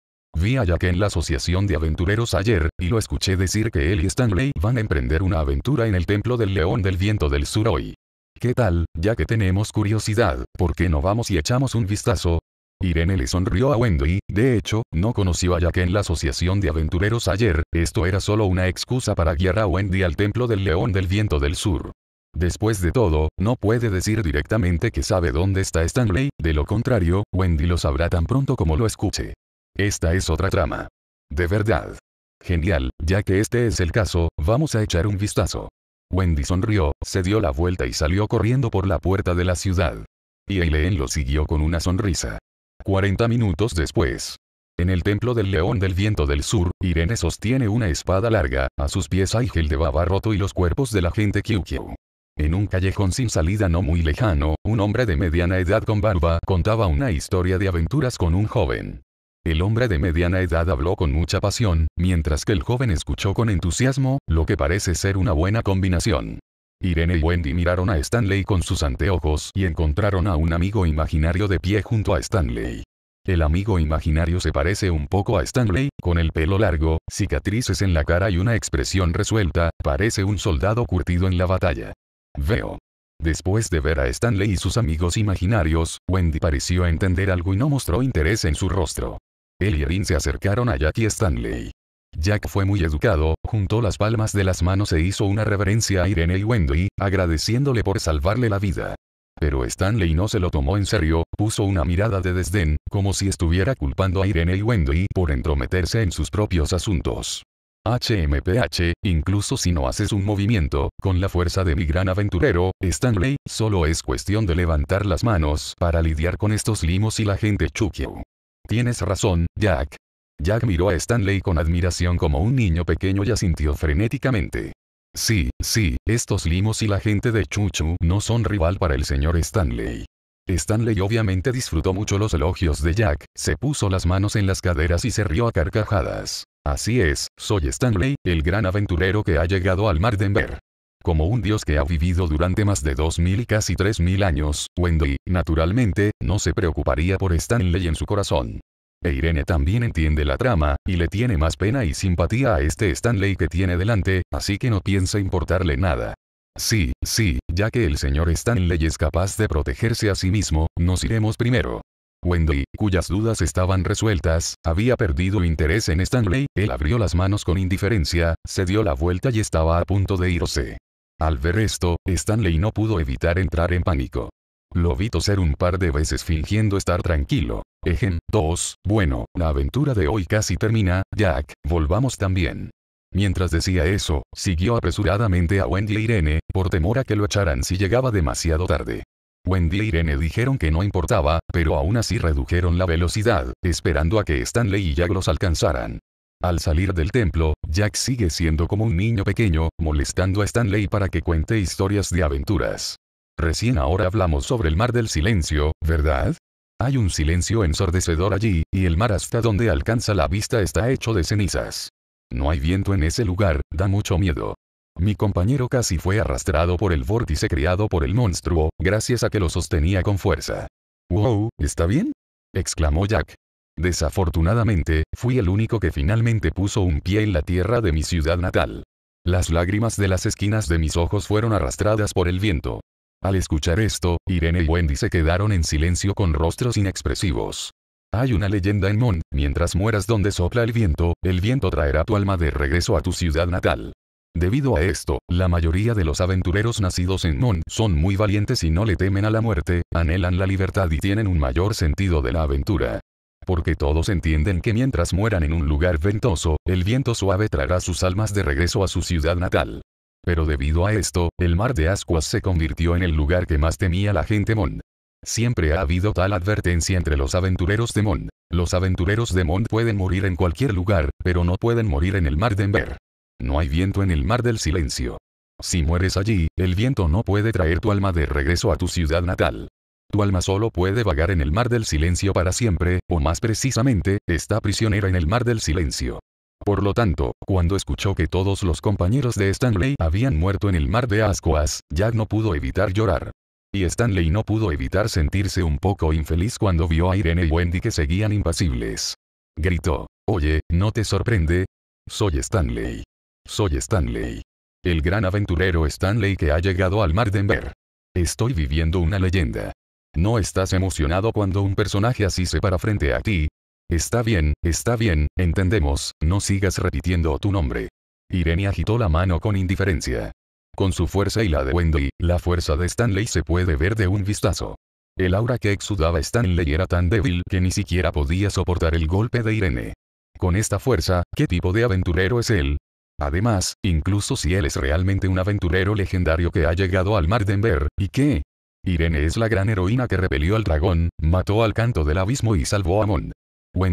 Vi a Jack en la Asociación de Aventureros ayer, y lo escuché decir que él y Stanley van a emprender una aventura en el Templo del León del Viento del Sur hoy. ¿Qué tal, ya que tenemos curiosidad, por qué no vamos y echamos un vistazo? Irene le sonrió a Wendy, de hecho, no conoció a Jack en la asociación de aventureros ayer, esto era solo una excusa para guiar a Wendy al templo del león del viento del sur. Después de todo, no puede decir directamente que sabe dónde está Stanley, de lo contrario, Wendy lo sabrá tan pronto como lo escuche. Esta es otra trama. De verdad. Genial, ya que este es el caso, vamos a echar un vistazo. Wendy sonrió, se dio la vuelta y salió corriendo por la puerta de la ciudad. Y irene lo siguió con una sonrisa. 40 minutos después. En el templo del león del viento del sur, Irene sostiene una espada larga, a sus pies hay gel de baba roto y los cuerpos de la gente Kyukyu. En un callejón sin salida no muy lejano, un hombre de mediana edad con barba contaba una historia de aventuras con un joven. El hombre de mediana edad habló con mucha pasión, mientras que el joven escuchó con entusiasmo, lo que parece ser una buena combinación. Irene y Wendy miraron a Stanley con sus anteojos y encontraron a un amigo imaginario de pie junto a Stanley. El amigo imaginario se parece un poco a Stanley, con el pelo largo, cicatrices en la cara y una expresión resuelta, parece un soldado curtido en la batalla. Veo. Después de ver a Stanley y sus amigos imaginarios, Wendy pareció entender algo y no mostró interés en su rostro. Él y Erin se acercaron a Jack y Stanley. Jack fue muy educado, juntó las palmas de las manos e hizo una reverencia a Irene y Wendy, agradeciéndole por salvarle la vida. Pero Stanley no se lo tomó en serio, puso una mirada de desdén, como si estuviera culpando a Irene y Wendy por entrometerse en sus propios asuntos. HMPH, incluso si no haces un movimiento, con la fuerza de mi gran aventurero, Stanley, solo es cuestión de levantar las manos para lidiar con estos limos y la gente Chukyu. Tienes razón, Jack, Jack miró a Stanley con admiración como un niño pequeño y asintió frenéticamente. Sí, sí, estos limos y la gente de Chuchu no son rival para el señor Stanley. Stanley obviamente disfrutó mucho los elogios de Jack, se puso las manos en las caderas y se rió a carcajadas. Así es, soy Stanley, el gran aventurero que ha llegado al mar Denver. Como un dios que ha vivido durante más de 2.000 y casi 3.000 años, Wendy, naturalmente, no se preocuparía por Stanley en su corazón. E Irene también entiende la trama, y le tiene más pena y simpatía a este Stanley que tiene delante, así que no piensa importarle nada. Sí, sí, ya que el señor Stanley es capaz de protegerse a sí mismo, nos iremos primero. Wendy, cuyas dudas estaban resueltas, había perdido interés en Stanley, él abrió las manos con indiferencia, se dio la vuelta y estaba a punto de irse. Al ver esto, Stanley no pudo evitar entrar en pánico. Lo vi toser un par de veces fingiendo estar tranquilo. Ejem 2. Bueno, la aventura de hoy casi termina, Jack, volvamos también. Mientras decía eso, siguió apresuradamente a Wendy y e Irene, por temor a que lo echaran si llegaba demasiado tarde. Wendy e Irene dijeron que no importaba, pero aún así redujeron la velocidad, esperando a que Stanley y Jack los alcanzaran. Al salir del templo, Jack sigue siendo como un niño pequeño, molestando a Stanley para que cuente historias de aventuras. Recién ahora hablamos sobre el mar del silencio, ¿verdad? Hay un silencio ensordecedor allí, y el mar hasta donde alcanza la vista está hecho de cenizas. No hay viento en ese lugar, da mucho miedo. Mi compañero casi fue arrastrado por el vórtice creado por el monstruo, gracias a que lo sostenía con fuerza. ¡Wow! ¿Está bien? exclamó Jack. Desafortunadamente, fui el único que finalmente puso un pie en la tierra de mi ciudad natal. Las lágrimas de las esquinas de mis ojos fueron arrastradas por el viento. Al escuchar esto, Irene y Wendy se quedaron en silencio con rostros inexpresivos. Hay una leyenda en Mon, mientras mueras donde sopla el viento, el viento traerá tu alma de regreso a tu ciudad natal. Debido a esto, la mayoría de los aventureros nacidos en Mon son muy valientes y no le temen a la muerte, anhelan la libertad y tienen un mayor sentido de la aventura. Porque todos entienden que mientras mueran en un lugar ventoso, el viento suave traerá sus almas de regreso a su ciudad natal. Pero debido a esto, el mar de ascuas se convirtió en el lugar que más temía la gente Mond. Siempre ha habido tal advertencia entre los aventureros de Mond. Los aventureros de Mond pueden morir en cualquier lugar, pero no pueden morir en el mar de Ember. No hay viento en el mar del silencio. Si mueres allí, el viento no puede traer tu alma de regreso a tu ciudad natal. Tu alma solo puede vagar en el mar del silencio para siempre, o más precisamente, está prisionera en el mar del silencio. Por lo tanto, cuando escuchó que todos los compañeros de Stanley habían muerto en el mar de ascuas, Jack no pudo evitar llorar. Y Stanley no pudo evitar sentirse un poco infeliz cuando vio a Irene y Wendy que seguían impasibles. Gritó, Oye, ¿no te sorprende? Soy Stanley. Soy Stanley. El gran aventurero Stanley que ha llegado al mar Denver. Estoy viviendo una leyenda. ¿No estás emocionado cuando un personaje así se para frente a ti? Está bien, está bien, entendemos, no sigas repitiendo tu nombre. Irene agitó la mano con indiferencia. Con su fuerza y la de Wendy, la fuerza de Stanley se puede ver de un vistazo. El aura que exudaba Stanley era tan débil que ni siquiera podía soportar el golpe de Irene. Con esta fuerza, ¿qué tipo de aventurero es él? Además, incluso si él es realmente un aventurero legendario que ha llegado al mar Denver, ¿y qué? Irene es la gran heroína que repelió al dragón, mató al canto del abismo y salvó a Mond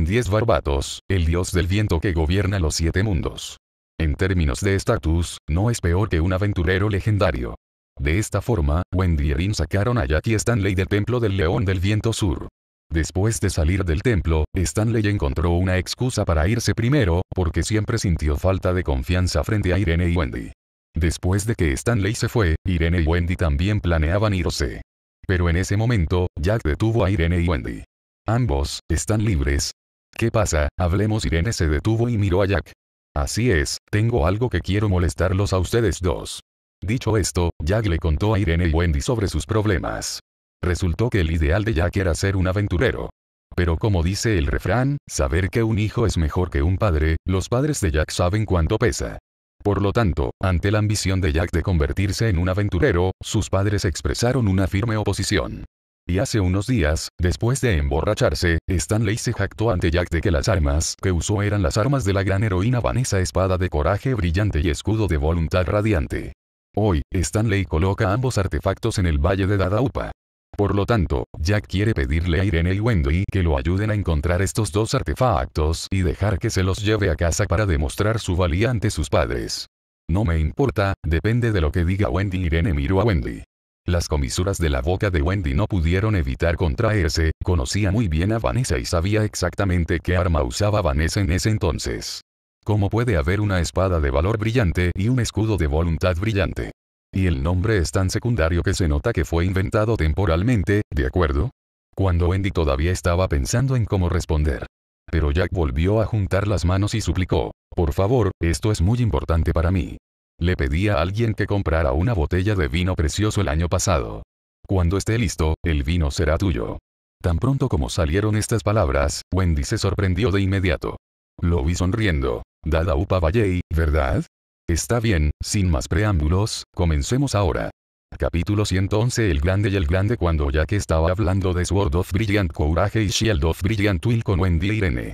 es Barbatos, el dios del viento que gobierna los siete mundos. En términos de estatus, no es peor que un aventurero legendario. De esta forma, Wendy y Erin sacaron a Jack y Stanley del templo del león del viento sur. Después de salir del templo, Stanley encontró una excusa para irse primero, porque siempre sintió falta de confianza frente a Irene y Wendy. Después de que Stanley se fue, Irene y Wendy también planeaban irse. Pero en ese momento, Jack detuvo a Irene y Wendy. Ambos, están libres. ¿Qué pasa? Hablemos Irene se detuvo y miró a Jack. Así es, tengo algo que quiero molestarlos a ustedes dos. Dicho esto, Jack le contó a Irene y Wendy sobre sus problemas. Resultó que el ideal de Jack era ser un aventurero. Pero como dice el refrán, saber que un hijo es mejor que un padre, los padres de Jack saben cuánto pesa. Por lo tanto, ante la ambición de Jack de convertirse en un aventurero, sus padres expresaron una firme oposición. Y hace unos días, después de emborracharse, Stanley se jactó ante Jack de que las armas que usó eran las armas de la gran heroína Vanessa Espada de coraje brillante y escudo de voluntad radiante. Hoy, Stanley coloca ambos artefactos en el valle de Dadaupa. Por lo tanto, Jack quiere pedirle a Irene y Wendy que lo ayuden a encontrar estos dos artefactos y dejar que se los lleve a casa para demostrar su valía ante sus padres. No me importa, depende de lo que diga Wendy. Irene miró a Wendy. Las comisuras de la boca de Wendy no pudieron evitar contraerse, conocía muy bien a Vanessa y sabía exactamente qué arma usaba Vanessa en ese entonces. ¿Cómo puede haber una espada de valor brillante y un escudo de voluntad brillante? Y el nombre es tan secundario que se nota que fue inventado temporalmente, ¿de acuerdo? Cuando Wendy todavía estaba pensando en cómo responder. Pero Jack volvió a juntar las manos y suplicó, por favor, esto es muy importante para mí. Le pedí a alguien que comprara una botella de vino precioso el año pasado. Cuando esté listo, el vino será tuyo. Tan pronto como salieron estas palabras, Wendy se sorprendió de inmediato. Lo vi sonriendo. Dada Upa Valley, ¿verdad? Está bien, sin más preámbulos, comencemos ahora. Capítulo 111 El Grande y el Grande Cuando ya estaba hablando de Sword of Brilliant Courage y Shield of Brilliant Will con Wendy e Irene.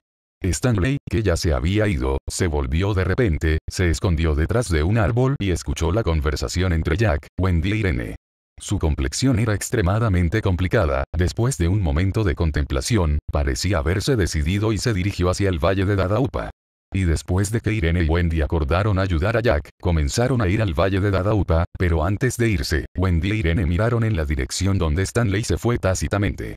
Stanley, que ya se había ido, se volvió de repente, se escondió detrás de un árbol y escuchó la conversación entre Jack, Wendy e Irene. Su complexión era extremadamente complicada, después de un momento de contemplación, parecía haberse decidido y se dirigió hacia el valle de Dadaupa. Y después de que Irene y Wendy acordaron ayudar a Jack, comenzaron a ir al valle de Dadaupa, pero antes de irse, Wendy e Irene miraron en la dirección donde Stanley se fue tácitamente.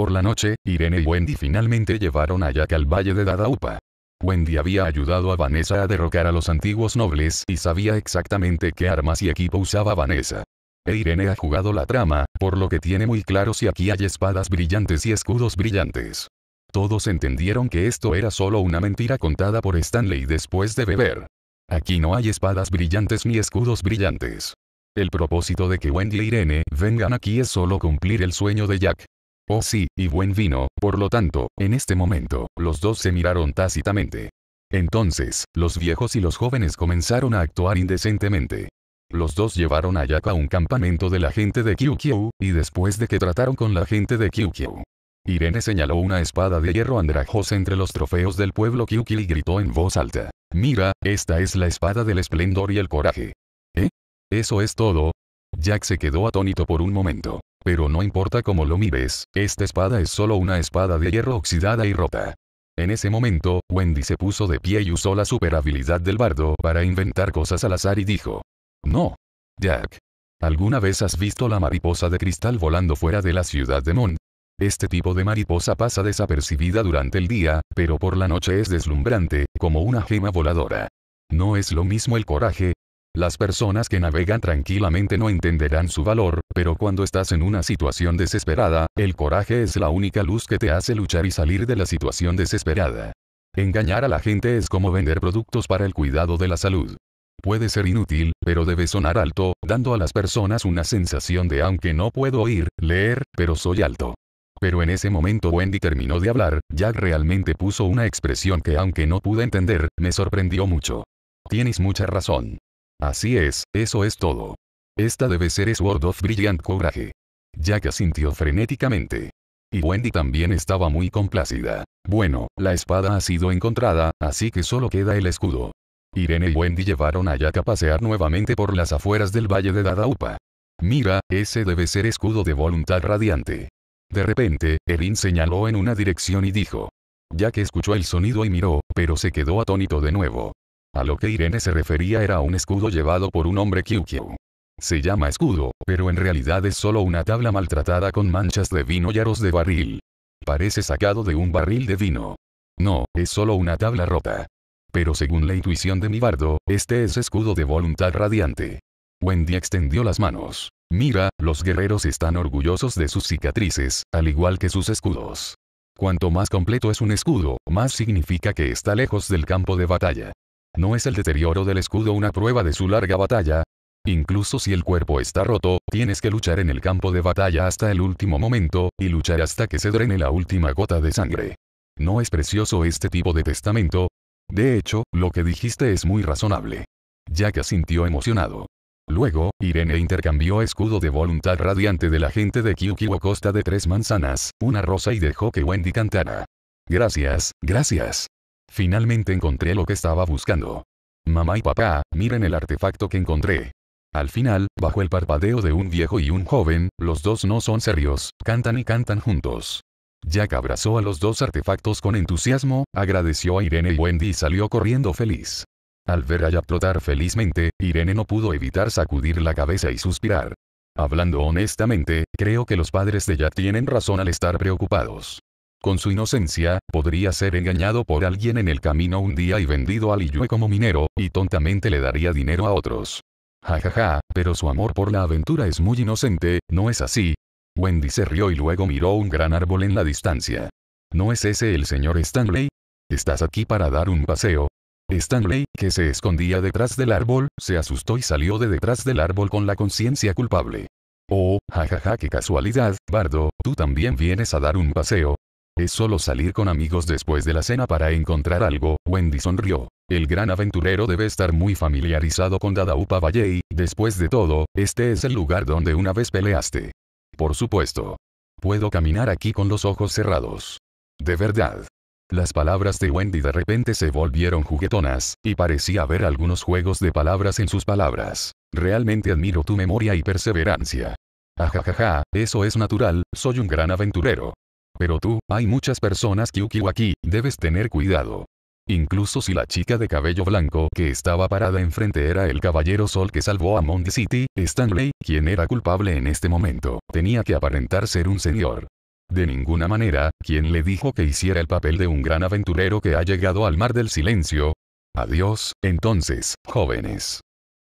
Por la noche, Irene y Wendy finalmente llevaron a Jack al valle de Dadaupa. Wendy había ayudado a Vanessa a derrocar a los antiguos nobles y sabía exactamente qué armas y equipo usaba Vanessa. E Irene ha jugado la trama, por lo que tiene muy claro si aquí hay espadas brillantes y escudos brillantes. Todos entendieron que esto era solo una mentira contada por Stanley después de beber. Aquí no hay espadas brillantes ni escudos brillantes. El propósito de que Wendy e Irene vengan aquí es solo cumplir el sueño de Jack. Oh sí, y buen vino, por lo tanto, en este momento, los dos se miraron tácitamente. Entonces, los viejos y los jóvenes comenzaron a actuar indecentemente. Los dos llevaron a Yaka a un campamento de la gente de Kyukyu, y después de que trataron con la gente de Kyukyu. Irene señaló una espada de hierro andrajosa entre los trofeos del pueblo QQ y gritó en voz alta. Mira, esta es la espada del esplendor y el coraje. ¿Eh? Eso es todo, Jack se quedó atónito por un momento. Pero no importa cómo lo mires, esta espada es solo una espada de hierro oxidada y rota. En ese momento, Wendy se puso de pie y usó la super habilidad del bardo para inventar cosas al azar y dijo. No. Jack. ¿Alguna vez has visto la mariposa de cristal volando fuera de la ciudad de Mond? Este tipo de mariposa pasa desapercibida durante el día, pero por la noche es deslumbrante, como una gema voladora. No es lo mismo el coraje, las personas que navegan tranquilamente no entenderán su valor, pero cuando estás en una situación desesperada, el coraje es la única luz que te hace luchar y salir de la situación desesperada. Engañar a la gente es como vender productos para el cuidado de la salud. Puede ser inútil, pero debe sonar alto, dando a las personas una sensación de aunque no puedo oír, leer, pero soy alto. Pero en ese momento Wendy terminó de hablar, Jack realmente puso una expresión que aunque no pude entender, me sorprendió mucho. Tienes mucha razón. Así es, eso es todo. Esta debe ser Sword of Brilliant Courage. Jack asintió frenéticamente. Y Wendy también estaba muy complacida. Bueno, la espada ha sido encontrada, así que solo queda el escudo. Irene y Wendy llevaron a Jack a pasear nuevamente por las afueras del valle de Dadaupa. Mira, ese debe ser escudo de voluntad radiante. De repente, Erin señaló en una dirección y dijo. Jack escuchó el sonido y miró, pero se quedó atónito de nuevo. A lo que Irene se refería era un escudo llevado por un hombre Kyukyu. Se llama escudo, pero en realidad es solo una tabla maltratada con manchas de vino y aros de barril. Parece sacado de un barril de vino. No, es solo una tabla rota. Pero según la intuición de mi bardo, este es escudo de voluntad radiante. Wendy extendió las manos. Mira, los guerreros están orgullosos de sus cicatrices, al igual que sus escudos. Cuanto más completo es un escudo, más significa que está lejos del campo de batalla. ¿No es el deterioro del escudo una prueba de su larga batalla? Incluso si el cuerpo está roto, tienes que luchar en el campo de batalla hasta el último momento, y luchar hasta que se drene la última gota de sangre. ¿No es precioso este tipo de testamento? De hecho, lo que dijiste es muy razonable. Jack sintió emocionado. Luego, Irene intercambió escudo de voluntad radiante de la gente de Kyukiwa costa de tres manzanas, una rosa y dejó que Wendy cantara. Gracias, gracias. Finalmente encontré lo que estaba buscando. Mamá y papá, miren el artefacto que encontré. Al final, bajo el parpadeo de un viejo y un joven, los dos no son serios, cantan y cantan juntos. Jack abrazó a los dos artefactos con entusiasmo, agradeció a Irene y Wendy y salió corriendo feliz. Al ver a Jack trotar felizmente, Irene no pudo evitar sacudir la cabeza y suspirar. Hablando honestamente, creo que los padres de Jack tienen razón al estar preocupados. Con su inocencia, podría ser engañado por alguien en el camino un día y vendido al Iyue como minero, y tontamente le daría dinero a otros. Jajaja, ja, ja, pero su amor por la aventura es muy inocente, ¿no es así? Wendy se rió y luego miró un gran árbol en la distancia. ¿No es ese el señor Stanley? ¿Estás aquí para dar un paseo? Stanley, que se escondía detrás del árbol, se asustó y salió de detrás del árbol con la conciencia culpable. Oh, jajaja, ja, qué casualidad, Bardo, tú también vienes a dar un paseo, es solo salir con amigos después de la cena para encontrar algo, Wendy sonrió. El gran aventurero debe estar muy familiarizado con Dadaupa Valle después de todo, este es el lugar donde una vez peleaste. Por supuesto. Puedo caminar aquí con los ojos cerrados. De verdad. Las palabras de Wendy de repente se volvieron juguetonas, y parecía haber algunos juegos de palabras en sus palabras. Realmente admiro tu memoria y perseverancia. Ajajaja, ah, eso es natural, soy un gran aventurero. Pero tú, hay muchas personas aquí, debes tener cuidado. Incluso si la chica de cabello blanco que estaba parada enfrente era el caballero sol que salvó a Monte City, Stanley, quien era culpable en este momento, tenía que aparentar ser un señor. De ninguna manera, quien le dijo que hiciera el papel de un gran aventurero que ha llegado al mar del silencio? Adiós, entonces, jóvenes.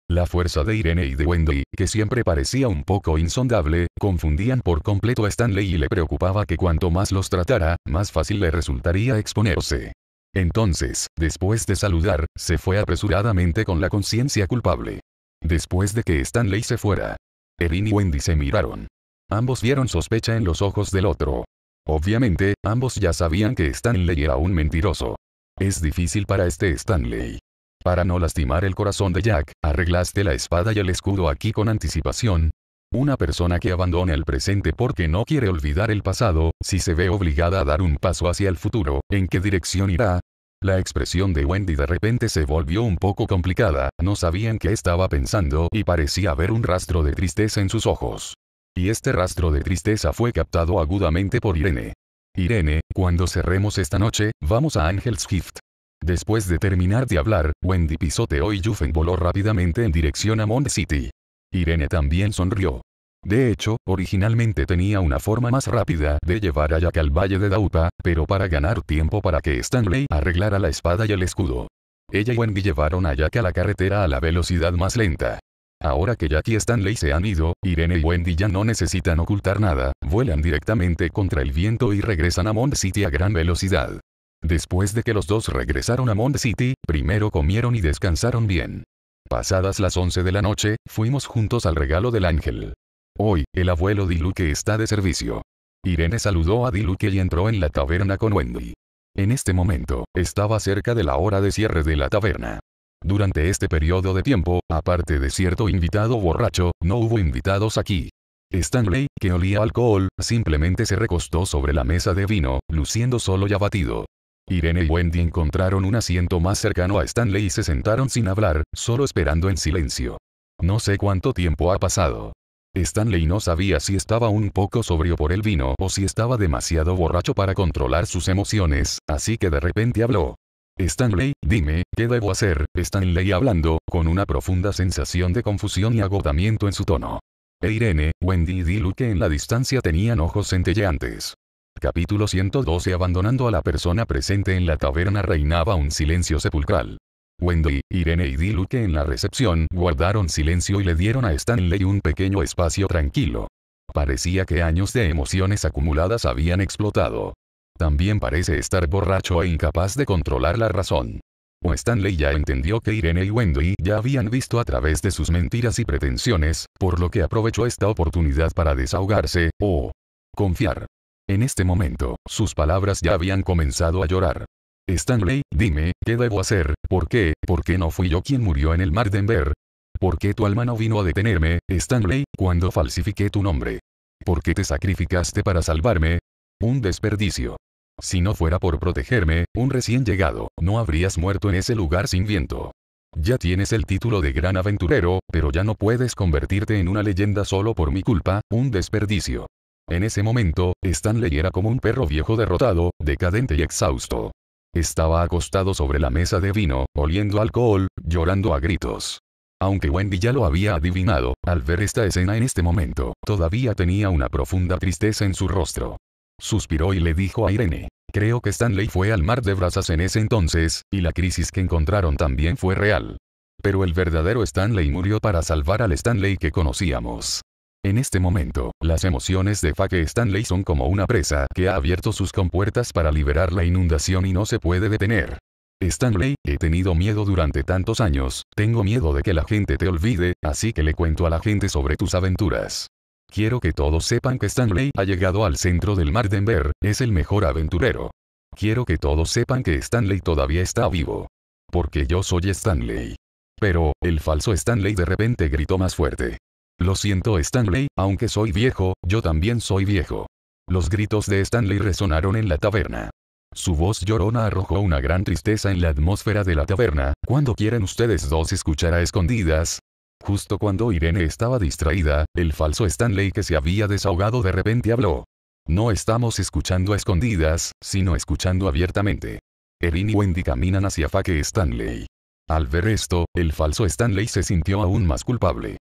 La fuerza de Irene y de Wendy, que siempre parecía un poco insondable, confundían por completo a Stanley y le preocupaba que cuanto más los tratara, más fácil le resultaría exponerse. Entonces, después de saludar, se fue apresuradamente con la conciencia culpable. Después de que Stanley se fuera, Erin y Wendy se miraron. Ambos vieron sospecha en los ojos del otro. Obviamente, ambos ya sabían que Stanley era un mentiroso. Es difícil para este Stanley. Para no lastimar el corazón de Jack, arreglaste la espada y el escudo aquí con anticipación. Una persona que abandona el presente porque no quiere olvidar el pasado, si se ve obligada a dar un paso hacia el futuro, ¿en qué dirección irá? La expresión de Wendy de repente se volvió un poco complicada, no sabían qué estaba pensando y parecía haber un rastro de tristeza en sus ojos. Y este rastro de tristeza fue captado agudamente por Irene. Irene, cuando cerremos esta noche, vamos a Angel's Gift. Después de terminar de hablar, Wendy pisoteó y Yufen voló rápidamente en dirección a Mond City. Irene también sonrió. De hecho, originalmente tenía una forma más rápida de llevar a Jack al valle de Daupa, pero para ganar tiempo para que Stanley arreglara la espada y el escudo. Ella y Wendy llevaron a Jack a la carretera a la velocidad más lenta. Ahora que Jack y Stanley se han ido, Irene y Wendy ya no necesitan ocultar nada, vuelan directamente contra el viento y regresan a Mond City a gran velocidad. Después de que los dos regresaron a Mond City, primero comieron y descansaron bien. Pasadas las 11 de la noche, fuimos juntos al regalo del ángel. Hoy, el abuelo Diluque está de servicio. Irene saludó a Diluque y entró en la taberna con Wendy. En este momento, estaba cerca de la hora de cierre de la taberna. Durante este periodo de tiempo, aparte de cierto invitado borracho, no hubo invitados aquí. Stanley, que olía alcohol, simplemente se recostó sobre la mesa de vino, luciendo solo y abatido. Irene y Wendy encontraron un asiento más cercano a Stanley y se sentaron sin hablar, solo esperando en silencio. No sé cuánto tiempo ha pasado. Stanley no sabía si estaba un poco sobrio por el vino o si estaba demasiado borracho para controlar sus emociones, así que de repente habló. Stanley, dime, ¿qué debo hacer? Stanley hablando, con una profunda sensación de confusión y agotamiento en su tono. E Irene, Wendy y Diluque en la distancia tenían ojos centelleantes. Capítulo 112 Abandonando a la persona presente en la taberna reinaba un silencio sepulcral. Wendy, Irene y Diluke en la recepción guardaron silencio y le dieron a Stanley un pequeño espacio tranquilo. Parecía que años de emociones acumuladas habían explotado. También parece estar borracho e incapaz de controlar la razón. O Stanley ya entendió que Irene y Wendy ya habían visto a través de sus mentiras y pretensiones, por lo que aprovechó esta oportunidad para desahogarse, o confiar. En este momento, sus palabras ya habían comenzado a llorar. Stanley, dime, ¿qué debo hacer? ¿Por qué? ¿Por qué no fui yo quien murió en el mar Denver? ¿Por qué tu alma no vino a detenerme, Stanley, cuando falsifiqué tu nombre? ¿Por qué te sacrificaste para salvarme? Un desperdicio. Si no fuera por protegerme, un recién llegado, no habrías muerto en ese lugar sin viento. Ya tienes el título de gran aventurero, pero ya no puedes convertirte en una leyenda solo por mi culpa, un desperdicio. En ese momento, Stanley era como un perro viejo derrotado, decadente y exhausto. Estaba acostado sobre la mesa de vino, oliendo alcohol, llorando a gritos. Aunque Wendy ya lo había adivinado, al ver esta escena en este momento, todavía tenía una profunda tristeza en su rostro. Suspiró y le dijo a Irene. Creo que Stanley fue al mar de brasas en ese entonces, y la crisis que encontraron también fue real. Pero el verdadero Stanley murió para salvar al Stanley que conocíamos. En este momento, las emociones de Fake Stanley son como una presa que ha abierto sus compuertas para liberar la inundación y no se puede detener. Stanley, he tenido miedo durante tantos años, tengo miedo de que la gente te olvide, así que le cuento a la gente sobre tus aventuras. Quiero que todos sepan que Stanley ha llegado al centro del mar Denver, es el mejor aventurero. Quiero que todos sepan que Stanley todavía está vivo. Porque yo soy Stanley. Pero, el falso Stanley de repente gritó más fuerte. Lo siento Stanley, aunque soy viejo, yo también soy viejo. Los gritos de Stanley resonaron en la taberna. Su voz llorona arrojó una gran tristeza en la atmósfera de la taberna, ¿Cuándo quieren ustedes dos escuchar a escondidas. Justo cuando Irene estaba distraída, el falso Stanley que se había desahogado de repente habló. No estamos escuchando a escondidas, sino escuchando abiertamente. Erin y Wendy caminan hacia Fake Stanley. Al ver esto, el falso Stanley se sintió aún más culpable.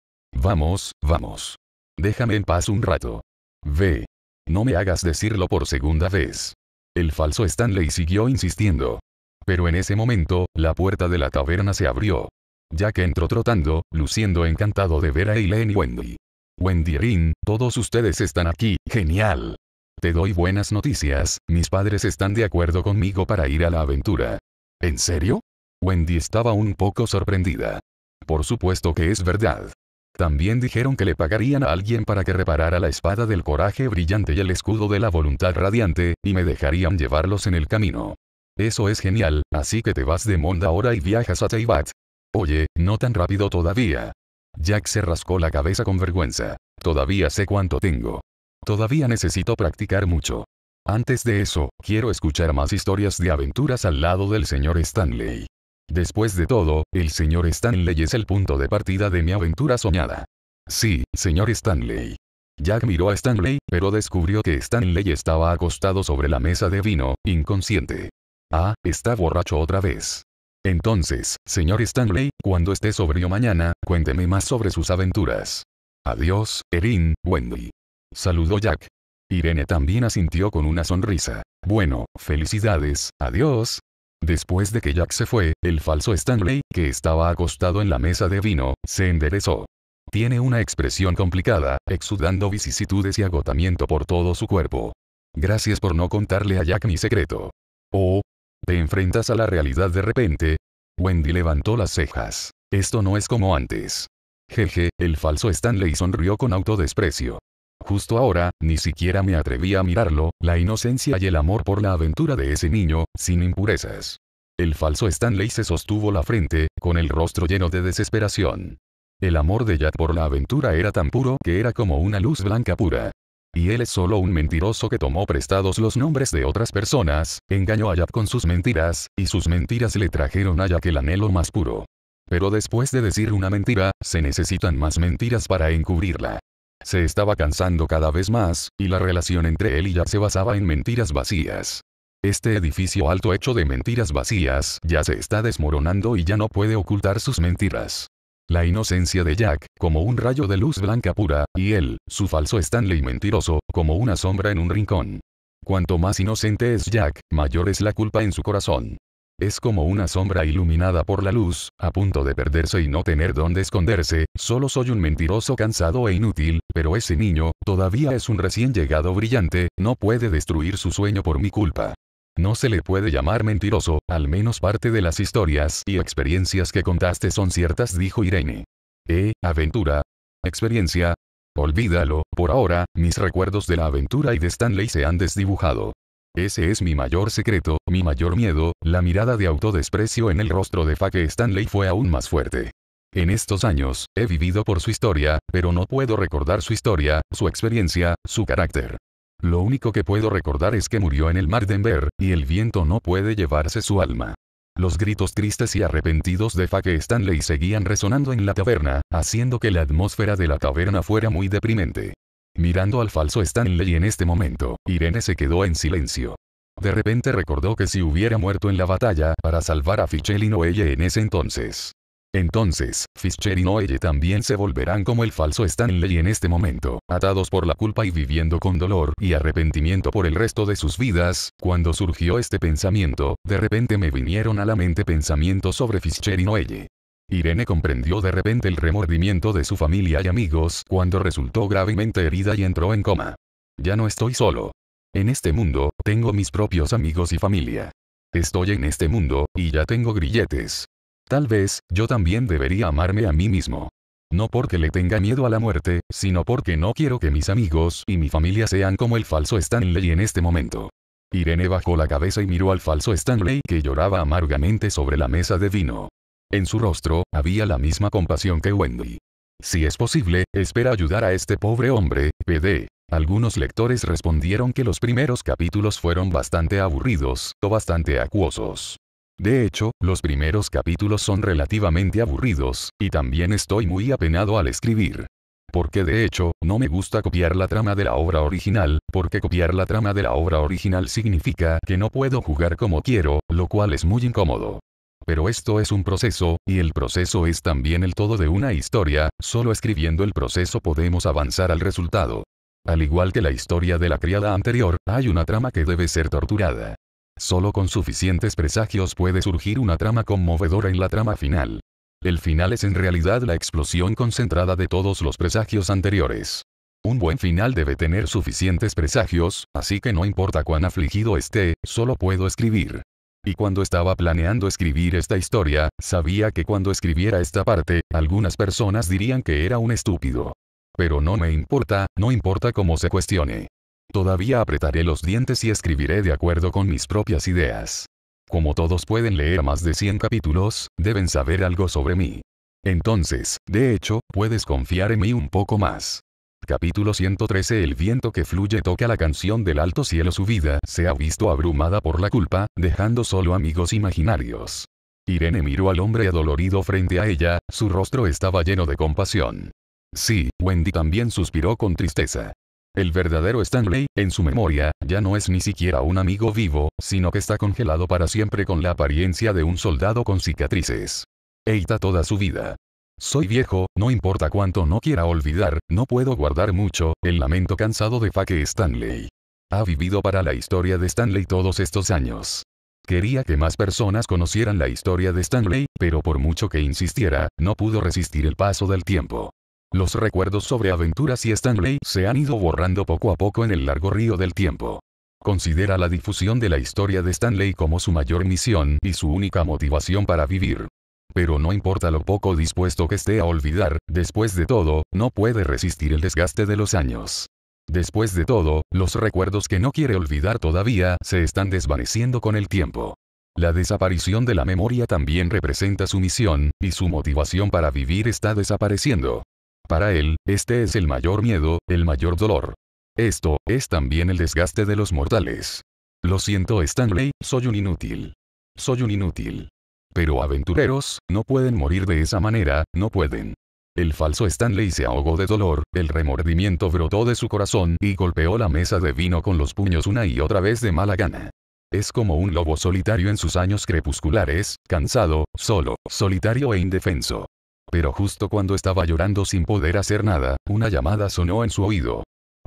Vamos, vamos. Déjame en paz un rato. Ve. No me hagas decirlo por segunda vez. El falso Stanley siguió insistiendo. Pero en ese momento, la puerta de la taberna se abrió. Jack entró trotando, luciendo encantado de ver a Eileen y Wendy. Wendy Rin, todos ustedes están aquí, genial. Te doy buenas noticias, mis padres están de acuerdo conmigo para ir a la aventura. ¿En serio? Wendy estaba un poco sorprendida. Por supuesto que es verdad. También dijeron que le pagarían a alguien para que reparara la espada del coraje brillante y el escudo de la voluntad radiante, y me dejarían llevarlos en el camino. Eso es genial, así que te vas de Monda ahora y viajas a Teibat. Oye, no tan rápido todavía. Jack se rascó la cabeza con vergüenza. Todavía sé cuánto tengo. Todavía necesito practicar mucho. Antes de eso, quiero escuchar más historias de aventuras al lado del señor Stanley. Después de todo, el señor Stanley es el punto de partida de mi aventura soñada. Sí, señor Stanley. Jack miró a Stanley, pero descubrió que Stanley estaba acostado sobre la mesa de vino, inconsciente. Ah, está borracho otra vez. Entonces, señor Stanley, cuando esté sobrio mañana, cuénteme más sobre sus aventuras. Adiós, Erin, Wendy. Saludó Jack. Irene también asintió con una sonrisa. Bueno, felicidades, adiós, Después de que Jack se fue, el falso Stanley, que estaba acostado en la mesa de vino, se enderezó. Tiene una expresión complicada, exudando vicisitudes y agotamiento por todo su cuerpo. Gracias por no contarle a Jack mi secreto. Oh. ¿Te enfrentas a la realidad de repente? Wendy levantó las cejas. Esto no es como antes. Jeje, el falso Stanley sonrió con autodesprecio. Justo ahora, ni siquiera me atreví a mirarlo, la inocencia y el amor por la aventura de ese niño, sin impurezas. El falso Stanley se sostuvo la frente, con el rostro lleno de desesperación. El amor de Jack por la aventura era tan puro que era como una luz blanca pura. Y él es solo un mentiroso que tomó prestados los nombres de otras personas, engañó a Jack con sus mentiras, y sus mentiras le trajeron a Jack el anhelo más puro. Pero después de decir una mentira, se necesitan más mentiras para encubrirla. Se estaba cansando cada vez más, y la relación entre él y Jack se basaba en mentiras vacías. Este edificio alto hecho de mentiras vacías ya se está desmoronando y ya no puede ocultar sus mentiras. La inocencia de Jack, como un rayo de luz blanca pura, y él, su falso Stanley mentiroso, como una sombra en un rincón. Cuanto más inocente es Jack, mayor es la culpa en su corazón. Es como una sombra iluminada por la luz, a punto de perderse y no tener dónde esconderse, solo soy un mentiroso cansado e inútil, pero ese niño, todavía es un recién llegado brillante, no puede destruir su sueño por mi culpa. No se le puede llamar mentiroso, al menos parte de las historias y experiencias que contaste son ciertas, dijo Irene. Eh, aventura. Experiencia. Olvídalo, por ahora, mis recuerdos de la aventura y de Stanley se han desdibujado. Ese es mi mayor secreto, mi mayor miedo, la mirada de autodesprecio en el rostro de Faque Stanley fue aún más fuerte. En estos años, he vivido por su historia, pero no puedo recordar su historia, su experiencia, su carácter. Lo único que puedo recordar es que murió en el mar Denver, y el viento no puede llevarse su alma. Los gritos tristes y arrepentidos de Faque Stanley seguían resonando en la taberna, haciendo que la atmósfera de la taberna fuera muy deprimente mirando al falso Stanley en este momento, Irene se quedó en silencio. De repente recordó que si hubiera muerto en la batalla para salvar a Fischer y Noelle en ese entonces. Entonces, Fischer y Noelle también se volverán como el falso Stanley en este momento, atados por la culpa y viviendo con dolor y arrepentimiento por el resto de sus vidas. Cuando surgió este pensamiento, de repente me vinieron a la mente pensamientos sobre Fischer y Noelle. Irene comprendió de repente el remordimiento de su familia y amigos cuando resultó gravemente herida y entró en coma. Ya no estoy solo. En este mundo, tengo mis propios amigos y familia. Estoy en este mundo, y ya tengo grilletes. Tal vez, yo también debería amarme a mí mismo. No porque le tenga miedo a la muerte, sino porque no quiero que mis amigos y mi familia sean como el falso Stanley en este momento. Irene bajó la cabeza y miró al falso Stanley que lloraba amargamente sobre la mesa de vino. En su rostro, había la misma compasión que Wendy. Si es posible, espera ayudar a este pobre hombre, PD. Algunos lectores respondieron que los primeros capítulos fueron bastante aburridos, o bastante acuosos. De hecho, los primeros capítulos son relativamente aburridos, y también estoy muy apenado al escribir. Porque de hecho, no me gusta copiar la trama de la obra original, porque copiar la trama de la obra original significa que no puedo jugar como quiero, lo cual es muy incómodo. Pero esto es un proceso, y el proceso es también el todo de una historia, solo escribiendo el proceso podemos avanzar al resultado. Al igual que la historia de la criada anterior, hay una trama que debe ser torturada. Solo con suficientes presagios puede surgir una trama conmovedora en la trama final. El final es en realidad la explosión concentrada de todos los presagios anteriores. Un buen final debe tener suficientes presagios, así que no importa cuán afligido esté, solo puedo escribir. Y cuando estaba planeando escribir esta historia, sabía que cuando escribiera esta parte, algunas personas dirían que era un estúpido. Pero no me importa, no importa cómo se cuestione. Todavía apretaré los dientes y escribiré de acuerdo con mis propias ideas. Como todos pueden leer más de 100 capítulos, deben saber algo sobre mí. Entonces, de hecho, puedes confiar en mí un poco más. Capítulo 113 El viento que fluye toca la canción del alto cielo su vida se ha visto abrumada por la culpa, dejando solo amigos imaginarios. Irene miró al hombre adolorido frente a ella, su rostro estaba lleno de compasión. Sí, Wendy también suspiró con tristeza. El verdadero Stanley, en su memoria, ya no es ni siquiera un amigo vivo, sino que está congelado para siempre con la apariencia de un soldado con cicatrices. Eita toda su vida. Soy viejo, no importa cuánto no quiera olvidar, no puedo guardar mucho, el lamento cansado de Fake Stanley. Ha vivido para la historia de Stanley todos estos años. Quería que más personas conocieran la historia de Stanley, pero por mucho que insistiera, no pudo resistir el paso del tiempo. Los recuerdos sobre aventuras y Stanley se han ido borrando poco a poco en el largo río del tiempo. Considera la difusión de la historia de Stanley como su mayor misión y su única motivación para vivir. Pero no importa lo poco dispuesto que esté a olvidar, después de todo, no puede resistir el desgaste de los años. Después de todo, los recuerdos que no quiere olvidar todavía se están desvaneciendo con el tiempo. La desaparición de la memoria también representa su misión, y su motivación para vivir está desapareciendo. Para él, este es el mayor miedo, el mayor dolor. Esto, es también el desgaste de los mortales. Lo siento Stanley, soy un inútil. Soy un inútil. Pero aventureros, no pueden morir de esa manera, no pueden. El falso Stanley se ahogó de dolor, el remordimiento brotó de su corazón y golpeó la mesa de vino con los puños una y otra vez de mala gana. Es como un lobo solitario en sus años crepusculares, cansado, solo, solitario e indefenso. Pero justo cuando estaba llorando sin poder hacer nada, una llamada sonó en su oído.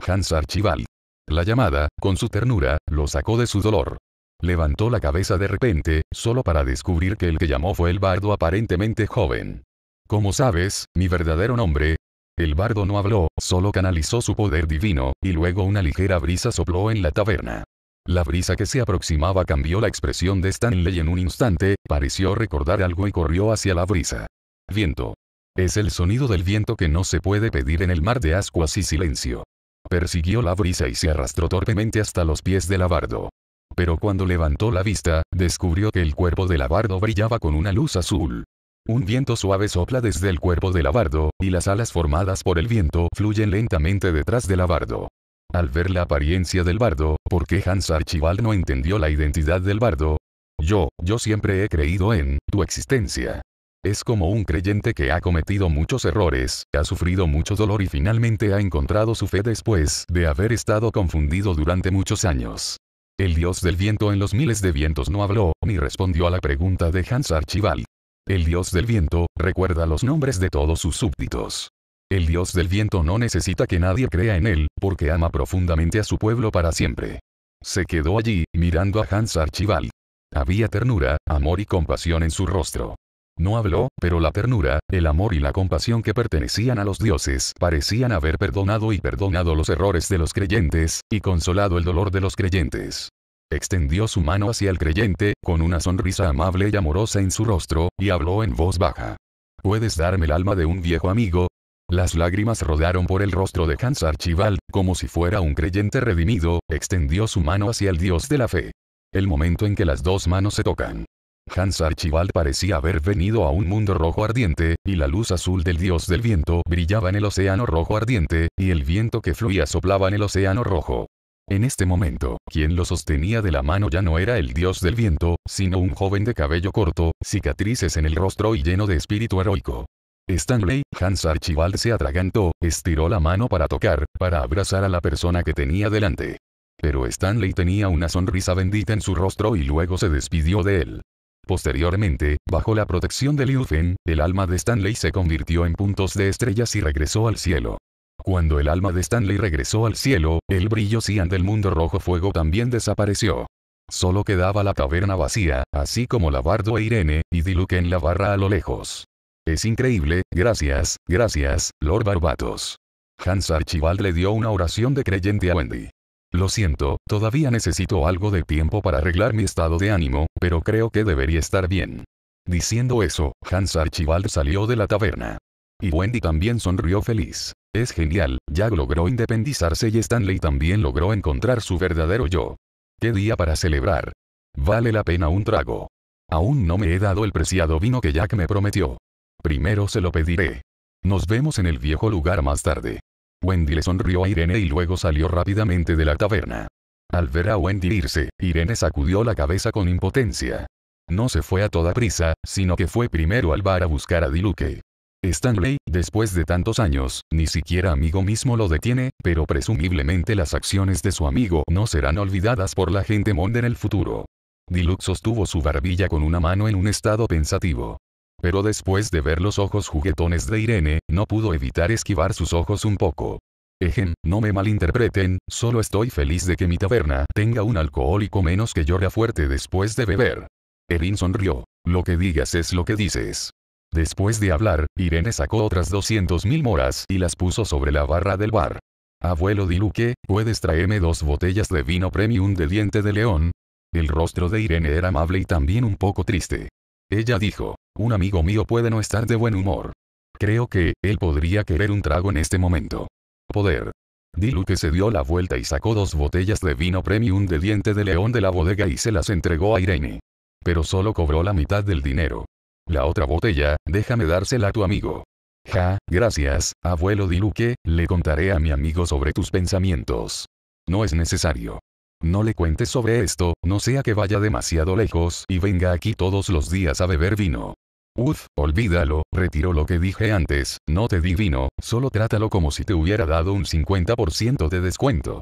Hans Archival. La llamada, con su ternura, lo sacó de su dolor. Levantó la cabeza de repente, solo para descubrir que el que llamó fue el bardo aparentemente joven. Como sabes, mi verdadero nombre, el bardo no habló, solo canalizó su poder divino, y luego una ligera brisa sopló en la taberna. La brisa que se aproximaba cambió la expresión de Stanley en un instante, pareció recordar algo y corrió hacia la brisa. Viento. Es el sonido del viento que no se puede pedir en el mar de ascuas y silencio. Persiguió la brisa y se arrastró torpemente hasta los pies del bardo. Pero cuando levantó la vista, descubrió que el cuerpo del bardo brillaba con una luz azul. Un viento suave sopla desde el cuerpo del bardo, y las alas formadas por el viento fluyen lentamente detrás del bardo. Al ver la apariencia del bardo, ¿por qué Hans Archibald no entendió la identidad del bardo? Yo, yo siempre he creído en tu existencia. Es como un creyente que ha cometido muchos errores, ha sufrido mucho dolor y finalmente ha encontrado su fe después de haber estado confundido durante muchos años. El dios del viento en los miles de vientos no habló ni respondió a la pregunta de Hans Archival. El dios del viento recuerda los nombres de todos sus súbditos. El dios del viento no necesita que nadie crea en él, porque ama profundamente a su pueblo para siempre. Se quedó allí, mirando a Hans Archival. Había ternura, amor y compasión en su rostro. No habló, pero la ternura, el amor y la compasión que pertenecían a los dioses parecían haber perdonado y perdonado los errores de los creyentes, y consolado el dolor de los creyentes. Extendió su mano hacia el creyente, con una sonrisa amable y amorosa en su rostro, y habló en voz baja. ¿Puedes darme el alma de un viejo amigo? Las lágrimas rodaron por el rostro de Hans Archibald, como si fuera un creyente redimido, extendió su mano hacia el dios de la fe. El momento en que las dos manos se tocan. Hans Archibald parecía haber venido a un mundo rojo ardiente, y la luz azul del dios del viento brillaba en el océano rojo ardiente, y el viento que fluía soplaba en el océano rojo. En este momento, quien lo sostenía de la mano ya no era el dios del viento, sino un joven de cabello corto, cicatrices en el rostro y lleno de espíritu heroico. Stanley, Hans Archibald se atragantó, estiró la mano para tocar, para abrazar a la persona que tenía delante. Pero Stanley tenía una sonrisa bendita en su rostro y luego se despidió de él. Posteriormente, bajo la protección de Liu el alma de Stanley se convirtió en puntos de estrellas y regresó al cielo. Cuando el alma de Stanley regresó al cielo, el brillo cian del mundo rojo fuego también desapareció. Solo quedaba la taberna vacía, así como la bardo e Irene, y diluque en la barra a lo lejos. Es increíble, gracias, gracias, Lord Barbatos. Hans Archibald le dio una oración de creyente a Wendy. Lo siento, todavía necesito algo de tiempo para arreglar mi estado de ánimo, pero creo que debería estar bien. Diciendo eso, Hans Archibald salió de la taberna. Y Wendy también sonrió feliz. Es genial, Jack logró independizarse y Stanley también logró encontrar su verdadero yo. ¡Qué día para celebrar! Vale la pena un trago. Aún no me he dado el preciado vino que Jack me prometió. Primero se lo pediré. Nos vemos en el viejo lugar más tarde. Wendy le sonrió a Irene y luego salió rápidamente de la taberna. Al ver a Wendy irse, Irene sacudió la cabeza con impotencia. No se fue a toda prisa, sino que fue primero al bar a buscar a Diluque. Stanley, después de tantos años, ni siquiera amigo mismo lo detiene, pero presumiblemente las acciones de su amigo no serán olvidadas por la gente Monde en el futuro. Diluc sostuvo su barbilla con una mano en un estado pensativo pero después de ver los ojos juguetones de Irene, no pudo evitar esquivar sus ojos un poco. Ejen, no me malinterpreten, solo estoy feliz de que mi taberna tenga un alcohólico menos que llora fuerte después de beber. Erin sonrió. Lo que digas es lo que dices. Después de hablar, Irene sacó otras 200.000 moras y las puso sobre la barra del bar. Abuelo Diluque, ¿puedes traerme dos botellas de vino premium de diente de león? El rostro de Irene era amable y también un poco triste. Ella dijo, un amigo mío puede no estar de buen humor. Creo que, él podría querer un trago en este momento. Poder. Diluke se dio la vuelta y sacó dos botellas de vino premium de diente de león de la bodega y se las entregó a Irene. Pero solo cobró la mitad del dinero. La otra botella, déjame dársela a tu amigo. Ja, gracias, abuelo Diluque, le contaré a mi amigo sobre tus pensamientos. No es necesario. No le cuentes sobre esto, no sea que vaya demasiado lejos y venga aquí todos los días a beber vino. Uf, olvídalo, retiro lo que dije antes, no te divino, solo trátalo como si te hubiera dado un 50% de descuento.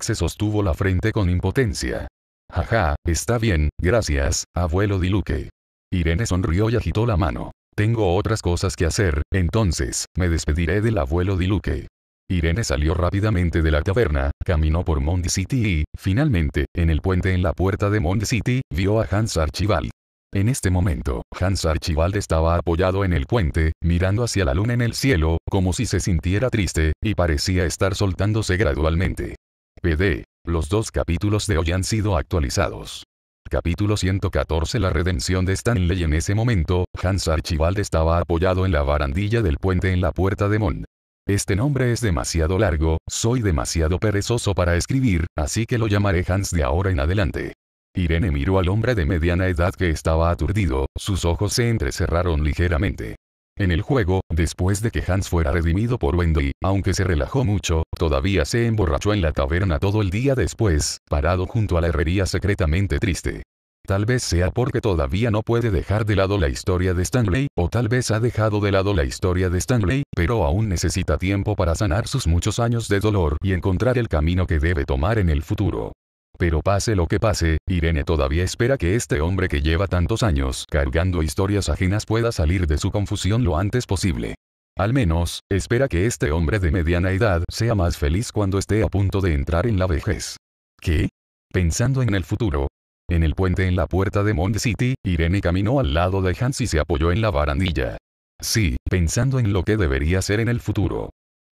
se sostuvo la frente con impotencia. Jaja, está bien, gracias, abuelo Diluque. Irene sonrió y agitó la mano. Tengo otras cosas que hacer, entonces, me despediré del abuelo Diluque. Irene salió rápidamente de la taberna, caminó por Mond City y, finalmente, en el puente en la puerta de Mond City, vio a Hans Archibald. En este momento, Hans Archibald estaba apoyado en el puente, mirando hacia la luna en el cielo, como si se sintiera triste, y parecía estar soltándose gradualmente. PD. Los dos capítulos de hoy han sido actualizados. Capítulo 114 La redención de Stanley En ese momento, Hans Archibald estaba apoyado en la barandilla del puente en la puerta de Mond. Este nombre es demasiado largo, soy demasiado perezoso para escribir, así que lo llamaré Hans de ahora en adelante. Irene miró al hombre de mediana edad que estaba aturdido, sus ojos se entrecerraron ligeramente. En el juego, después de que Hans fuera redimido por Wendy, aunque se relajó mucho, todavía se emborrachó en la taberna todo el día después, parado junto a la herrería secretamente triste. Tal vez sea porque todavía no puede dejar de lado la historia de Stanley, o tal vez ha dejado de lado la historia de Stanley, pero aún necesita tiempo para sanar sus muchos años de dolor y encontrar el camino que debe tomar en el futuro. Pero pase lo que pase, Irene todavía espera que este hombre que lleva tantos años cargando historias ajenas pueda salir de su confusión lo antes posible. Al menos, espera que este hombre de mediana edad sea más feliz cuando esté a punto de entrar en la vejez. ¿Qué? Pensando en el futuro. En el puente en la puerta de Mond City, Irene caminó al lado de Hans y se apoyó en la barandilla. Sí, pensando en lo que debería ser en el futuro.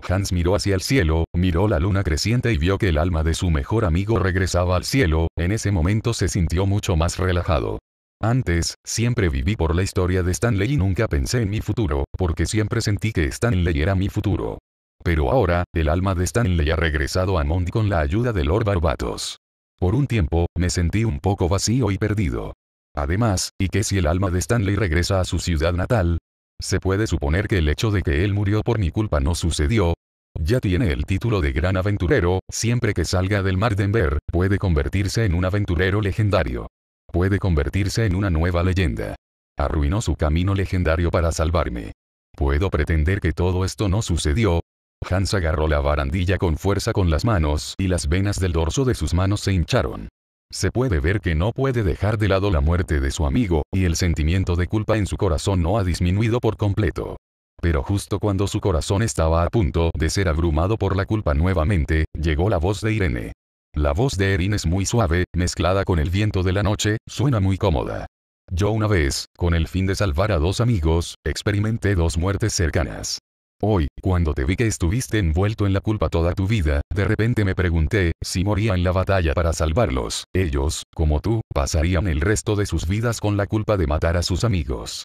Hans miró hacia el cielo, miró la luna creciente y vio que el alma de su mejor amigo regresaba al cielo, en ese momento se sintió mucho más relajado. Antes, siempre viví por la historia de Stanley y nunca pensé en mi futuro, porque siempre sentí que Stanley era mi futuro. Pero ahora, el alma de Stanley ha regresado a Mond con la ayuda de Lord Barbatos. Por un tiempo, me sentí un poco vacío y perdido. Además, ¿y qué si el alma de Stanley regresa a su ciudad natal? Se puede suponer que el hecho de que él murió por mi culpa no sucedió. Ya tiene el título de gran aventurero, siempre que salga del mar Denver, puede convertirse en un aventurero legendario. Puede convertirse en una nueva leyenda. Arruinó su camino legendario para salvarme. Puedo pretender que todo esto no sucedió, Hans agarró la barandilla con fuerza con las manos y las venas del dorso de sus manos se hincharon. Se puede ver que no puede dejar de lado la muerte de su amigo, y el sentimiento de culpa en su corazón no ha disminuido por completo. Pero justo cuando su corazón estaba a punto de ser abrumado por la culpa nuevamente, llegó la voz de Irene. La voz de Erin es muy suave, mezclada con el viento de la noche, suena muy cómoda. Yo una vez, con el fin de salvar a dos amigos, experimenté dos muertes cercanas. Hoy, cuando te vi que estuviste envuelto en la culpa toda tu vida, de repente me pregunté, si moría en la batalla para salvarlos, ellos, como tú, pasarían el resto de sus vidas con la culpa de matar a sus amigos.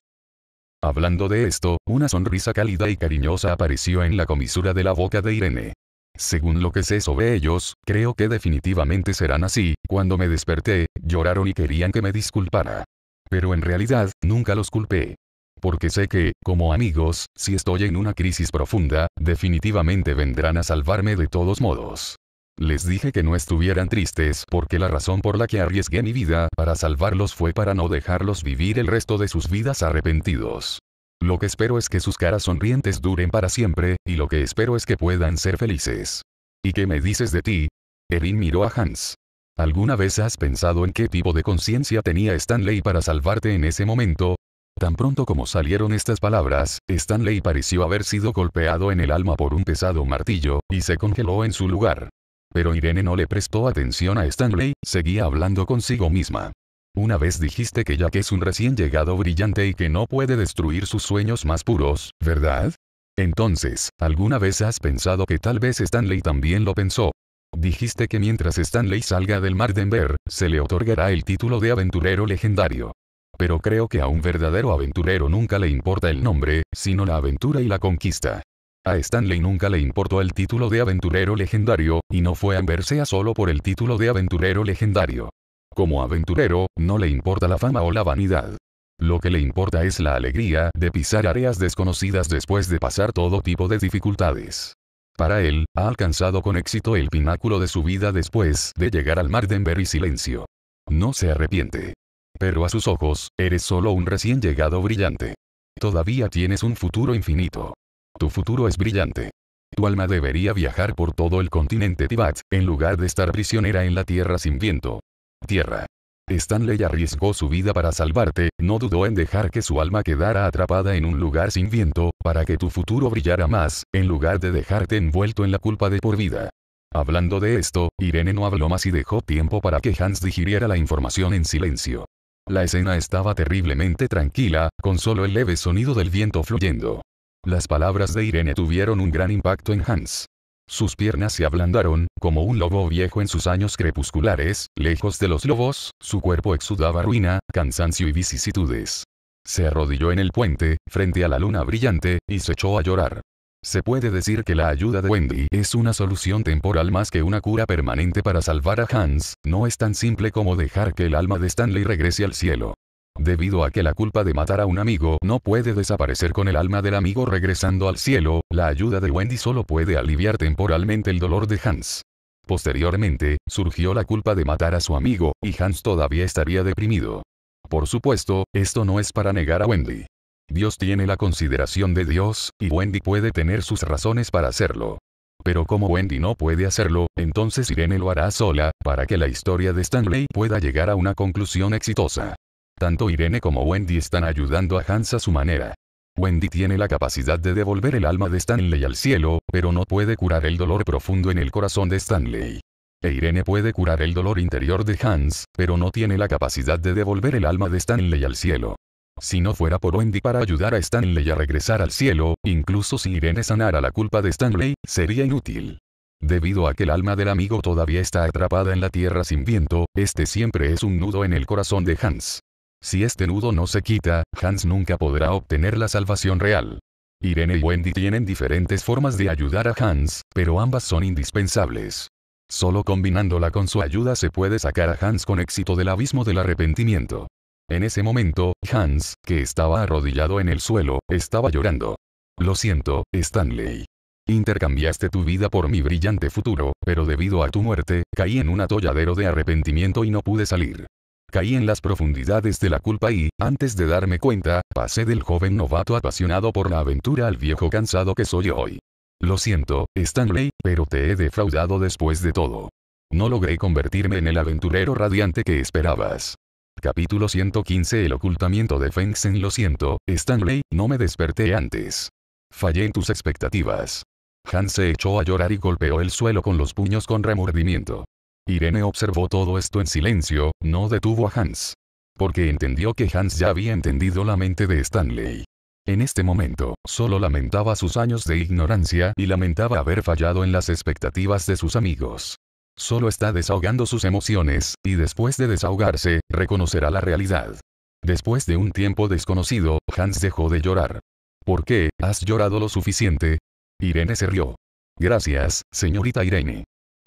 Hablando de esto, una sonrisa cálida y cariñosa apareció en la comisura de la boca de Irene. Según lo que sé sobre ellos, creo que definitivamente serán así, cuando me desperté, lloraron y querían que me disculpara. Pero en realidad, nunca los culpé. Porque sé que, como amigos, si estoy en una crisis profunda, definitivamente vendrán a salvarme de todos modos. Les dije que no estuvieran tristes porque la razón por la que arriesgué mi vida para salvarlos fue para no dejarlos vivir el resto de sus vidas arrepentidos. Lo que espero es que sus caras sonrientes duren para siempre, y lo que espero es que puedan ser felices. ¿Y qué me dices de ti? Erin miró a Hans. ¿Alguna vez has pensado en qué tipo de conciencia tenía Stanley para salvarte en ese momento? Tan pronto como salieron estas palabras, Stanley pareció haber sido golpeado en el alma por un pesado martillo, y se congeló en su lugar. Pero Irene no le prestó atención a Stanley, seguía hablando consigo misma. Una vez dijiste que Jack es un recién llegado brillante y que no puede destruir sus sueños más puros, ¿verdad? Entonces, ¿alguna vez has pensado que tal vez Stanley también lo pensó? Dijiste que mientras Stanley salga del mar Denver, se le otorgará el título de aventurero legendario pero creo que a un verdadero aventurero nunca le importa el nombre, sino la aventura y la conquista. A Stanley nunca le importó el título de aventurero legendario, y no fue a a solo por el título de aventurero legendario. Como aventurero, no le importa la fama o la vanidad. Lo que le importa es la alegría de pisar áreas desconocidas después de pasar todo tipo de dificultades. Para él, ha alcanzado con éxito el pináculo de su vida después de llegar al mar de Denver y silencio. No se arrepiente pero a sus ojos, eres solo un recién llegado brillante. Todavía tienes un futuro infinito. Tu futuro es brillante. Tu alma debería viajar por todo el continente Tibat, en lugar de estar prisionera en la tierra sin viento. Tierra. Stanley arriesgó su vida para salvarte, no dudó en dejar que su alma quedara atrapada en un lugar sin viento, para que tu futuro brillara más, en lugar de dejarte envuelto en la culpa de por vida. Hablando de esto, Irene no habló más y dejó tiempo para que Hans digiriera la información en silencio. La escena estaba terriblemente tranquila, con solo el leve sonido del viento fluyendo. Las palabras de Irene tuvieron un gran impacto en Hans. Sus piernas se ablandaron, como un lobo viejo en sus años crepusculares, lejos de los lobos, su cuerpo exudaba ruina, cansancio y vicisitudes. Se arrodilló en el puente, frente a la luna brillante, y se echó a llorar. Se puede decir que la ayuda de Wendy es una solución temporal más que una cura permanente para salvar a Hans, no es tan simple como dejar que el alma de Stanley regrese al cielo. Debido a que la culpa de matar a un amigo no puede desaparecer con el alma del amigo regresando al cielo, la ayuda de Wendy solo puede aliviar temporalmente el dolor de Hans. Posteriormente, surgió la culpa de matar a su amigo, y Hans todavía estaría deprimido. Por supuesto, esto no es para negar a Wendy. Dios tiene la consideración de Dios, y Wendy puede tener sus razones para hacerlo. Pero como Wendy no puede hacerlo, entonces Irene lo hará sola, para que la historia de Stanley pueda llegar a una conclusión exitosa. Tanto Irene como Wendy están ayudando a Hans a su manera. Wendy tiene la capacidad de devolver el alma de Stanley al cielo, pero no puede curar el dolor profundo en el corazón de Stanley. E Irene puede curar el dolor interior de Hans, pero no tiene la capacidad de devolver el alma de Stanley al cielo. Si no fuera por Wendy para ayudar a Stanley a regresar al cielo, incluso si Irene sanara la culpa de Stanley, sería inútil. Debido a que el alma del amigo todavía está atrapada en la tierra sin viento, este siempre es un nudo en el corazón de Hans. Si este nudo no se quita, Hans nunca podrá obtener la salvación real. Irene y Wendy tienen diferentes formas de ayudar a Hans, pero ambas son indispensables. Solo combinándola con su ayuda se puede sacar a Hans con éxito del abismo del arrepentimiento. En ese momento, Hans, que estaba arrodillado en el suelo, estaba llorando. Lo siento, Stanley. Intercambiaste tu vida por mi brillante futuro, pero debido a tu muerte, caí en un atolladero de arrepentimiento y no pude salir. Caí en las profundidades de la culpa y, antes de darme cuenta, pasé del joven novato apasionado por la aventura al viejo cansado que soy hoy. Lo siento, Stanley, pero te he defraudado después de todo. No logré convertirme en el aventurero radiante que esperabas. Capítulo 115 El ocultamiento de Feng Lo siento, Stanley, no me desperté antes. Fallé en tus expectativas. Hans se echó a llorar y golpeó el suelo con los puños con remordimiento. Irene observó todo esto en silencio, no detuvo a Hans. Porque entendió que Hans ya había entendido la mente de Stanley. En este momento, solo lamentaba sus años de ignorancia y lamentaba haber fallado en las expectativas de sus amigos solo está desahogando sus emociones, y después de desahogarse, reconocerá la realidad. Después de un tiempo desconocido, Hans dejó de llorar. ¿Por qué? ¿Has llorado lo suficiente? Irene se rió. Gracias, señorita Irene.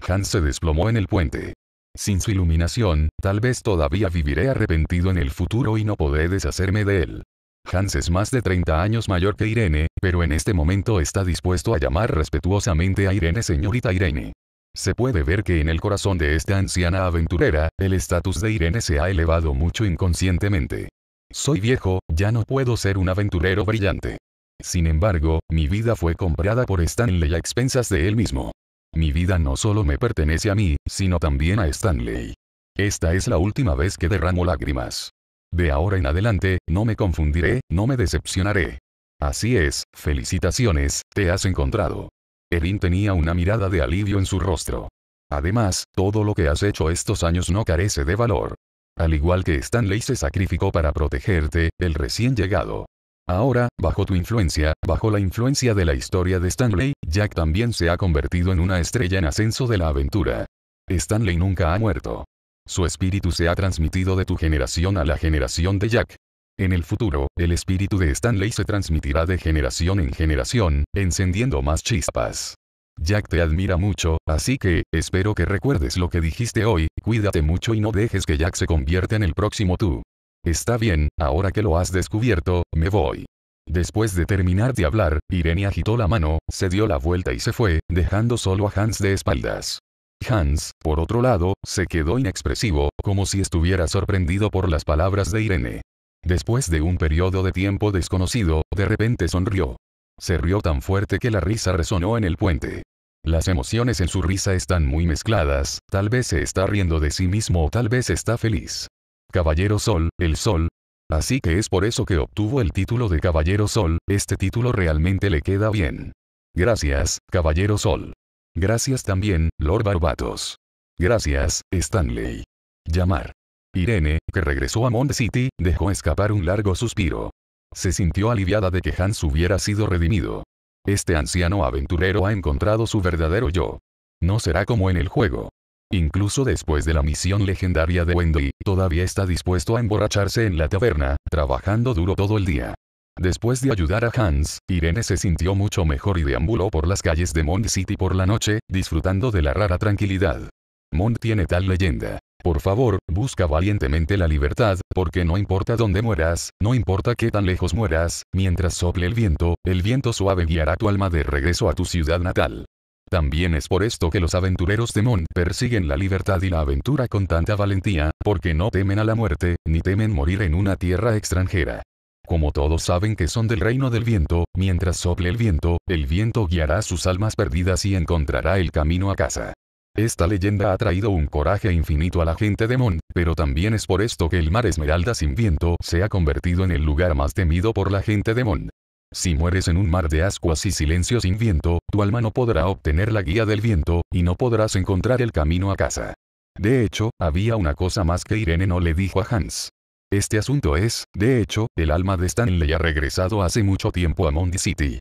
Hans se desplomó en el puente. Sin su iluminación, tal vez todavía viviré arrepentido en el futuro y no podré deshacerme de él. Hans es más de 30 años mayor que Irene, pero en este momento está dispuesto a llamar respetuosamente a Irene señorita Irene. Se puede ver que en el corazón de esta anciana aventurera, el estatus de Irene se ha elevado mucho inconscientemente. Soy viejo, ya no puedo ser un aventurero brillante. Sin embargo, mi vida fue comprada por Stanley a expensas de él mismo. Mi vida no solo me pertenece a mí, sino también a Stanley. Esta es la última vez que derramo lágrimas. De ahora en adelante, no me confundiré, no me decepcionaré. Así es, felicitaciones, te has encontrado. Erin tenía una mirada de alivio en su rostro. Además, todo lo que has hecho estos años no carece de valor. Al igual que Stanley se sacrificó para protegerte, el recién llegado. Ahora, bajo tu influencia, bajo la influencia de la historia de Stanley, Jack también se ha convertido en una estrella en ascenso de la aventura. Stanley nunca ha muerto. Su espíritu se ha transmitido de tu generación a la generación de Jack. En el futuro, el espíritu de Stanley se transmitirá de generación en generación, encendiendo más chispas. Jack te admira mucho, así que, espero que recuerdes lo que dijiste hoy, cuídate mucho y no dejes que Jack se convierta en el próximo tú. Está bien, ahora que lo has descubierto, me voy. Después de terminar de hablar, Irene agitó la mano, se dio la vuelta y se fue, dejando solo a Hans de espaldas. Hans, por otro lado, se quedó inexpresivo, como si estuviera sorprendido por las palabras de Irene. Después de un periodo de tiempo desconocido, de repente sonrió. Se rió tan fuerte que la risa resonó en el puente. Las emociones en su risa están muy mezcladas, tal vez se está riendo de sí mismo o tal vez está feliz. Caballero Sol, el Sol. Así que es por eso que obtuvo el título de Caballero Sol, este título realmente le queda bien. Gracias, Caballero Sol. Gracias también, Lord Barbatos. Gracias, Stanley. Llamar. Irene, que regresó a Mond City, dejó escapar un largo suspiro. Se sintió aliviada de que Hans hubiera sido redimido. Este anciano aventurero ha encontrado su verdadero yo. No será como en el juego. Incluso después de la misión legendaria de Wendy, todavía está dispuesto a emborracharse en la taberna, trabajando duro todo el día. Después de ayudar a Hans, Irene se sintió mucho mejor y deambuló por las calles de Mond City por la noche, disfrutando de la rara tranquilidad. Mond tiene tal leyenda. Por favor, busca valientemente la libertad, porque no importa dónde mueras, no importa qué tan lejos mueras, mientras sople el viento, el viento suave guiará tu alma de regreso a tu ciudad natal. También es por esto que los aventureros de Mont persiguen la libertad y la aventura con tanta valentía, porque no temen a la muerte, ni temen morir en una tierra extranjera. Como todos saben que son del reino del viento, mientras sople el viento, el viento guiará sus almas perdidas y encontrará el camino a casa. Esta leyenda ha traído un coraje infinito a la gente de Mon, pero también es por esto que el mar Esmeralda sin viento se ha convertido en el lugar más temido por la gente de Mon. Si mueres en un mar de ascuas y silencio sin viento, tu alma no podrá obtener la guía del viento, y no podrás encontrar el camino a casa. De hecho, había una cosa más que Irene no le dijo a Hans. Este asunto es, de hecho, el alma de Stanley ha regresado hace mucho tiempo a Mondi City.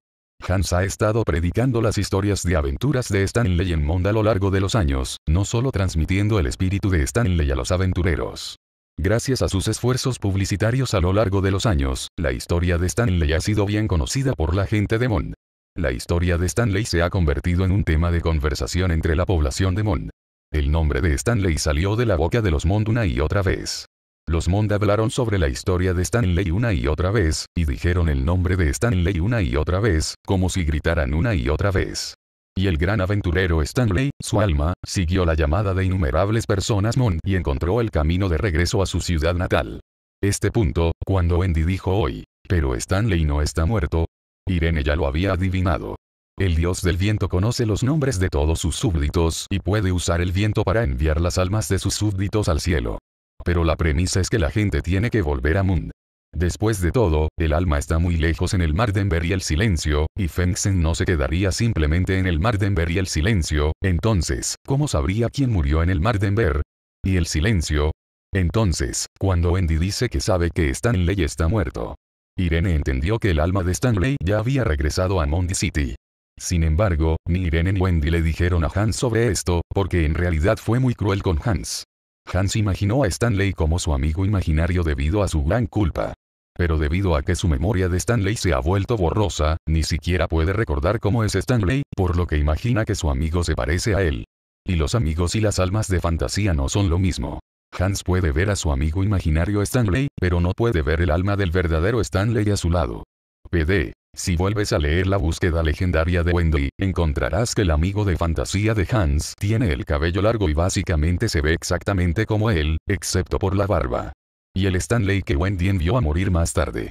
Hans ha estado predicando las historias de aventuras de Stanley en Mond a lo largo de los años, no solo transmitiendo el espíritu de Stanley a los aventureros. Gracias a sus esfuerzos publicitarios a lo largo de los años, la historia de Stanley ha sido bien conocida por la gente de Mond. La historia de Stanley se ha convertido en un tema de conversación entre la población de Mond. El nombre de Stanley salió de la boca de los Mond una y otra vez. Los Mond hablaron sobre la historia de Stanley una y otra vez, y dijeron el nombre de Stanley una y otra vez, como si gritaran una y otra vez. Y el gran aventurero Stanley, su alma, siguió la llamada de innumerables personas Mond y encontró el camino de regreso a su ciudad natal. Este punto, cuando Wendy dijo hoy, pero Stanley no está muerto, Irene ya lo había adivinado. El dios del viento conoce los nombres de todos sus súbditos y puede usar el viento para enviar las almas de sus súbditos al cielo. Pero la premisa es que la gente tiene que volver a Mund. Después de todo, el alma está muy lejos en el mar Denver y el silencio, y Fengsen no se quedaría simplemente en el mar Denver y el silencio, entonces, ¿cómo sabría quién murió en el mar Denver? ¿Y el silencio? Entonces, cuando Wendy dice que sabe que Stanley está muerto. Irene entendió que el alma de Stanley ya había regresado a Mondi City. Sin embargo, ni Irene ni Wendy le dijeron a Hans sobre esto, porque en realidad fue muy cruel con Hans. Hans imaginó a Stanley como su amigo imaginario debido a su gran culpa. Pero debido a que su memoria de Stanley se ha vuelto borrosa, ni siquiera puede recordar cómo es Stanley, por lo que imagina que su amigo se parece a él. Y los amigos y las almas de fantasía no son lo mismo. Hans puede ver a su amigo imaginario Stanley, pero no puede ver el alma del verdadero Stanley a su lado. PD. Si vuelves a leer la búsqueda legendaria de Wendy, encontrarás que el amigo de fantasía de Hans tiene el cabello largo y básicamente se ve exactamente como él, excepto por la barba. Y el Stanley que Wendy envió a morir más tarde.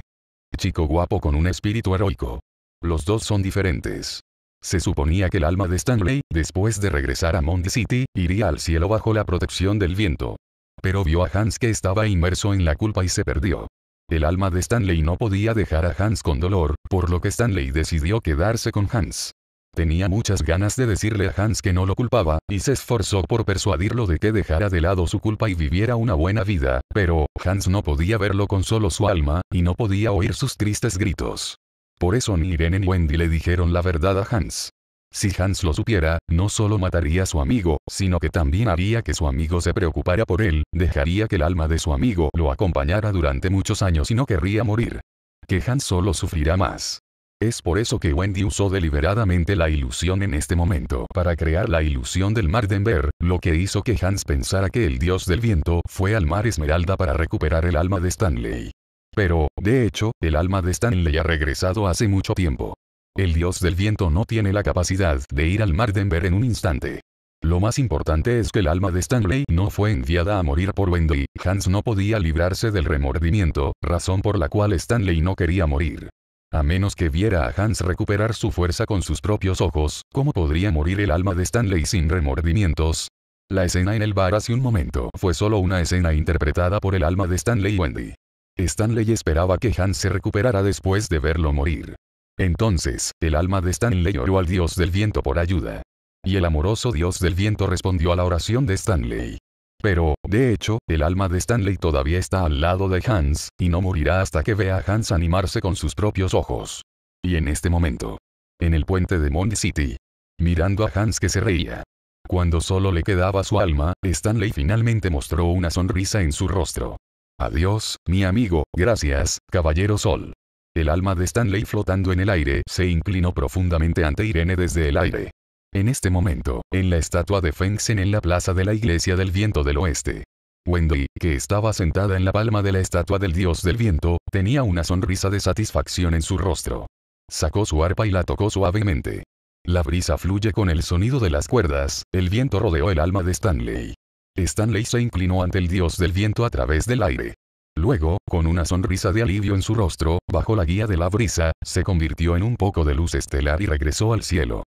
Chico guapo con un espíritu heroico. Los dos son diferentes. Se suponía que el alma de Stanley, después de regresar a Mondy City, iría al cielo bajo la protección del viento. Pero vio a Hans que estaba inmerso en la culpa y se perdió. El alma de Stanley no podía dejar a Hans con dolor, por lo que Stanley decidió quedarse con Hans. Tenía muchas ganas de decirle a Hans que no lo culpaba, y se esforzó por persuadirlo de que dejara de lado su culpa y viviera una buena vida, pero, Hans no podía verlo con solo su alma, y no podía oír sus tristes gritos. Por eso ni Irene ni Wendy le dijeron la verdad a Hans. Si Hans lo supiera, no solo mataría a su amigo, sino que también haría que su amigo se preocupara por él, dejaría que el alma de su amigo lo acompañara durante muchos años y no querría morir. Que Hans solo sufrirá más. Es por eso que Wendy usó deliberadamente la ilusión en este momento para crear la ilusión del mar Denver, lo que hizo que Hans pensara que el dios del viento fue al mar Esmeralda para recuperar el alma de Stanley. Pero, de hecho, el alma de Stanley ha regresado hace mucho tiempo. El dios del viento no tiene la capacidad de ir al mar Denver en un instante. Lo más importante es que el alma de Stanley no fue enviada a morir por Wendy. Hans no podía librarse del remordimiento, razón por la cual Stanley no quería morir. A menos que viera a Hans recuperar su fuerza con sus propios ojos, ¿cómo podría morir el alma de Stanley sin remordimientos? La escena en el bar hace un momento fue solo una escena interpretada por el alma de Stanley y Wendy. Stanley esperaba que Hans se recuperara después de verlo morir. Entonces, el alma de Stanley oró al dios del viento por ayuda. Y el amoroso dios del viento respondió a la oración de Stanley. Pero, de hecho, el alma de Stanley todavía está al lado de Hans, y no morirá hasta que vea a Hans animarse con sus propios ojos. Y en este momento. En el puente de Mond City. Mirando a Hans que se reía. Cuando solo le quedaba su alma, Stanley finalmente mostró una sonrisa en su rostro. Adiós, mi amigo, gracias, caballero Sol. El alma de Stanley flotando en el aire se inclinó profundamente ante Irene desde el aire. En este momento, en la estatua de Fengsen en la plaza de la iglesia del viento del oeste. Wendy, que estaba sentada en la palma de la estatua del dios del viento, tenía una sonrisa de satisfacción en su rostro. Sacó su arpa y la tocó suavemente. La brisa fluye con el sonido de las cuerdas, el viento rodeó el alma de Stanley. Stanley se inclinó ante el dios del viento a través del aire. Luego, con una sonrisa de alivio en su rostro, bajo la guía de la brisa, se convirtió en un poco de luz estelar y regresó al cielo.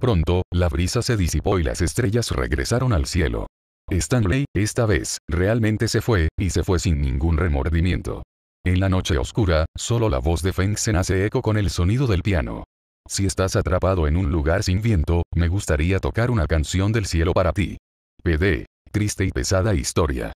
Pronto, la brisa se disipó y las estrellas regresaron al cielo. Stanley, esta vez, realmente se fue, y se fue sin ningún remordimiento. En la noche oscura, solo la voz de Feng se hace eco con el sonido del piano. Si estás atrapado en un lugar sin viento, me gustaría tocar una canción del cielo para ti. PD. Triste y pesada historia.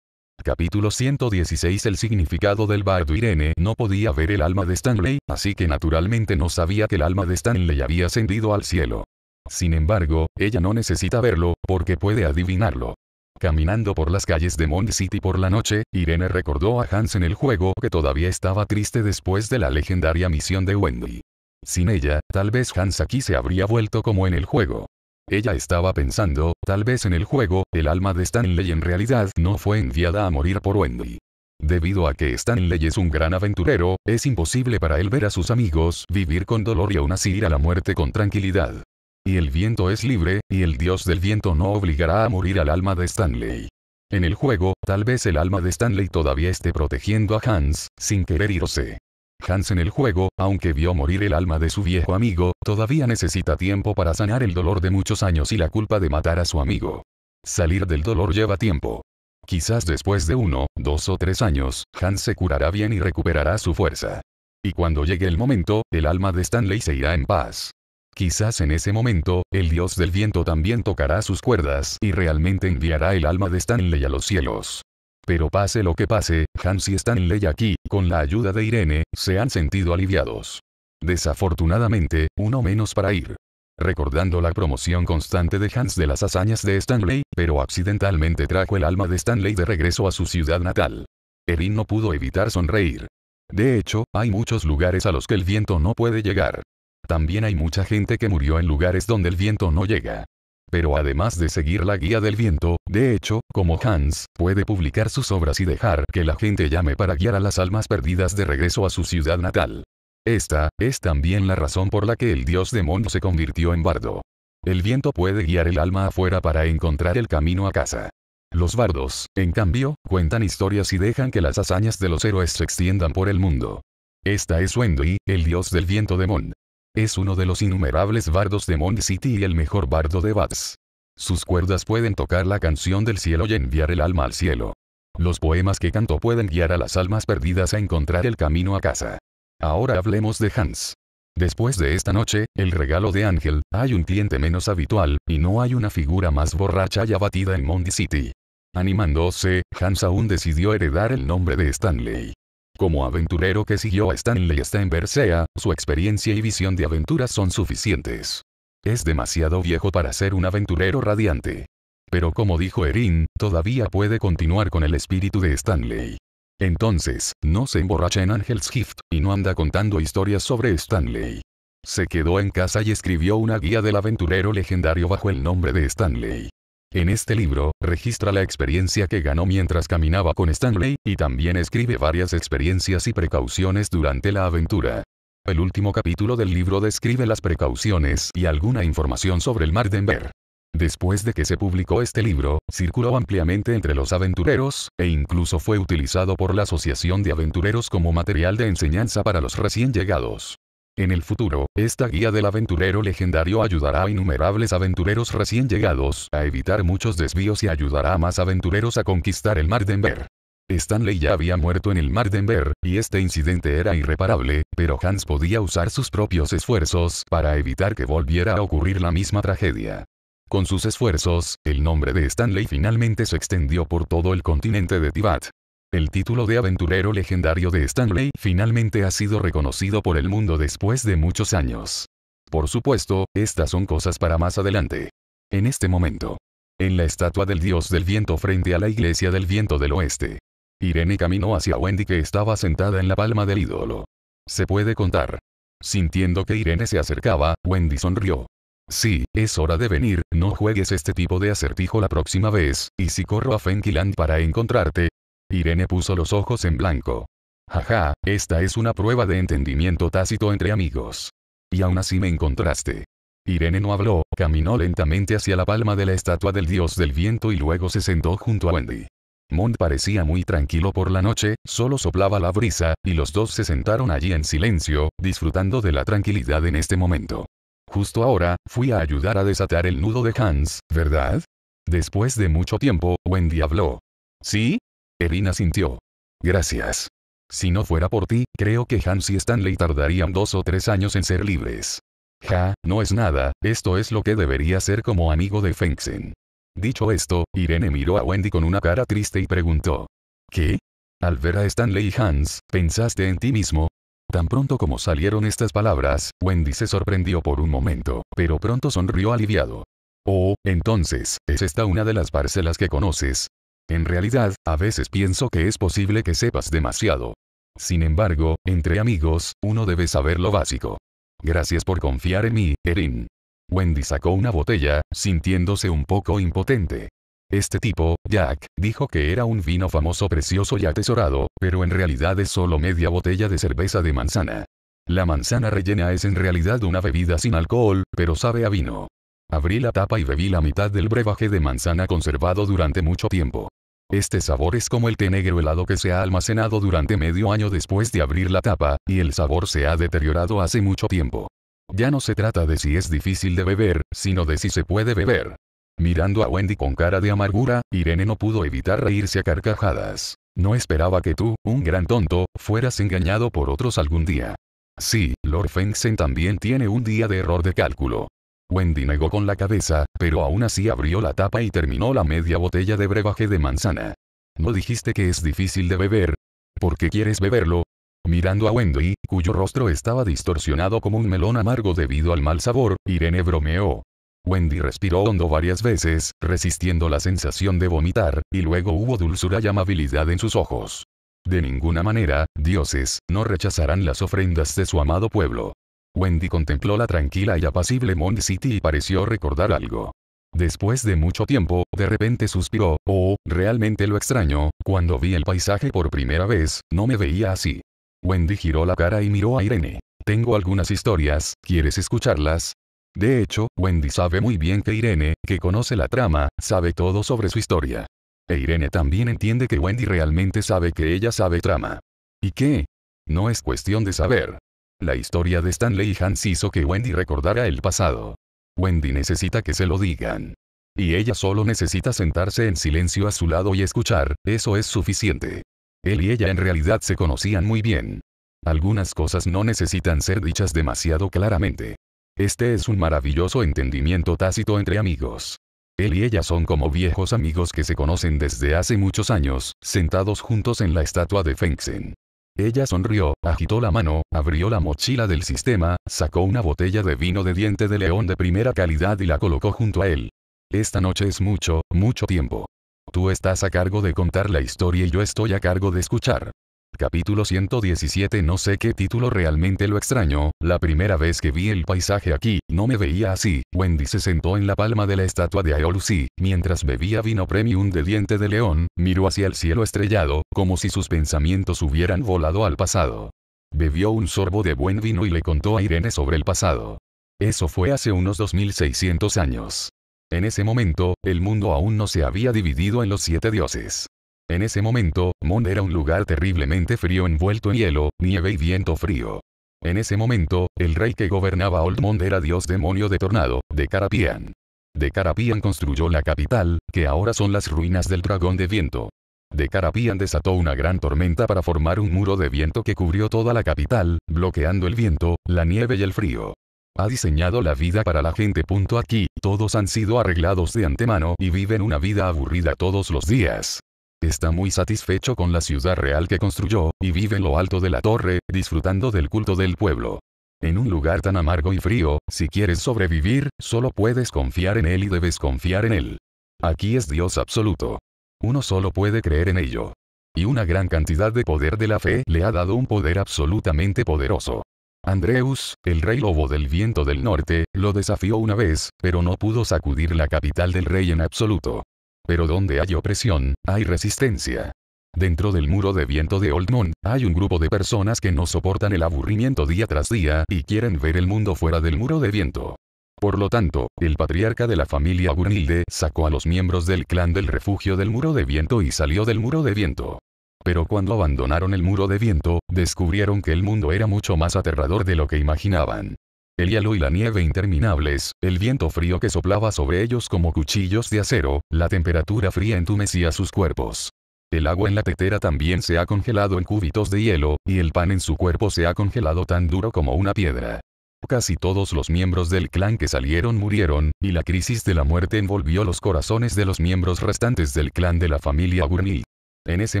Capítulo 116 El significado del bardo Irene no podía ver el alma de Stanley, así que naturalmente no sabía que el alma de Stanley había ascendido al cielo. Sin embargo, ella no necesita verlo, porque puede adivinarlo. Caminando por las calles de Mond City por la noche, Irene recordó a Hans en el juego que todavía estaba triste después de la legendaria misión de Wendy. Sin ella, tal vez Hans aquí se habría vuelto como en el juego. Ella estaba pensando, tal vez en el juego, el alma de Stanley en realidad no fue enviada a morir por Wendy. Debido a que Stanley es un gran aventurero, es imposible para él ver a sus amigos vivir con dolor y aún así ir a la muerte con tranquilidad. Y el viento es libre, y el dios del viento no obligará a morir al alma de Stanley. En el juego, tal vez el alma de Stanley todavía esté protegiendo a Hans, sin querer irse. Hans en el juego, aunque vio morir el alma de su viejo amigo, todavía necesita tiempo para sanar el dolor de muchos años y la culpa de matar a su amigo. Salir del dolor lleva tiempo. Quizás después de uno, dos o tres años, Hans se curará bien y recuperará su fuerza. Y cuando llegue el momento, el alma de Stanley se irá en paz. Quizás en ese momento, el dios del viento también tocará sus cuerdas y realmente enviará el alma de Stanley a los cielos. Pero pase lo que pase, Hans y Stanley aquí, con la ayuda de Irene, se han sentido aliviados. Desafortunadamente, uno menos para ir. Recordando la promoción constante de Hans de las hazañas de Stanley, pero accidentalmente trajo el alma de Stanley de regreso a su ciudad natal. Erin no pudo evitar sonreír. De hecho, hay muchos lugares a los que el viento no puede llegar. También hay mucha gente que murió en lugares donde el viento no llega. Pero además de seguir la guía del viento, de hecho, como Hans, puede publicar sus obras y dejar que la gente llame para guiar a las almas perdidas de regreso a su ciudad natal. Esta, es también la razón por la que el dios demonio se convirtió en bardo. El viento puede guiar el alma afuera para encontrar el camino a casa. Los bardos, en cambio, cuentan historias y dejan que las hazañas de los héroes se extiendan por el mundo. Esta es Wendy, el dios del viento demon. Es uno de los innumerables bardos de Mond City y el mejor bardo de Bats. Sus cuerdas pueden tocar la canción del cielo y enviar el alma al cielo. Los poemas que canto pueden guiar a las almas perdidas a encontrar el camino a casa. Ahora hablemos de Hans. Después de esta noche, el regalo de Ángel, hay un cliente menos habitual, y no hay una figura más borracha y abatida en Mondy City. Animándose, Hans aún decidió heredar el nombre de Stanley. Como aventurero que siguió a Stanley en Bersea, su experiencia y visión de aventuras son suficientes. Es demasiado viejo para ser un aventurero radiante. Pero como dijo Erin, todavía puede continuar con el espíritu de Stanley. Entonces, no se emborracha en Angel's Gift, y no anda contando historias sobre Stanley. Se quedó en casa y escribió una guía del aventurero legendario bajo el nombre de Stanley. En este libro, registra la experiencia que ganó mientras caminaba con Stanley, y también escribe varias experiencias y precauciones durante la aventura. El último capítulo del libro describe las precauciones y alguna información sobre el mar Denver. Después de que se publicó este libro, circuló ampliamente entre los aventureros, e incluso fue utilizado por la Asociación de Aventureros como material de enseñanza para los recién llegados. En el futuro, esta guía del aventurero legendario ayudará a innumerables aventureros recién llegados a evitar muchos desvíos y ayudará a más aventureros a conquistar el mar Denver. Stanley ya había muerto en el mar Denver, y este incidente era irreparable, pero Hans podía usar sus propios esfuerzos para evitar que volviera a ocurrir la misma tragedia. Con sus esfuerzos, el nombre de Stanley finalmente se extendió por todo el continente de Tibat. El título de aventurero legendario de Stanley finalmente ha sido reconocido por el mundo después de muchos años. Por supuesto, estas son cosas para más adelante. En este momento. En la estatua del dios del viento frente a la iglesia del viento del oeste. Irene caminó hacia Wendy que estaba sentada en la palma del ídolo. Se puede contar. Sintiendo que Irene se acercaba, Wendy sonrió. Sí, es hora de venir, no juegues este tipo de acertijo la próxima vez, y si corro a Fenkiland para encontrarte, Irene puso los ojos en blanco. Jaja, esta es una prueba de entendimiento tácito entre amigos. Y aún así me encontraste. Irene no habló, caminó lentamente hacia la palma de la estatua del dios del viento y luego se sentó junto a Wendy. Mond parecía muy tranquilo por la noche, solo soplaba la brisa, y los dos se sentaron allí en silencio, disfrutando de la tranquilidad en este momento. Justo ahora, fui a ayudar a desatar el nudo de Hans, ¿verdad? Después de mucho tiempo, Wendy habló. ¿Sí? Erin sintió. Gracias. Si no fuera por ti, creo que Hans y Stanley tardarían dos o tres años en ser libres. Ja, no es nada, esto es lo que debería ser como amigo de Fengsen. Dicho esto, Irene miró a Wendy con una cara triste y preguntó. ¿Qué? Al ver a Stanley y Hans, ¿pensaste en ti mismo? Tan pronto como salieron estas palabras, Wendy se sorprendió por un momento, pero pronto sonrió aliviado. Oh, entonces, ¿es esta una de las parcelas que conoces? En realidad, a veces pienso que es posible que sepas demasiado. Sin embargo, entre amigos, uno debe saber lo básico. Gracias por confiar en mí, Erin. Wendy sacó una botella, sintiéndose un poco impotente. Este tipo, Jack, dijo que era un vino famoso precioso y atesorado, pero en realidad es solo media botella de cerveza de manzana. La manzana rellena es en realidad una bebida sin alcohol, pero sabe a vino. Abrí la tapa y bebí la mitad del brebaje de manzana conservado durante mucho tiempo. Este sabor es como el té negro helado que se ha almacenado durante medio año después de abrir la tapa, y el sabor se ha deteriorado hace mucho tiempo. Ya no se trata de si es difícil de beber, sino de si se puede beber. Mirando a Wendy con cara de amargura, Irene no pudo evitar reírse a carcajadas. No esperaba que tú, un gran tonto, fueras engañado por otros algún día. Sí, Lord Fengsen también tiene un día de error de cálculo. Wendy negó con la cabeza, pero aún así abrió la tapa y terminó la media botella de brebaje de manzana. ¿No dijiste que es difícil de beber? ¿Por qué quieres beberlo? Mirando a Wendy, cuyo rostro estaba distorsionado como un melón amargo debido al mal sabor, Irene bromeó. Wendy respiró hondo varias veces, resistiendo la sensación de vomitar, y luego hubo dulzura y amabilidad en sus ojos. De ninguna manera, dioses, no rechazarán las ofrendas de su amado pueblo. Wendy contempló la tranquila y apacible Mond City y pareció recordar algo. Después de mucho tiempo, de repente suspiró, oh, realmente lo extraño, cuando vi el paisaje por primera vez, no me veía así. Wendy giró la cara y miró a Irene. Tengo algunas historias, ¿quieres escucharlas? De hecho, Wendy sabe muy bien que Irene, que conoce la trama, sabe todo sobre su historia. E Irene también entiende que Wendy realmente sabe que ella sabe trama. ¿Y qué? No es cuestión de saber, la historia de Stanley y Hans hizo que Wendy recordara el pasado. Wendy necesita que se lo digan. Y ella solo necesita sentarse en silencio a su lado y escuchar, eso es suficiente. Él y ella en realidad se conocían muy bien. Algunas cosas no necesitan ser dichas demasiado claramente. Este es un maravilloso entendimiento tácito entre amigos. Él y ella son como viejos amigos que se conocen desde hace muchos años, sentados juntos en la estatua de Fengsen. Ella sonrió, agitó la mano, abrió la mochila del sistema, sacó una botella de vino de diente de león de primera calidad y la colocó junto a él. Esta noche es mucho, mucho tiempo. Tú estás a cargo de contar la historia y yo estoy a cargo de escuchar. Capítulo 117 No sé qué título realmente lo extraño, la primera vez que vi el paisaje aquí, no me veía así. Wendy se sentó en la palma de la estatua de y mientras bebía vino premium de diente de león, miró hacia el cielo estrellado, como si sus pensamientos hubieran volado al pasado. Bebió un sorbo de buen vino y le contó a Irene sobre el pasado. Eso fue hace unos 2600 años. En ese momento, el mundo aún no se había dividido en los siete dioses. En ese momento, Mond era un lugar terriblemente frío envuelto en hielo, nieve y viento frío. En ese momento, el rey que gobernaba Old Mond era dios demonio de tornado, de Carapian. De Carapian construyó la capital, que ahora son las ruinas del dragón de viento. De Carapian desató una gran tormenta para formar un muro de viento que cubrió toda la capital, bloqueando el viento, la nieve y el frío. Ha diseñado la vida para la gente. Punto aquí, todos han sido arreglados de antemano y viven una vida aburrida todos los días. Está muy satisfecho con la ciudad real que construyó, y vive en lo alto de la torre, disfrutando del culto del pueblo. En un lugar tan amargo y frío, si quieres sobrevivir, solo puedes confiar en Él y debes confiar en Él. Aquí es Dios absoluto. Uno solo puede creer en ello. Y una gran cantidad de poder de la fe le ha dado un poder absolutamente poderoso. Andreus, el rey lobo del viento del norte, lo desafió una vez, pero no pudo sacudir la capital del rey en absoluto. Pero donde hay opresión, hay resistencia. Dentro del muro de viento de Oldmont, hay un grupo de personas que no soportan el aburrimiento día tras día y quieren ver el mundo fuera del muro de viento. Por lo tanto, el patriarca de la familia Burnilde sacó a los miembros del clan del refugio del muro de viento y salió del muro de viento. Pero cuando abandonaron el muro de viento, descubrieron que el mundo era mucho más aterrador de lo que imaginaban el hielo y la nieve interminables, el viento frío que soplaba sobre ellos como cuchillos de acero, la temperatura fría entumecía sus cuerpos. El agua en la tetera también se ha congelado en cúbitos de hielo, y el pan en su cuerpo se ha congelado tan duro como una piedra. Casi todos los miembros del clan que salieron murieron, y la crisis de la muerte envolvió los corazones de los miembros restantes del clan de la familia Gurney. En ese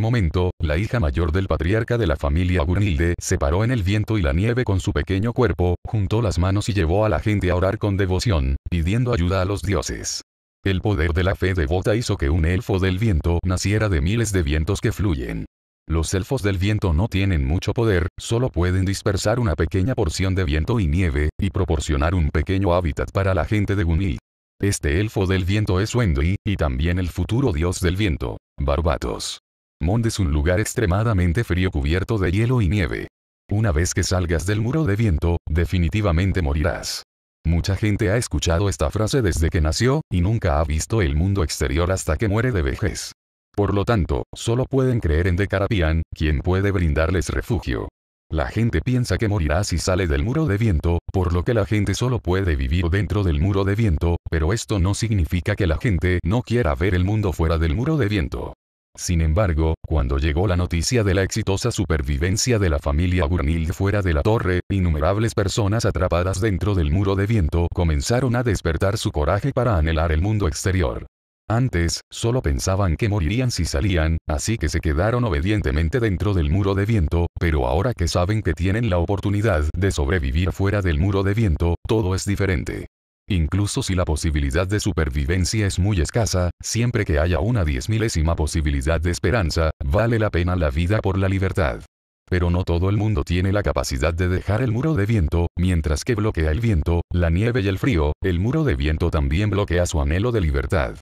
momento, la hija mayor del patriarca de la familia Gurnilde se paró en el viento y la nieve con su pequeño cuerpo, juntó las manos y llevó a la gente a orar con devoción, pidiendo ayuda a los dioses. El poder de la fe devota hizo que un elfo del viento naciera de miles de vientos que fluyen. Los elfos del viento no tienen mucho poder, solo pueden dispersar una pequeña porción de viento y nieve, y proporcionar un pequeño hábitat para la gente de Gunil. Este elfo del viento es Wendy, y también el futuro dios del viento, Barbatos. Mond es un lugar extremadamente frío cubierto de hielo y nieve. Una vez que salgas del muro de viento, definitivamente morirás. Mucha gente ha escuchado esta frase desde que nació, y nunca ha visto el mundo exterior hasta que muere de vejez. Por lo tanto, solo pueden creer en Carapian, quien puede brindarles refugio. La gente piensa que morirá si sale del muro de viento, por lo que la gente solo puede vivir dentro del muro de viento, pero esto no significa que la gente no quiera ver el mundo fuera del muro de viento. Sin embargo, cuando llegó la noticia de la exitosa supervivencia de la familia Gurnild fuera de la torre, innumerables personas atrapadas dentro del muro de viento comenzaron a despertar su coraje para anhelar el mundo exterior. Antes, solo pensaban que morirían si salían, así que se quedaron obedientemente dentro del muro de viento, pero ahora que saben que tienen la oportunidad de sobrevivir fuera del muro de viento, todo es diferente. Incluso si la posibilidad de supervivencia es muy escasa, siempre que haya una diez posibilidad de esperanza, vale la pena la vida por la libertad. Pero no todo el mundo tiene la capacidad de dejar el muro de viento, mientras que bloquea el viento, la nieve y el frío, el muro de viento también bloquea su anhelo de libertad.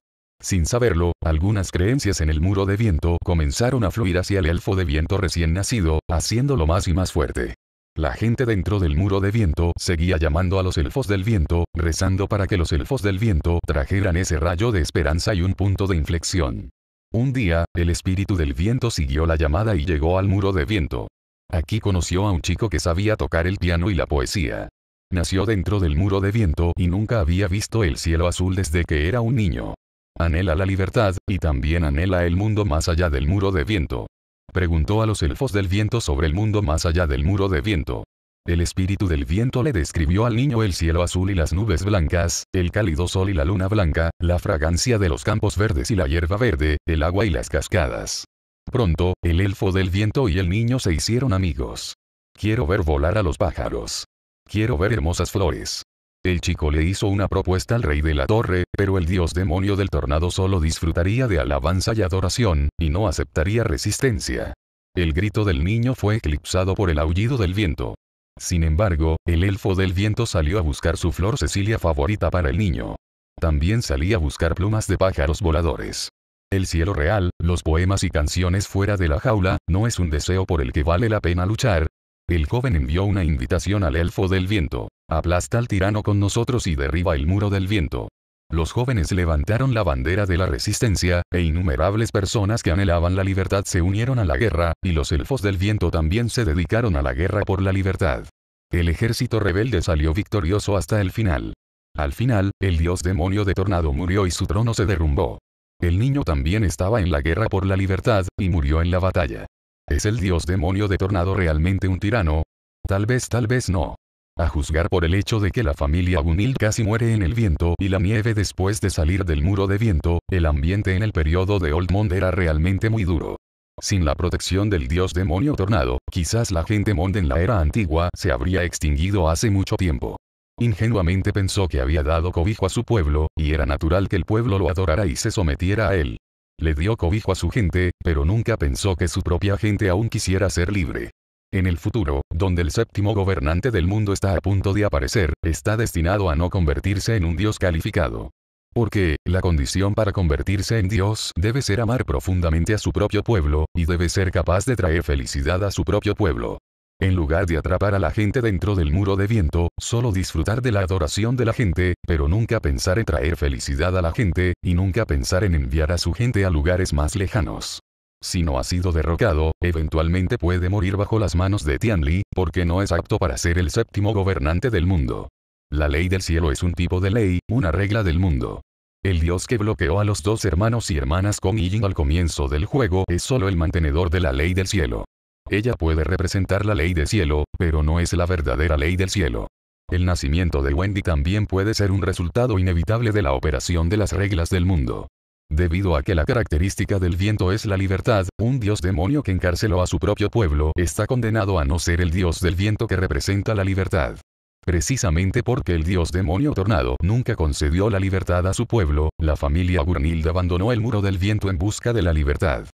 Sin saberlo, algunas creencias en el muro de viento comenzaron a fluir hacia el elfo de viento recién nacido, haciéndolo más y más fuerte. La gente dentro del muro de viento seguía llamando a los elfos del viento, rezando para que los elfos del viento trajeran ese rayo de esperanza y un punto de inflexión. Un día, el espíritu del viento siguió la llamada y llegó al muro de viento. Aquí conoció a un chico que sabía tocar el piano y la poesía. Nació dentro del muro de viento y nunca había visto el cielo azul desde que era un niño. Anhela la libertad, y también anhela el mundo más allá del muro de viento preguntó a los elfos del viento sobre el mundo más allá del muro de viento. El espíritu del viento le describió al niño el cielo azul y las nubes blancas, el cálido sol y la luna blanca, la fragancia de los campos verdes y la hierba verde, el agua y las cascadas. Pronto, el elfo del viento y el niño se hicieron amigos. Quiero ver volar a los pájaros. Quiero ver hermosas flores. El chico le hizo una propuesta al rey de la torre, pero el dios demonio del tornado solo disfrutaría de alabanza y adoración, y no aceptaría resistencia. El grito del niño fue eclipsado por el aullido del viento. Sin embargo, el elfo del viento salió a buscar su flor Cecilia favorita para el niño. También salía a buscar plumas de pájaros voladores. El cielo real, los poemas y canciones fuera de la jaula, no es un deseo por el que vale la pena luchar, el joven envió una invitación al elfo del viento. Aplasta al tirano con nosotros y derriba el muro del viento. Los jóvenes levantaron la bandera de la resistencia, e innumerables personas que anhelaban la libertad se unieron a la guerra, y los elfos del viento también se dedicaron a la guerra por la libertad. El ejército rebelde salió victorioso hasta el final. Al final, el dios demonio de Tornado murió y su trono se derrumbó. El niño también estaba en la guerra por la libertad, y murió en la batalla. ¿Es el dios demonio de Tornado realmente un tirano? Tal vez, tal vez no. A juzgar por el hecho de que la familia Gunil casi muere en el viento y la nieve después de salir del muro de viento, el ambiente en el periodo de Oldmond era realmente muy duro. Sin la protección del dios demonio tornado, quizás la gente Monde en la era antigua se habría extinguido hace mucho tiempo. Ingenuamente pensó que había dado cobijo a su pueblo, y era natural que el pueblo lo adorara y se sometiera a él. Le dio cobijo a su gente, pero nunca pensó que su propia gente aún quisiera ser libre. En el futuro, donde el séptimo gobernante del mundo está a punto de aparecer, está destinado a no convertirse en un dios calificado. Porque, la condición para convertirse en Dios debe ser amar profundamente a su propio pueblo, y debe ser capaz de traer felicidad a su propio pueblo. En lugar de atrapar a la gente dentro del muro de viento, solo disfrutar de la adoración de la gente, pero nunca pensar en traer felicidad a la gente, y nunca pensar en enviar a su gente a lugares más lejanos. Si no ha sido derrocado, eventualmente puede morir bajo las manos de Tianli, porque no es apto para ser el séptimo gobernante del mundo. La ley del cielo es un tipo de ley, una regla del mundo. El dios que bloqueó a los dos hermanos y hermanas con Ying al comienzo del juego es solo el mantenedor de la ley del cielo. Ella puede representar la ley del cielo, pero no es la verdadera ley del cielo. El nacimiento de Wendy también puede ser un resultado inevitable de la operación de las reglas del mundo. Debido a que la característica del viento es la libertad, un dios demonio que encarceló a su propio pueblo está condenado a no ser el dios del viento que representa la libertad. Precisamente porque el dios demonio tornado nunca concedió la libertad a su pueblo, la familia Gurnilda abandonó el muro del viento en busca de la libertad.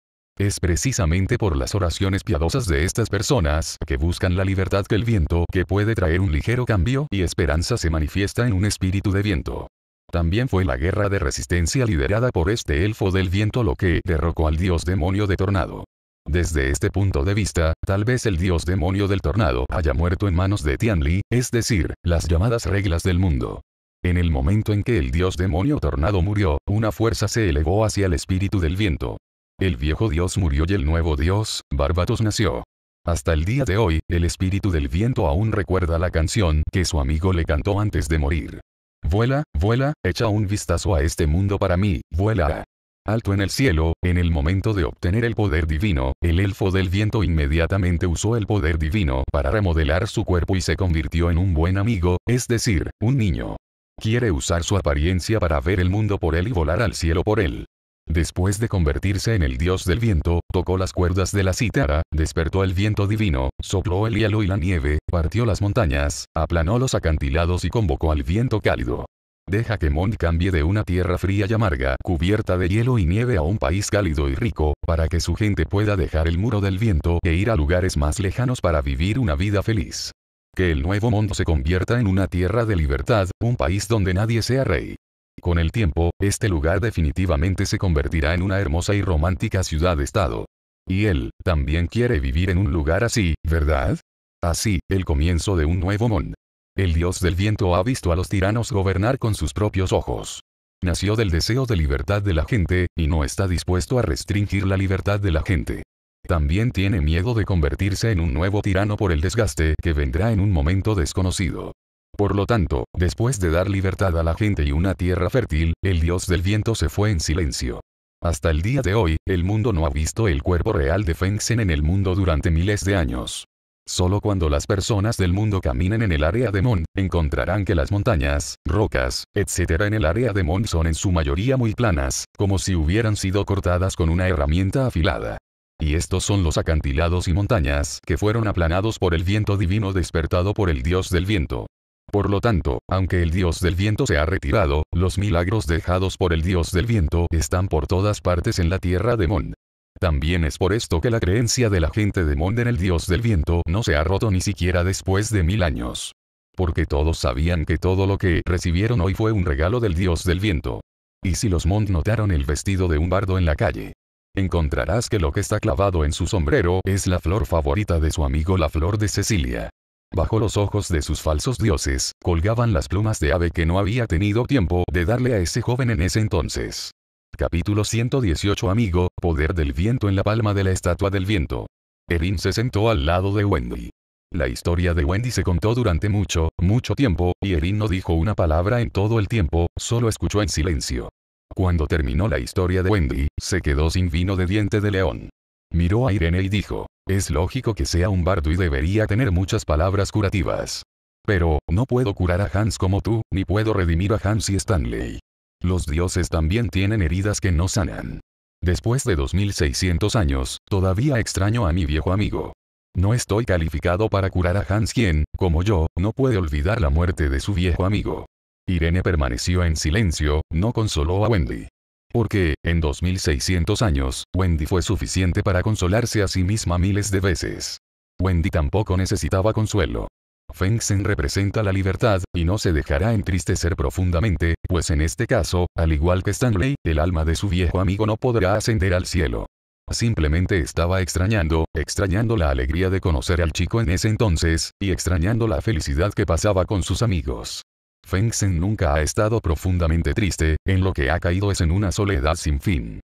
Es precisamente por las oraciones piadosas de estas personas que buscan la libertad que el viento que puede traer un ligero cambio y esperanza se manifiesta en un espíritu de viento. También fue la guerra de resistencia liderada por este elfo del viento lo que derrocó al dios demonio de tornado. Desde este punto de vista, tal vez el dios demonio del tornado haya muerto en manos de Tianli, es decir, las llamadas reglas del mundo. En el momento en que el dios demonio tornado murió, una fuerza se elevó hacia el espíritu del viento, el viejo dios murió y el nuevo dios, Barbatos nació. Hasta el día de hoy, el espíritu del viento aún recuerda la canción que su amigo le cantó antes de morir. Vuela, vuela, echa un vistazo a este mundo para mí, vuela. Alto en el cielo, en el momento de obtener el poder divino, el elfo del viento inmediatamente usó el poder divino para remodelar su cuerpo y se convirtió en un buen amigo, es decir, un niño. Quiere usar su apariencia para ver el mundo por él y volar al cielo por él. Después de convertirse en el dios del viento, tocó las cuerdas de la cítara, despertó el viento divino, sopló el hielo y la nieve, partió las montañas, aplanó los acantilados y convocó al viento cálido. Deja que Mond cambie de una tierra fría y amarga, cubierta de hielo y nieve a un país cálido y rico, para que su gente pueda dejar el muro del viento e ir a lugares más lejanos para vivir una vida feliz. Que el nuevo mundo se convierta en una tierra de libertad, un país donde nadie sea rey. Con el tiempo, este lugar definitivamente se convertirá en una hermosa y romántica ciudad-estado. Y él, también quiere vivir en un lugar así, ¿verdad? Así, el comienzo de un nuevo mundo. El dios del viento ha visto a los tiranos gobernar con sus propios ojos. Nació del deseo de libertad de la gente, y no está dispuesto a restringir la libertad de la gente. También tiene miedo de convertirse en un nuevo tirano por el desgaste que vendrá en un momento desconocido. Por lo tanto, después de dar libertad a la gente y una tierra fértil, el dios del viento se fue en silencio. Hasta el día de hoy, el mundo no ha visto el cuerpo real de Fengsen en el mundo durante miles de años. Solo cuando las personas del mundo caminen en el área de Mon, encontrarán que las montañas, rocas, etc. en el área de Mon son en su mayoría muy planas, como si hubieran sido cortadas con una herramienta afilada. Y estos son los acantilados y montañas que fueron aplanados por el viento divino despertado por el dios del viento. Por lo tanto, aunque el dios del viento se ha retirado, los milagros dejados por el dios del viento están por todas partes en la tierra de Mond. También es por esto que la creencia de la gente de Mond en el dios del viento no se ha roto ni siquiera después de mil años. Porque todos sabían que todo lo que recibieron hoy fue un regalo del dios del viento. Y si los Mond notaron el vestido de un bardo en la calle, encontrarás que lo que está clavado en su sombrero es la flor favorita de su amigo la flor de Cecilia. Bajo los ojos de sus falsos dioses, colgaban las plumas de ave que no había tenido tiempo de darle a ese joven en ese entonces. Capítulo 118 Amigo, poder del viento en la palma de la estatua del viento. Erin se sentó al lado de Wendy. La historia de Wendy se contó durante mucho, mucho tiempo, y Erin no dijo una palabra en todo el tiempo, solo escuchó en silencio. Cuando terminó la historia de Wendy, se quedó sin vino de diente de león. Miró a Irene y dijo, es lógico que sea un bardo y debería tener muchas palabras curativas. Pero, no puedo curar a Hans como tú, ni puedo redimir a Hans y Stanley. Los dioses también tienen heridas que no sanan. Después de 2600 años, todavía extraño a mi viejo amigo. No estoy calificado para curar a Hans quien, como yo, no puede olvidar la muerte de su viejo amigo. Irene permaneció en silencio, no consoló a Wendy. Porque, en 2600 años, Wendy fue suficiente para consolarse a sí misma miles de veces. Wendy tampoco necesitaba consuelo. Fengsen representa la libertad, y no se dejará entristecer profundamente, pues en este caso, al igual que Stanley, el alma de su viejo amigo no podrá ascender al cielo. Simplemente estaba extrañando, extrañando la alegría de conocer al chico en ese entonces, y extrañando la felicidad que pasaba con sus amigos. Feng nunca ha estado profundamente triste, en lo que ha caído es en una soledad sin fin.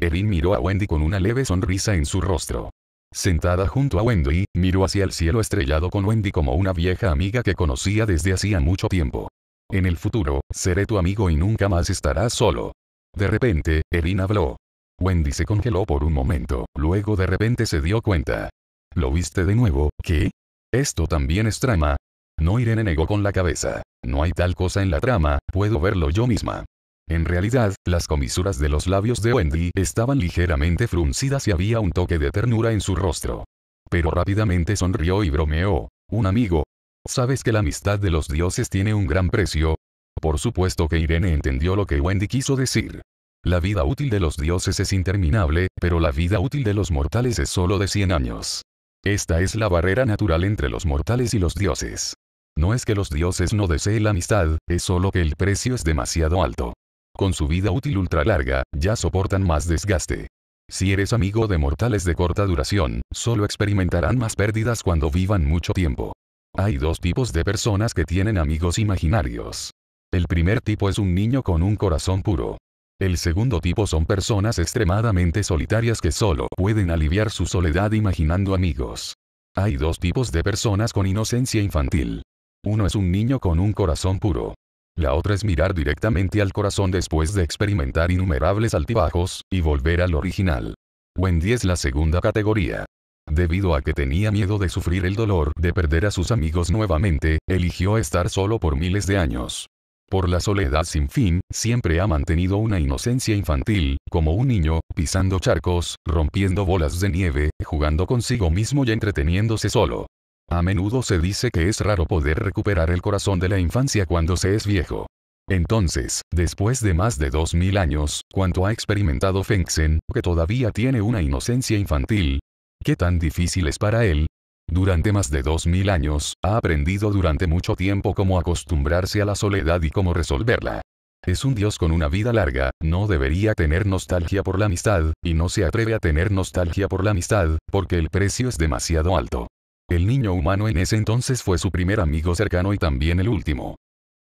Erin miró a Wendy con una leve sonrisa en su rostro. Sentada junto a Wendy, miró hacia el cielo estrellado con Wendy como una vieja amiga que conocía desde hacía mucho tiempo. En el futuro, seré tu amigo y nunca más estarás solo. De repente, Erin habló. Wendy se congeló por un momento, luego de repente se dio cuenta. ¿Lo viste de nuevo, qué? Esto también es trama. No Irene negó con la cabeza. No hay tal cosa en la trama, puedo verlo yo misma. En realidad, las comisuras de los labios de Wendy estaban ligeramente fruncidas y había un toque de ternura en su rostro. Pero rápidamente sonrió y bromeó. Un amigo. ¿Sabes que la amistad de los dioses tiene un gran precio? Por supuesto que Irene entendió lo que Wendy quiso decir. La vida útil de los dioses es interminable, pero la vida útil de los mortales es solo de 100 años. Esta es la barrera natural entre los mortales y los dioses. No es que los dioses no deseen la amistad, es solo que el precio es demasiado alto. Con su vida útil ultra larga, ya soportan más desgaste. Si eres amigo de mortales de corta duración, solo experimentarán más pérdidas cuando vivan mucho tiempo. Hay dos tipos de personas que tienen amigos imaginarios. El primer tipo es un niño con un corazón puro. El segundo tipo son personas extremadamente solitarias que solo pueden aliviar su soledad imaginando amigos. Hay dos tipos de personas con inocencia infantil. Uno es un niño con un corazón puro. La otra es mirar directamente al corazón después de experimentar innumerables altibajos, y volver al original. Wendy es la segunda categoría. Debido a que tenía miedo de sufrir el dolor de perder a sus amigos nuevamente, eligió estar solo por miles de años. Por la soledad sin fin, siempre ha mantenido una inocencia infantil, como un niño, pisando charcos, rompiendo bolas de nieve, jugando consigo mismo y entreteniéndose solo. A menudo se dice que es raro poder recuperar el corazón de la infancia cuando se es viejo. Entonces, después de más de 2000 años, ¿cuánto ha experimentado Fengsen, que todavía tiene una inocencia infantil, ¿qué tan difícil es para él? Durante más de 2000 años, ha aprendido durante mucho tiempo cómo acostumbrarse a la soledad y cómo resolverla. Es un dios con una vida larga, no debería tener nostalgia por la amistad, y no se atreve a tener nostalgia por la amistad, porque el precio es demasiado alto. El niño humano en ese entonces fue su primer amigo cercano y también el último.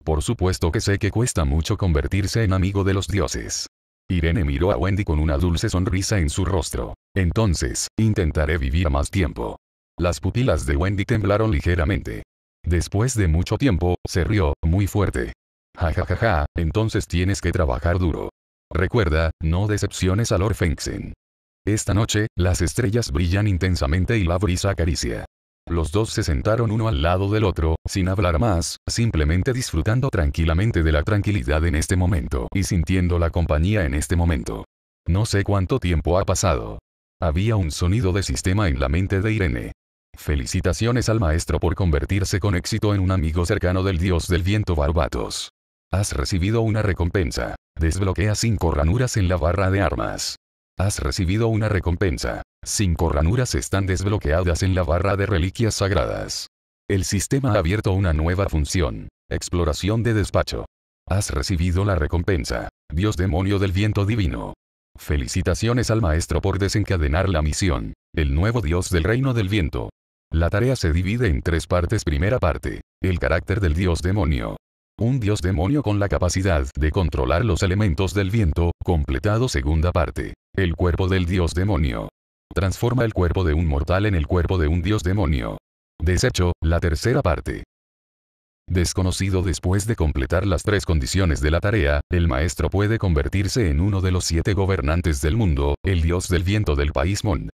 Por supuesto que sé que cuesta mucho convertirse en amigo de los dioses. Irene miró a Wendy con una dulce sonrisa en su rostro. Entonces, intentaré vivir más tiempo. Las pupilas de Wendy temblaron ligeramente. Después de mucho tiempo, se rió, muy fuerte. Ja ja ja ja, entonces tienes que trabajar duro. Recuerda, no decepciones a Lord Esta noche, las estrellas brillan intensamente y la brisa acaricia. Los dos se sentaron uno al lado del otro, sin hablar más, simplemente disfrutando tranquilamente de la tranquilidad en este momento y sintiendo la compañía en este momento. No sé cuánto tiempo ha pasado. Había un sonido de sistema en la mente de Irene. Felicitaciones al maestro por convertirse con éxito en un amigo cercano del dios del viento Barbatos. Has recibido una recompensa. Desbloquea cinco ranuras en la barra de armas. Has recibido una recompensa. Cinco ranuras están desbloqueadas en la barra de reliquias sagradas. El sistema ha abierto una nueva función. Exploración de despacho. Has recibido la recompensa. Dios demonio del viento divino. Felicitaciones al maestro por desencadenar la misión. El nuevo dios del reino del viento. La tarea se divide en tres partes. Primera parte. El carácter del dios demonio. Un dios demonio con la capacidad de controlar los elementos del viento, completado segunda parte. El cuerpo del dios demonio. Transforma el cuerpo de un mortal en el cuerpo de un dios demonio. Desecho, la tercera parte. Desconocido después de completar las tres condiciones de la tarea, el maestro puede convertirse en uno de los siete gobernantes del mundo, el dios del viento del país Mond.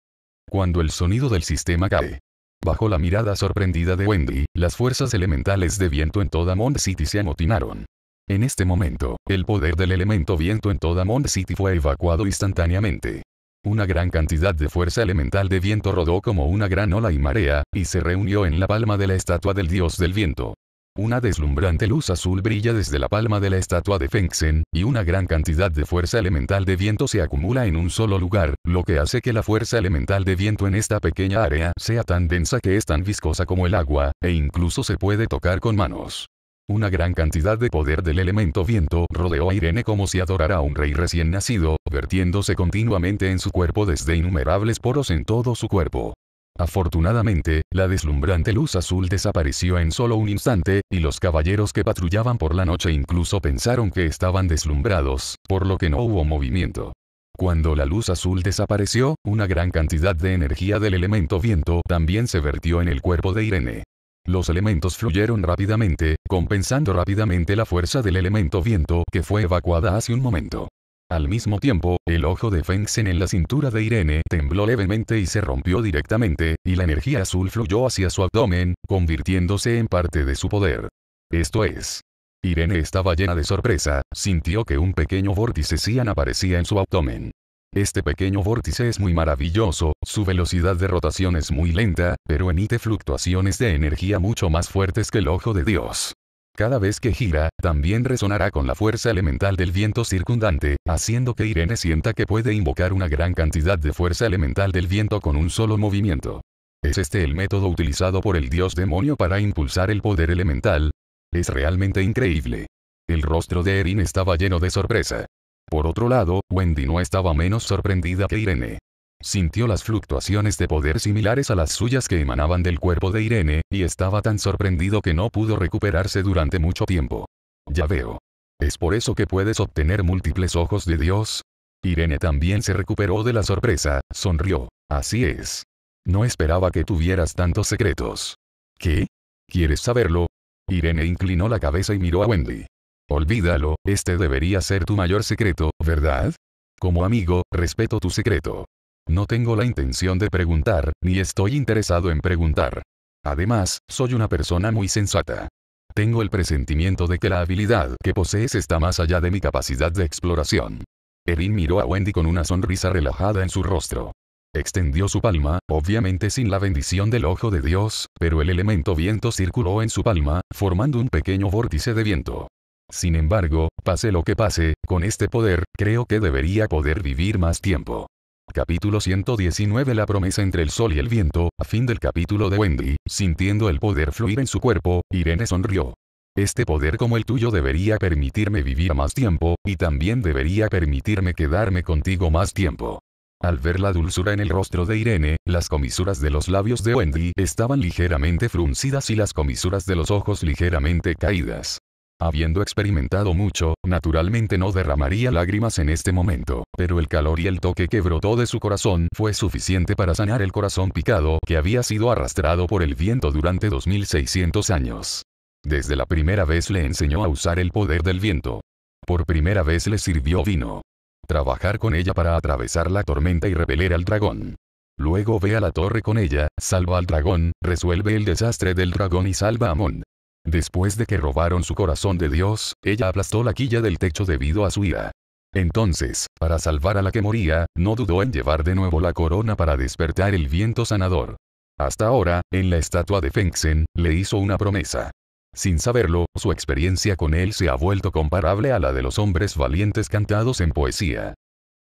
Cuando el sonido del sistema cae. Bajo la mirada sorprendida de Wendy, las fuerzas elementales de viento en toda Mond City se amotinaron. En este momento, el poder del elemento viento en toda Mond City fue evacuado instantáneamente. Una gran cantidad de fuerza elemental de viento rodó como una gran ola y marea, y se reunió en la palma de la estatua del dios del viento. Una deslumbrante luz azul brilla desde la palma de la estatua de Fengxen, y una gran cantidad de fuerza elemental de viento se acumula en un solo lugar, lo que hace que la fuerza elemental de viento en esta pequeña área sea tan densa que es tan viscosa como el agua, e incluso se puede tocar con manos. Una gran cantidad de poder del elemento viento rodeó a Irene como si adorara a un rey recién nacido, vertiéndose continuamente en su cuerpo desde innumerables poros en todo su cuerpo. Afortunadamente, la deslumbrante luz azul desapareció en solo un instante, y los caballeros que patrullaban por la noche incluso pensaron que estaban deslumbrados, por lo que no hubo movimiento. Cuando la luz azul desapareció, una gran cantidad de energía del elemento viento también se vertió en el cuerpo de Irene. Los elementos fluyeron rápidamente, compensando rápidamente la fuerza del elemento viento que fue evacuada hace un momento. Al mismo tiempo, el ojo de Fengsen en la cintura de Irene tembló levemente y se rompió directamente, y la energía azul fluyó hacia su abdomen, convirtiéndose en parte de su poder. Esto es. Irene estaba llena de sorpresa, sintió que un pequeño vórtice cian aparecía en su abdomen. Este pequeño vórtice es muy maravilloso, su velocidad de rotación es muy lenta, pero emite fluctuaciones de energía mucho más fuertes que el ojo de Dios. Cada vez que gira, también resonará con la fuerza elemental del viento circundante, haciendo que Irene sienta que puede invocar una gran cantidad de fuerza elemental del viento con un solo movimiento. ¿Es este el método utilizado por el dios demonio para impulsar el poder elemental? Es realmente increíble. El rostro de Erin estaba lleno de sorpresa. Por otro lado, Wendy no estaba menos sorprendida que Irene. Sintió las fluctuaciones de poder similares a las suyas que emanaban del cuerpo de Irene, y estaba tan sorprendido que no pudo recuperarse durante mucho tiempo. Ya veo. ¿Es por eso que puedes obtener múltiples ojos de Dios? Irene también se recuperó de la sorpresa, sonrió. Así es. No esperaba que tuvieras tantos secretos. ¿Qué? ¿Quieres saberlo? Irene inclinó la cabeza y miró a Wendy. Olvídalo, este debería ser tu mayor secreto, ¿verdad? Como amigo, respeto tu secreto. No tengo la intención de preguntar, ni estoy interesado en preguntar. Además, soy una persona muy sensata. Tengo el presentimiento de que la habilidad que posees está más allá de mi capacidad de exploración. Erin miró a Wendy con una sonrisa relajada en su rostro. Extendió su palma, obviamente sin la bendición del ojo de Dios, pero el elemento viento circuló en su palma, formando un pequeño vórtice de viento. Sin embargo, pase lo que pase, con este poder, creo que debería poder vivir más tiempo. Capítulo 119 La promesa entre el sol y el viento, a fin del capítulo de Wendy, sintiendo el poder fluir en su cuerpo, Irene sonrió. Este poder como el tuyo debería permitirme vivir más tiempo, y también debería permitirme quedarme contigo más tiempo. Al ver la dulzura en el rostro de Irene, las comisuras de los labios de Wendy estaban ligeramente fruncidas y las comisuras de los ojos ligeramente caídas. Habiendo experimentado mucho, naturalmente no derramaría lágrimas en este momento, pero el calor y el toque que brotó de su corazón fue suficiente para sanar el corazón picado que había sido arrastrado por el viento durante 2600 años. Desde la primera vez le enseñó a usar el poder del viento. Por primera vez le sirvió vino. Trabajar con ella para atravesar la tormenta y repeler al dragón. Luego ve a la torre con ella, salva al dragón, resuelve el desastre del dragón y salva a Mon. Después de que robaron su corazón de Dios, ella aplastó la quilla del techo debido a su ira. Entonces, para salvar a la que moría, no dudó en llevar de nuevo la corona para despertar el viento sanador. Hasta ahora, en la estatua de Fengxen, le hizo una promesa. Sin saberlo, su experiencia con él se ha vuelto comparable a la de los hombres valientes cantados en poesía.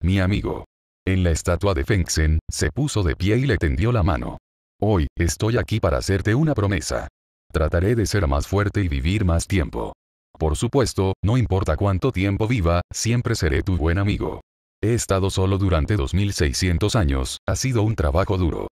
Mi amigo. En la estatua de Fengxen, se puso de pie y le tendió la mano. Hoy, estoy aquí para hacerte una promesa. Trataré de ser más fuerte y vivir más tiempo. Por supuesto, no importa cuánto tiempo viva, siempre seré tu buen amigo. He estado solo durante 2600 años, ha sido un trabajo duro.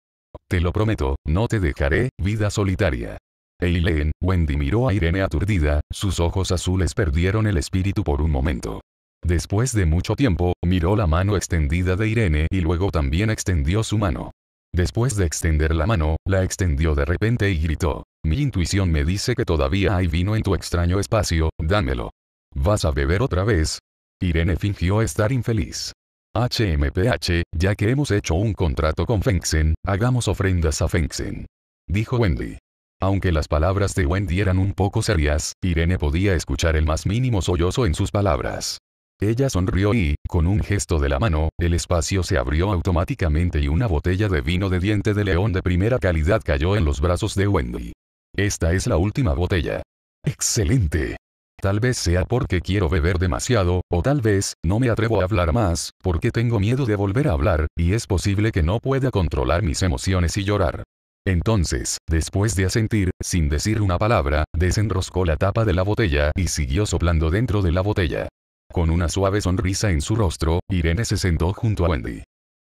Te lo prometo, no te dejaré, vida solitaria. Eileen, Wendy miró a Irene aturdida, sus ojos azules perdieron el espíritu por un momento. Después de mucho tiempo, miró la mano extendida de Irene y luego también extendió su mano. Después de extender la mano, la extendió de repente y gritó. Mi intuición me dice que todavía hay vino en tu extraño espacio, dámelo. ¿Vas a beber otra vez? Irene fingió estar infeliz. HMPH, ya que hemos hecho un contrato con Fengsen, hagamos ofrendas a Fengsen. Dijo Wendy. Aunque las palabras de Wendy eran un poco serias, Irene podía escuchar el más mínimo sollozo en sus palabras. Ella sonrió y, con un gesto de la mano, el espacio se abrió automáticamente y una botella de vino de diente de león de primera calidad cayó en los brazos de Wendy. Esta es la última botella. Excelente. Tal vez sea porque quiero beber demasiado, o tal vez, no me atrevo a hablar más, porque tengo miedo de volver a hablar, y es posible que no pueda controlar mis emociones y llorar. Entonces, después de asentir, sin decir una palabra, desenroscó la tapa de la botella y siguió soplando dentro de la botella. Con una suave sonrisa en su rostro, Irene se sentó junto a Wendy.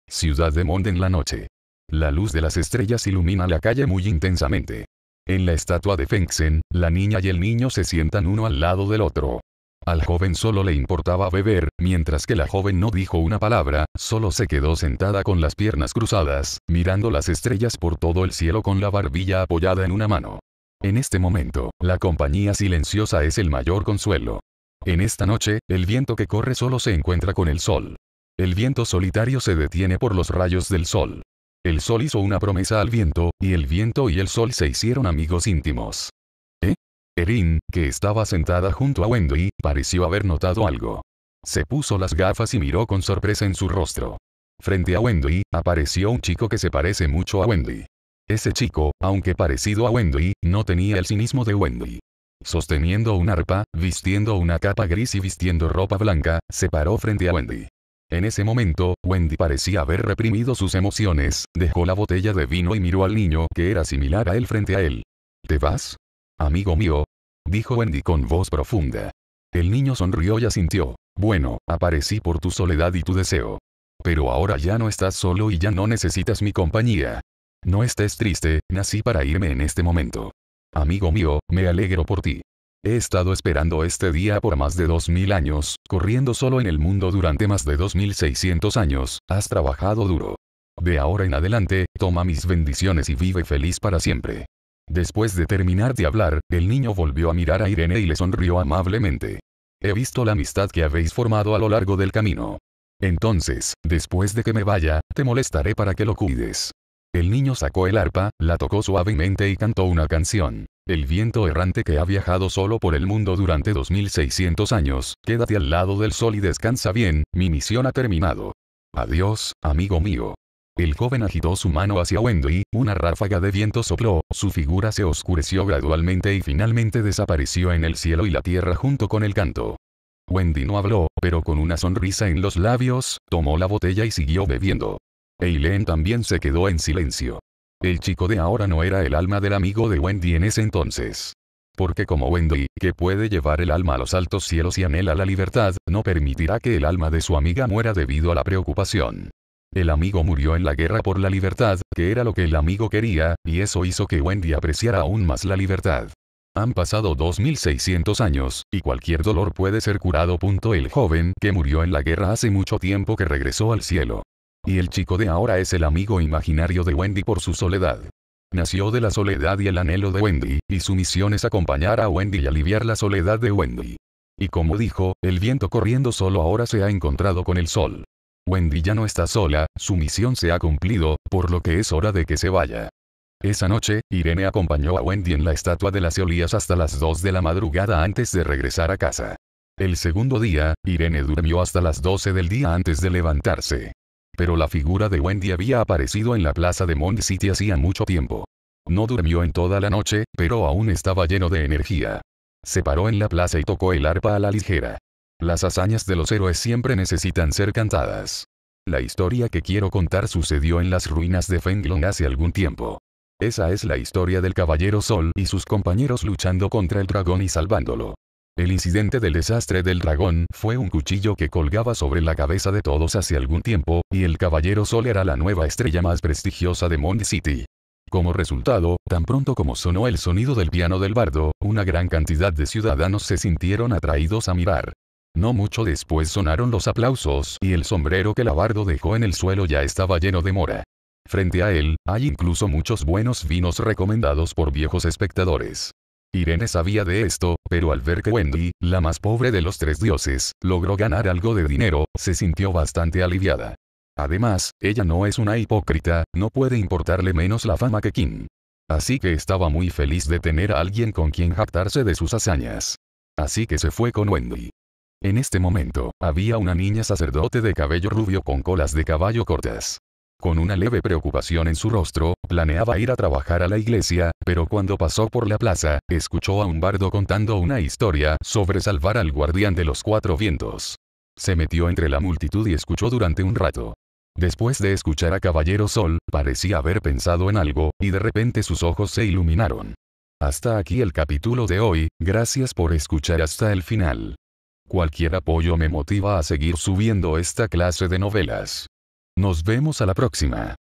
Ciudad de Monde en la noche. La luz de las estrellas ilumina la calle muy intensamente. En la estatua de Fengsen, la niña y el niño se sientan uno al lado del otro. Al joven solo le importaba beber, mientras que la joven no dijo una palabra, solo se quedó sentada con las piernas cruzadas, mirando las estrellas por todo el cielo con la barbilla apoyada en una mano. En este momento, la compañía silenciosa es el mayor consuelo. En esta noche, el viento que corre solo se encuentra con el sol. El viento solitario se detiene por los rayos del sol. El sol hizo una promesa al viento, y el viento y el sol se hicieron amigos íntimos. ¿Eh? Erin, que estaba sentada junto a Wendy, pareció haber notado algo. Se puso las gafas y miró con sorpresa en su rostro. Frente a Wendy, apareció un chico que se parece mucho a Wendy. Ese chico, aunque parecido a Wendy, no tenía el cinismo de Wendy sosteniendo un arpa, vistiendo una capa gris y vistiendo ropa blanca, se paró frente a Wendy. En ese momento, Wendy parecía haber reprimido sus emociones, dejó la botella de vino y miró al niño que era similar a él frente a él. ¿Te vas? Amigo mío. Dijo Wendy con voz profunda. El niño sonrió y asintió. Bueno, aparecí por tu soledad y tu deseo. Pero ahora ya no estás solo y ya no necesitas mi compañía. No estés triste, nací para irme en este momento. Amigo mío, me alegro por ti. He estado esperando este día por más de 2.000 años, corriendo solo en el mundo durante más de 2.600 años, has trabajado duro. De ahora en adelante, toma mis bendiciones y vive feliz para siempre. Después de terminar de hablar, el niño volvió a mirar a Irene y le sonrió amablemente. He visto la amistad que habéis formado a lo largo del camino. Entonces, después de que me vaya, te molestaré para que lo cuides. El niño sacó el arpa, la tocó suavemente y cantó una canción. El viento errante que ha viajado solo por el mundo durante 2600 años, quédate al lado del sol y descansa bien, mi misión ha terminado. Adiós, amigo mío. El joven agitó su mano hacia Wendy, una ráfaga de viento sopló, su figura se oscureció gradualmente y finalmente desapareció en el cielo y la tierra junto con el canto. Wendy no habló, pero con una sonrisa en los labios, tomó la botella y siguió bebiendo. Eileen también se quedó en silencio. El chico de ahora no era el alma del amigo de Wendy en ese entonces. Porque como Wendy, que puede llevar el alma a los altos cielos y anhela la libertad, no permitirá que el alma de su amiga muera debido a la preocupación. El amigo murió en la guerra por la libertad, que era lo que el amigo quería, y eso hizo que Wendy apreciara aún más la libertad. Han pasado 2600 años, y cualquier dolor puede ser curado. El joven que murió en la guerra hace mucho tiempo que regresó al cielo. Y el chico de ahora es el amigo imaginario de Wendy por su soledad. Nació de la soledad y el anhelo de Wendy, y su misión es acompañar a Wendy y aliviar la soledad de Wendy. Y como dijo, el viento corriendo solo ahora se ha encontrado con el sol. Wendy ya no está sola, su misión se ha cumplido, por lo que es hora de que se vaya. Esa noche, Irene acompañó a Wendy en la estatua de las Eolías hasta las 2 de la madrugada antes de regresar a casa. El segundo día, Irene durmió hasta las 12 del día antes de levantarse pero la figura de Wendy había aparecido en la plaza de Mond City hacía mucho tiempo. No durmió en toda la noche, pero aún estaba lleno de energía. Se paró en la plaza y tocó el arpa a la ligera. Las hazañas de los héroes siempre necesitan ser cantadas. La historia que quiero contar sucedió en las ruinas de Fenglong hace algún tiempo. Esa es la historia del Caballero Sol y sus compañeros luchando contra el dragón y salvándolo. El incidente del desastre del dragón fue un cuchillo que colgaba sobre la cabeza de todos hace algún tiempo, y el Caballero Sol era la nueva estrella más prestigiosa de Mond City. Como resultado, tan pronto como sonó el sonido del piano del bardo, una gran cantidad de ciudadanos se sintieron atraídos a mirar. No mucho después sonaron los aplausos y el sombrero que bardo dejó en el suelo ya estaba lleno de mora. Frente a él, hay incluso muchos buenos vinos recomendados por viejos espectadores. Irene sabía de esto, pero al ver que Wendy, la más pobre de los tres dioses, logró ganar algo de dinero, se sintió bastante aliviada. Además, ella no es una hipócrita, no puede importarle menos la fama que Kim. Así que estaba muy feliz de tener a alguien con quien jactarse de sus hazañas. Así que se fue con Wendy. En este momento, había una niña sacerdote de cabello rubio con colas de caballo cortas. Con una leve preocupación en su rostro, planeaba ir a trabajar a la iglesia, pero cuando pasó por la plaza, escuchó a un bardo contando una historia sobre salvar al guardián de los cuatro vientos. Se metió entre la multitud y escuchó durante un rato. Después de escuchar a Caballero Sol, parecía haber pensado en algo, y de repente sus ojos se iluminaron. Hasta aquí el capítulo de hoy, gracias por escuchar hasta el final. Cualquier apoyo me motiva a seguir subiendo esta clase de novelas. Nos vemos a la próxima.